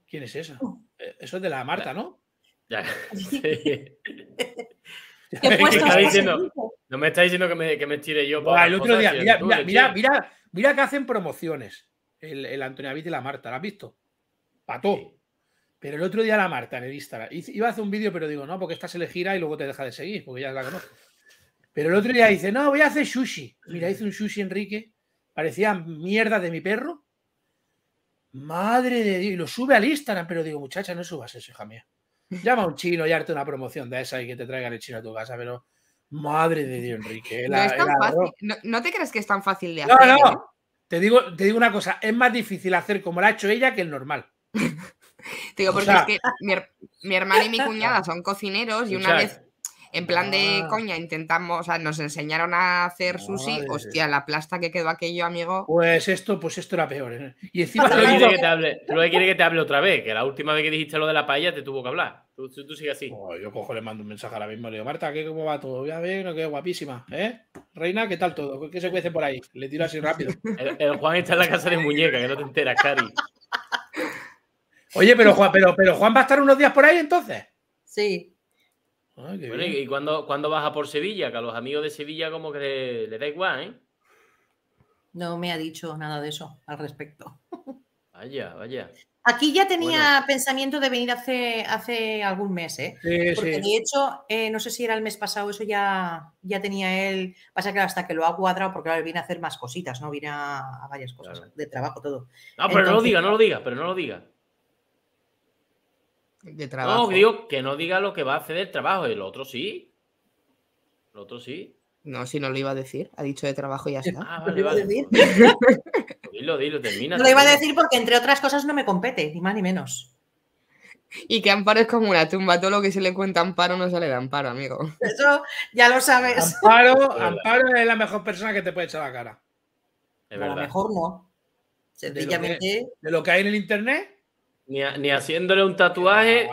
¿Quién es esa? Uh. Eh, eso es de la Marta, ¿no? no me está diciendo que me, que estire yo para. el otro mira, mira, mira, que hacen promociones. El, Antonio David y la Marta, ¿la has visto? Pató. Pero el otro día la Marta en el Instagram. Iba a hacer un vídeo, pero digo, no, porque esta se le gira y luego te deja de seguir, porque ya la conozco. Pero el otro día dice, no, voy a hacer sushi. Mira, hice un sushi, Enrique. Parecía mierda de mi perro. Madre de Dios. Y lo sube al Instagram, pero digo, muchacha, no subas eso, hija mía. Llama a un chino y harte una promoción de esa y que te traigan el chino a tu casa, pero madre de Dios, Enrique. no, es tan fácil. No, te crees que es tan fácil de hacer. No, no. ¿eh? Te, digo, te digo una cosa, es más difícil hacer como la ha hecho ella que el normal. digo, porque es que mi, hermana y mi cuñada son cocineros y una vez en plan de ah. coña, intentamos, o sea, nos enseñaron a hacer sushi. Hostia, la plasta que quedó aquello, amigo. Pues esto, pues esto era peor. ¿eh? Y encima. Luego quiere, que te hable, luego quiere que te hable otra vez, que la última vez que dijiste lo de la paella te tuvo que hablar. Tú, sigues así. yo cojo, le mando un mensaje ahora mismo, le digo, Marta, ¿qué cómo va todo? a ver, no Qué guapísima, ¿eh? Reina, ¿qué tal todo? ¿Qué se cuece por ahí? Le tiro así rápido. el, Juan está en la casa de muñeca, que no te enteras, Cari. Oye, pero Juan, pero, pero Juan va a estar unos días por ahí entonces. Sí. Ah, ¿y cuándo, cuando vas a por Sevilla? Que a los amigos de Sevilla como que le, da igual, ¿eh? No me ha dicho nada de eso al respecto. Vaya, vaya. Aquí ya tenía pensamiento de venir hace, hace algún mes, ¿eh? Porque de hecho, eh, no sé si era el mes pasado, eso ya, ya tenía él. Pasa que hasta que lo ha cuadrado, porque ahora viene a hacer más cositas, ¿no? Viene a, varias cosas, de trabajo, todo. No, pero no lo diga, no lo diga, pero no lo diga de trabajo. No, digo que no diga lo que va a hacer el trabajo, el otro sí. El otro sí. No, si no lo iba a decir, ha dicho de trabajo y ya está. Ah, ¿Lo Iba a decir? lo iba a decir porque, entre otras cosas, no me compete, ni más ni menos. Y que Amparo es como una tumba, todo lo que se le cuenta Amparo no sale de Amparo, amigo. Eso ya lo sabes. Amparo, Amparo es la mejor persona que te puede echar la cara. Es a lo mejor no. Sencillamente. de lo que hay en el internet, ni, haciéndole un tatuaje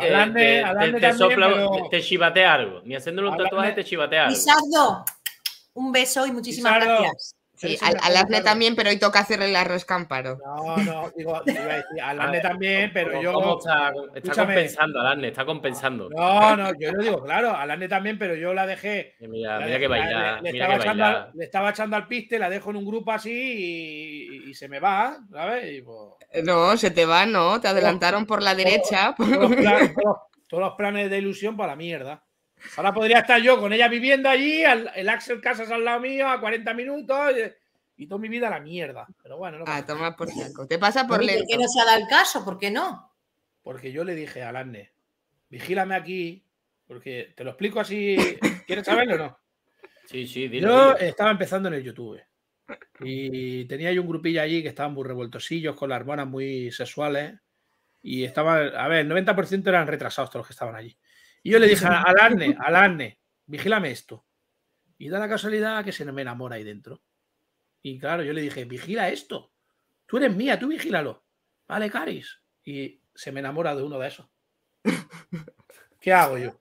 te, chivatea algo. Ni haciéndole un tatuaje te chivatea algo. un beso y muchísimas gracias. Sí, eh, al, Arne también, pero hoy toca hacerle el arroz cámparo. No, no, digo, al también, pero yo. está, está compensando, Arne, está compensando. No, no, yo lo digo, claro, Arne también, pero yo la dejé. Eh, mira, mira que baila. Le, estaba echando Al, estaba echando al piste, la dejo en un grupo así y, se me va, ¿sabes? Pues, eh, no, se te va, no, te adelantaron por la derecha. todos los planes de ilusión para la mierda. Ahora podría estar yo con ella viviendo allí, el Axel Casas al lado mío, a 40 minutos. Y toda mi vida a la mierda. Pero bueno, no Ah, toma por saco. Te pasa por ¿Por qué no se ha dado el caso? ¿Por qué no? Porque yo le dije a Lanne, vigílame aquí, porque te lo explico así. ¿Quieres saberlo o no? Sí, sí, dilo, Yo estaba empezando en el YouTube. Y tenía yo un grupillo allí que estaban muy revueltosillos, con las hermanas muy sexuales. Y estaban, a ver, el 90% eran retrasados todos los que estaban allí. Y yo le dije al Arne, al Arne, vigílame esto. Y da la casualidad que se me enamora ahí dentro. Y claro, yo le dije, vigila esto. Tú eres mía, tú vigílalo. Vale, Caris. Y se me enamora de uno de esos. ¿Qué hago yo?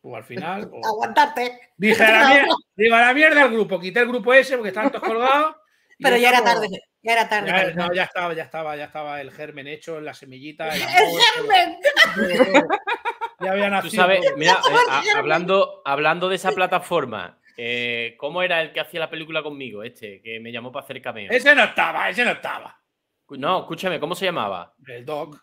O al final. Aguantarte. Dije a la, mierda, digo, a la mierda al grupo. Quité el grupo ese porque están todos colgados. Pero ya era tarde. Ya era tarde. no, ya estaba, ya estaba, ya estaba el germen hecho, la semillita. El, germen! Tú sabes, mira, eh, hablando, hablando de esa plataforma, eh, ¿cómo era el que hacía la película conmigo? Este, que me llamó para hacer cameo. Ese no estaba, ese no estaba. No, escúchame, ¿cómo se llamaba? El Doc.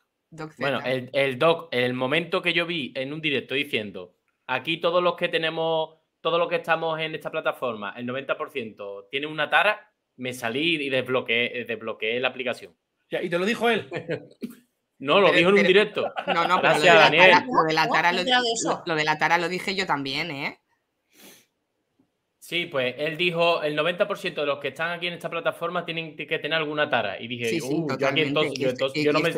bueno, el, el Doc, el momento que yo vi en un directo diciendo, aquí todos los que tenemos, todos los que estamos en esta plataforma, el 90% tiene una tara, me salí y desbloqueé, desbloqueé la aplicación. Ya, y te lo dijo él. No, lo dijo en un directo. No, no, pero lo, de la tara, lo lo, dije yo también, ¿eh? Sí, pues él dijo, el 90% de los que están aquí en esta plataforma tienen que tener alguna tara. Y dije, uh, yo aquí entonces, yo, no me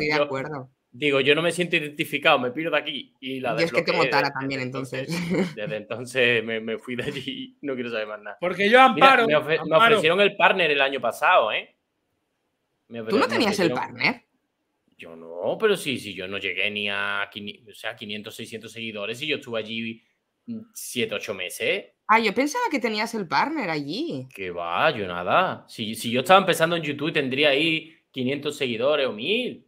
Digo, yo no me siento identificado, me pido de aquí. Y la yo es que tengo tara también, entonces. Desde entonces me, fui de allí no quiero saber más nada. Porque yo amparo. me, ofrecieron el partner el año pasado, ¿eh? ¿Tú no tenías el partner? Yo no, pero sí, sí, yo no llegué ni a o sea, 500, 600 seguidores y yo estuve allí 7, mm, 8 meses. Ah, yo pensaba que tenías el partner allí. Que va, yo nada. Si, yo estaba empezando en YouTube tendría ahí 500 seguidores o 1000.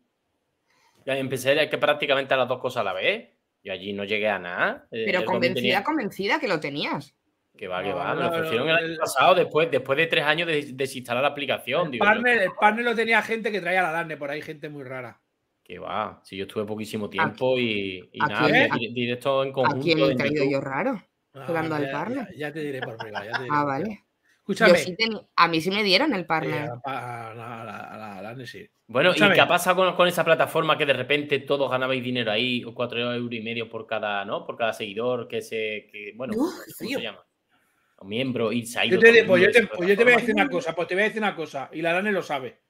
Ya empecé que prácticamente a las dos cosas a la vez. Yo allí no llegué a nada. Eh, pero convencida, convencida que lo tenías. Que va, que va. Me lo ofrecieron el año pasado, después, después de tres años de desinstalar la aplicación. El, partner, lo tenía gente que traía la Darne por ahí, gente muy rara. Que va. Si yo estuve poquísimo tiempo y, y nada, directo en conjunto. ¿A quién he traído yo raro? jugando al partner. Ya, te diré por privado. Ya te ah, vale. Escúchame. a mí sí me dieron el partner. a, la sí. Bueno, ¿y qué ha pasado con, con, esa plataforma que de repente todos ganabais dinero ahí, o cuatro euros y medio por cada, ¿no? Por cada seguidor que se. Que, bueno, ¿cómo se llama? miembro insider. Yo te, pues pues yo te, voy a decir una cosa, pues te voy a decir una cosa, y la lane lo sabe,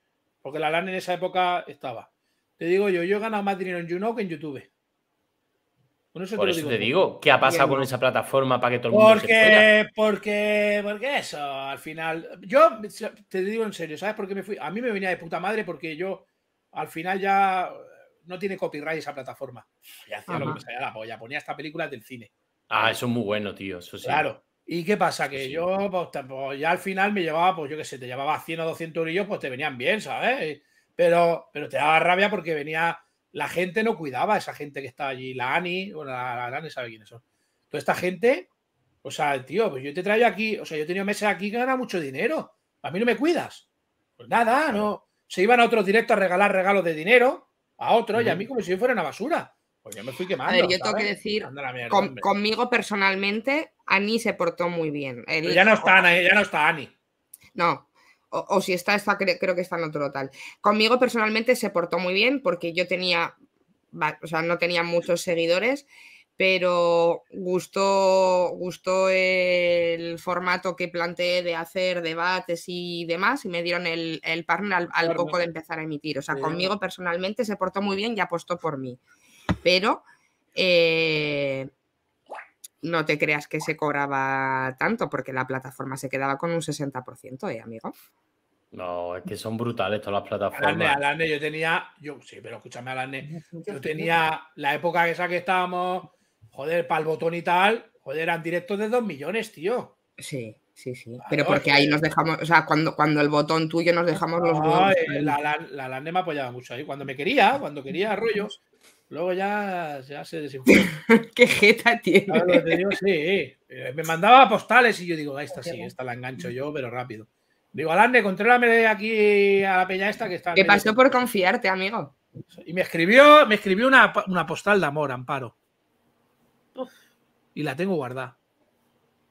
porque la lane en esa época estaba. Te digo yo, yo he ganado más dinero en YouNow que en YouTube. Por eso, te, digo, ¿qué ha pasado con esa plataforma para que todo el mundo porque, porque, porque eso, al final. Yo te digo en serio, ¿sabes por qué me fui? A mí me venía de puta madre porque yo al final ya eh, no tiene copyright esa plataforma. y hacía lo que me salía la ponía esta película del cine. Ah, eso es muy bueno, tío. Eso sí. Claro. ¿Y qué pasa? Que yo, pues, ya al final me llevaba, pues yo qué sé, te llevaba 100 o 200 orillos, pues te venían bien, ¿sabes? Pero, pero te daba rabia porque venía, la gente no cuidaba a esa gente que estaba allí, la Ani, o la, Ani sabe quiénes son. Toda esta gente, o sea, tío, pues yo te traigo aquí, o sea, yo he tenido meses aquí que gana mucho dinero, a mí no me cuidas. Pues nada, no. Se iban a otros directos a regalar regalos de dinero a otros y a mí como si yo fuera una basura. Pues yo me fui quemando. A ver, yo tengo que decir, conmigo personalmente, Ani se portó muy bien. ya no está Ani. ya no está No, o, si está, creo que está en otro tal. Conmigo personalmente se portó muy bien porque yo tenía, o sea, no tenía muchos seguidores, pero gustó, gustó el formato que planteé de hacer debates y demás y me dieron el, el partner al, poco de empezar a emitir. O sea, conmigo personalmente se portó muy bien y apostó por mí. Pero... Eh, no te creas que se cobraba tanto, porque la plataforma se quedaba con un 60%, ¿eh, amigo? No, es que son brutales todas las plataformas. Alane, yo tenía, yo sí, pero escúchame, Alane, yo tenía la época esa que estábamos, joder, para el botón y tal, joder, eran directos de 2 millones, tío. Sí, sí, sí. pero porque ahí nos dejamos, o sea, cuando, cuando el botón tuyo nos dejamos los dos. La, la, la me apoyaba mucho ahí, cuando me quería, cuando quería rollos. Luego ya, se desinfló. ¿Qué jeta tiene? Eh, me mandaba postales y yo digo, ah, esta sí, esta la engancho yo, pero rápido. Digo, Alande, contrólame aquí a la peña esta que está. Que pasó por confiarte, amigo. Y me escribió, me escribió una, postal de amor, Amparo. Y la tengo guardada.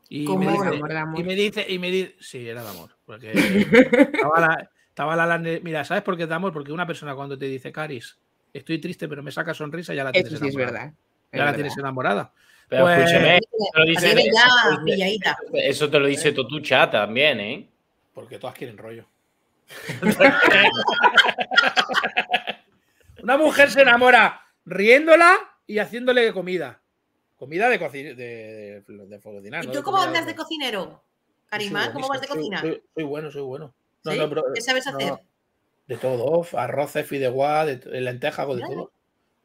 Y, me dice, amor? y me dice, y me dice, sí, era de amor. estaba la, estaba la Mira, ¿sabes por qué es de amor? Porque una persona cuando te dice, Caris, estoy triste, pero me saca sonrisa, ya la tienes Eso sí enamorada. Es verdad. Ya la tienes enamorada. Pero pues, escúcheme. escúchame, lo dice, eso, te lo dice Totucha también, ¿eh? Porque todas quieren rollo. Una mujer se enamora riéndola y haciéndole comida. Comida de, cocina, de, de, ¿Y tú cómo andas de cocinero? Karimán? ¿cómo vas de cocina? Soy, bueno, soy bueno. ¿Qué sabes hacer? De todo, arroz, fideuá, de, hago de todo.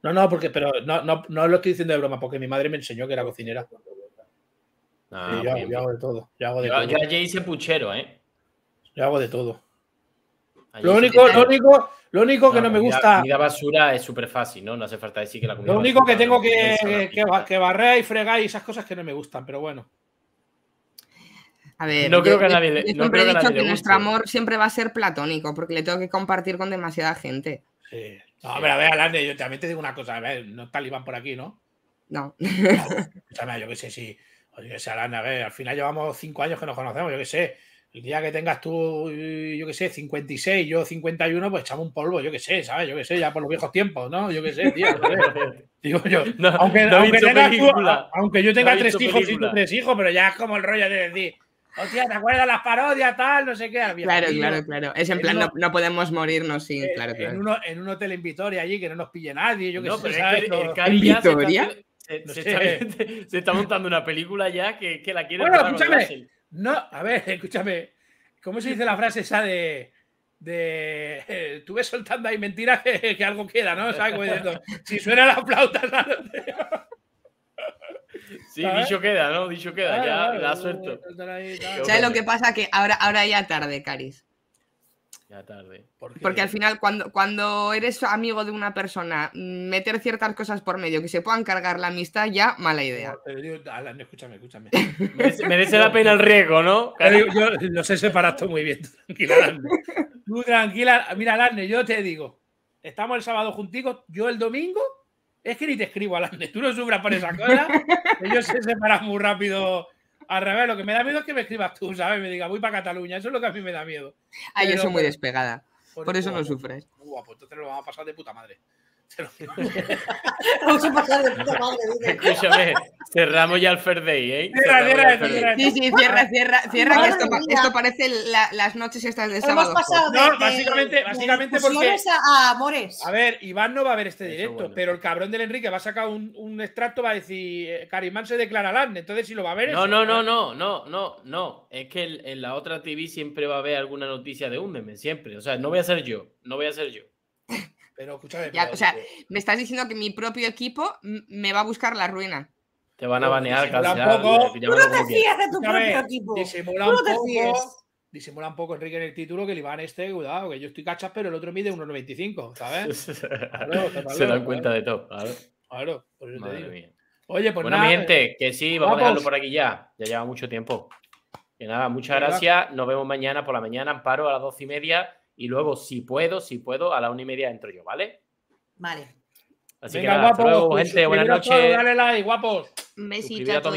No, no, porque, pero no, no, no, lo estoy diciendo de broma, porque mi madre me enseñó que era cocinera. Ah, yo, hago de todo. Yo, hago de todo. yo hice puchero, ¿eh? Yo hago de todo. lo único, lo único, lo único que no me gusta. La basura es súper fácil, ¿no? No hace falta decir que la comida. Lo único que tengo que, que, que, barrer y fregar y esas cosas que no me gustan, pero bueno. A ver, no creo que nadie le, diga. no he dicho que, nuestro amor siempre va a ser platónico, porque le tengo que compartir con demasiada gente. Sí. No, a ver, a ver, Alan, yo también te digo una cosa, a ver, no van por aquí, ¿no? No. Escúchame, yo qué sé, sí. Oye, que Alan, a ver, al final llevamos cinco años que nos conocemos, yo qué sé. El día que tengas tú, yo qué sé, 56, yo 51, pues echamos un polvo, yo qué sé, ¿sabes? Yo qué sé, ya por los viejos tiempos, ¿no? Yo qué sé, tío. Digo yo, aunque, aunque, aunque, yo tenga tres hijos, tú tres hijos, pero ya es como el rollo de decir, Hostia, ¿te acuerdas las parodias, tal? No sé qué. claro, claro, claro. Es en, plan, no, no, podemos morirnos sin. Eh, claro, En, un hotel en Vitoria allí, que no nos pille nadie. Yo no, que sé, ¿sabes? El, Vitoria? Se, está, montando una película ya que, que la quiere. Bueno, escúchame. No, a ver, escúchame. ¿Cómo se dice la frase esa de.? de eh, soltando ahí mentiras que, algo queda, ¿no? ¿Sabes? si suena la flauta, ¿sabes? Sí, dicho queda, ¿no? Dicho queda, ya la suelto. ¿Sabes lo que pasa? Que ahora, ahora ya tarde, Caris. Ya tarde. Porque al final, cuando, cuando eres amigo de una persona, meter ciertas cosas por medio que se puedan cargar la amistad, ya mala idea. Pero digo, escúchame, escúchame. merece, la pena el riesgo, ¿no? Yo, no sé separar separado muy bien. Tranquila, Tú tranquila. Mira, Alan, yo te digo, estamos el sábado juntitos, yo el domingo es que ni te escribo, alante, tú no sufras por esa cosa. Ellos se separan muy rápido. Al revés, lo que me da miedo es que me escribas tú, ¿sabes? Me digas, voy para Cataluña. Eso es lo que a mí me da miedo. Ah, yo soy muy despegada. Por, eso no sufres. pues entonces lo vamos a pasar de puta madre. cerramos ya el Ferday, ¿eh? Cierra, cierra, cierra. Sí, sí, cierra, cierra, cierra esto, esto, parece las noches estas de sábado. no, básicamente, básicamente porque... A, a amores. A ver, Iván no va a ver este directo, pero el cabrón del Enrique va a sacar un, extracto, va a decir, eh, Carimán se declara entonces si lo va a ver... No, no, no, no, no, no, no. Es que en, la otra TV siempre va a haber alguna noticia de un meme, siempre. O sea, no voy a ser yo, no voy a ser yo. Pero escúchame. o sea, me estás diciendo que mi propio equipo me va a buscar la ruina. Te van a banear, cancelar. Tú no te fías de tu propio equipo. Disimula un, poco, un poco Enrique en el título que el Iván este, cuidado, que yo estoy cachas, pero el otro mide 1,95, ¿sabes? Se dan cuenta de todo, claro. Oye, pues bueno, mi gente, que sí, vamos, a dejarlo por aquí ya. Ya lleva mucho tiempo. Que nada, muchas gracias. Nos vemos mañana por la mañana, Amparo, a las doce y media. Y luego, si puedo, si puedo, a la una y media entro yo, ¿vale? Vale. Así que luego, gente. Buenas noches. Dale like, guapos. Un besito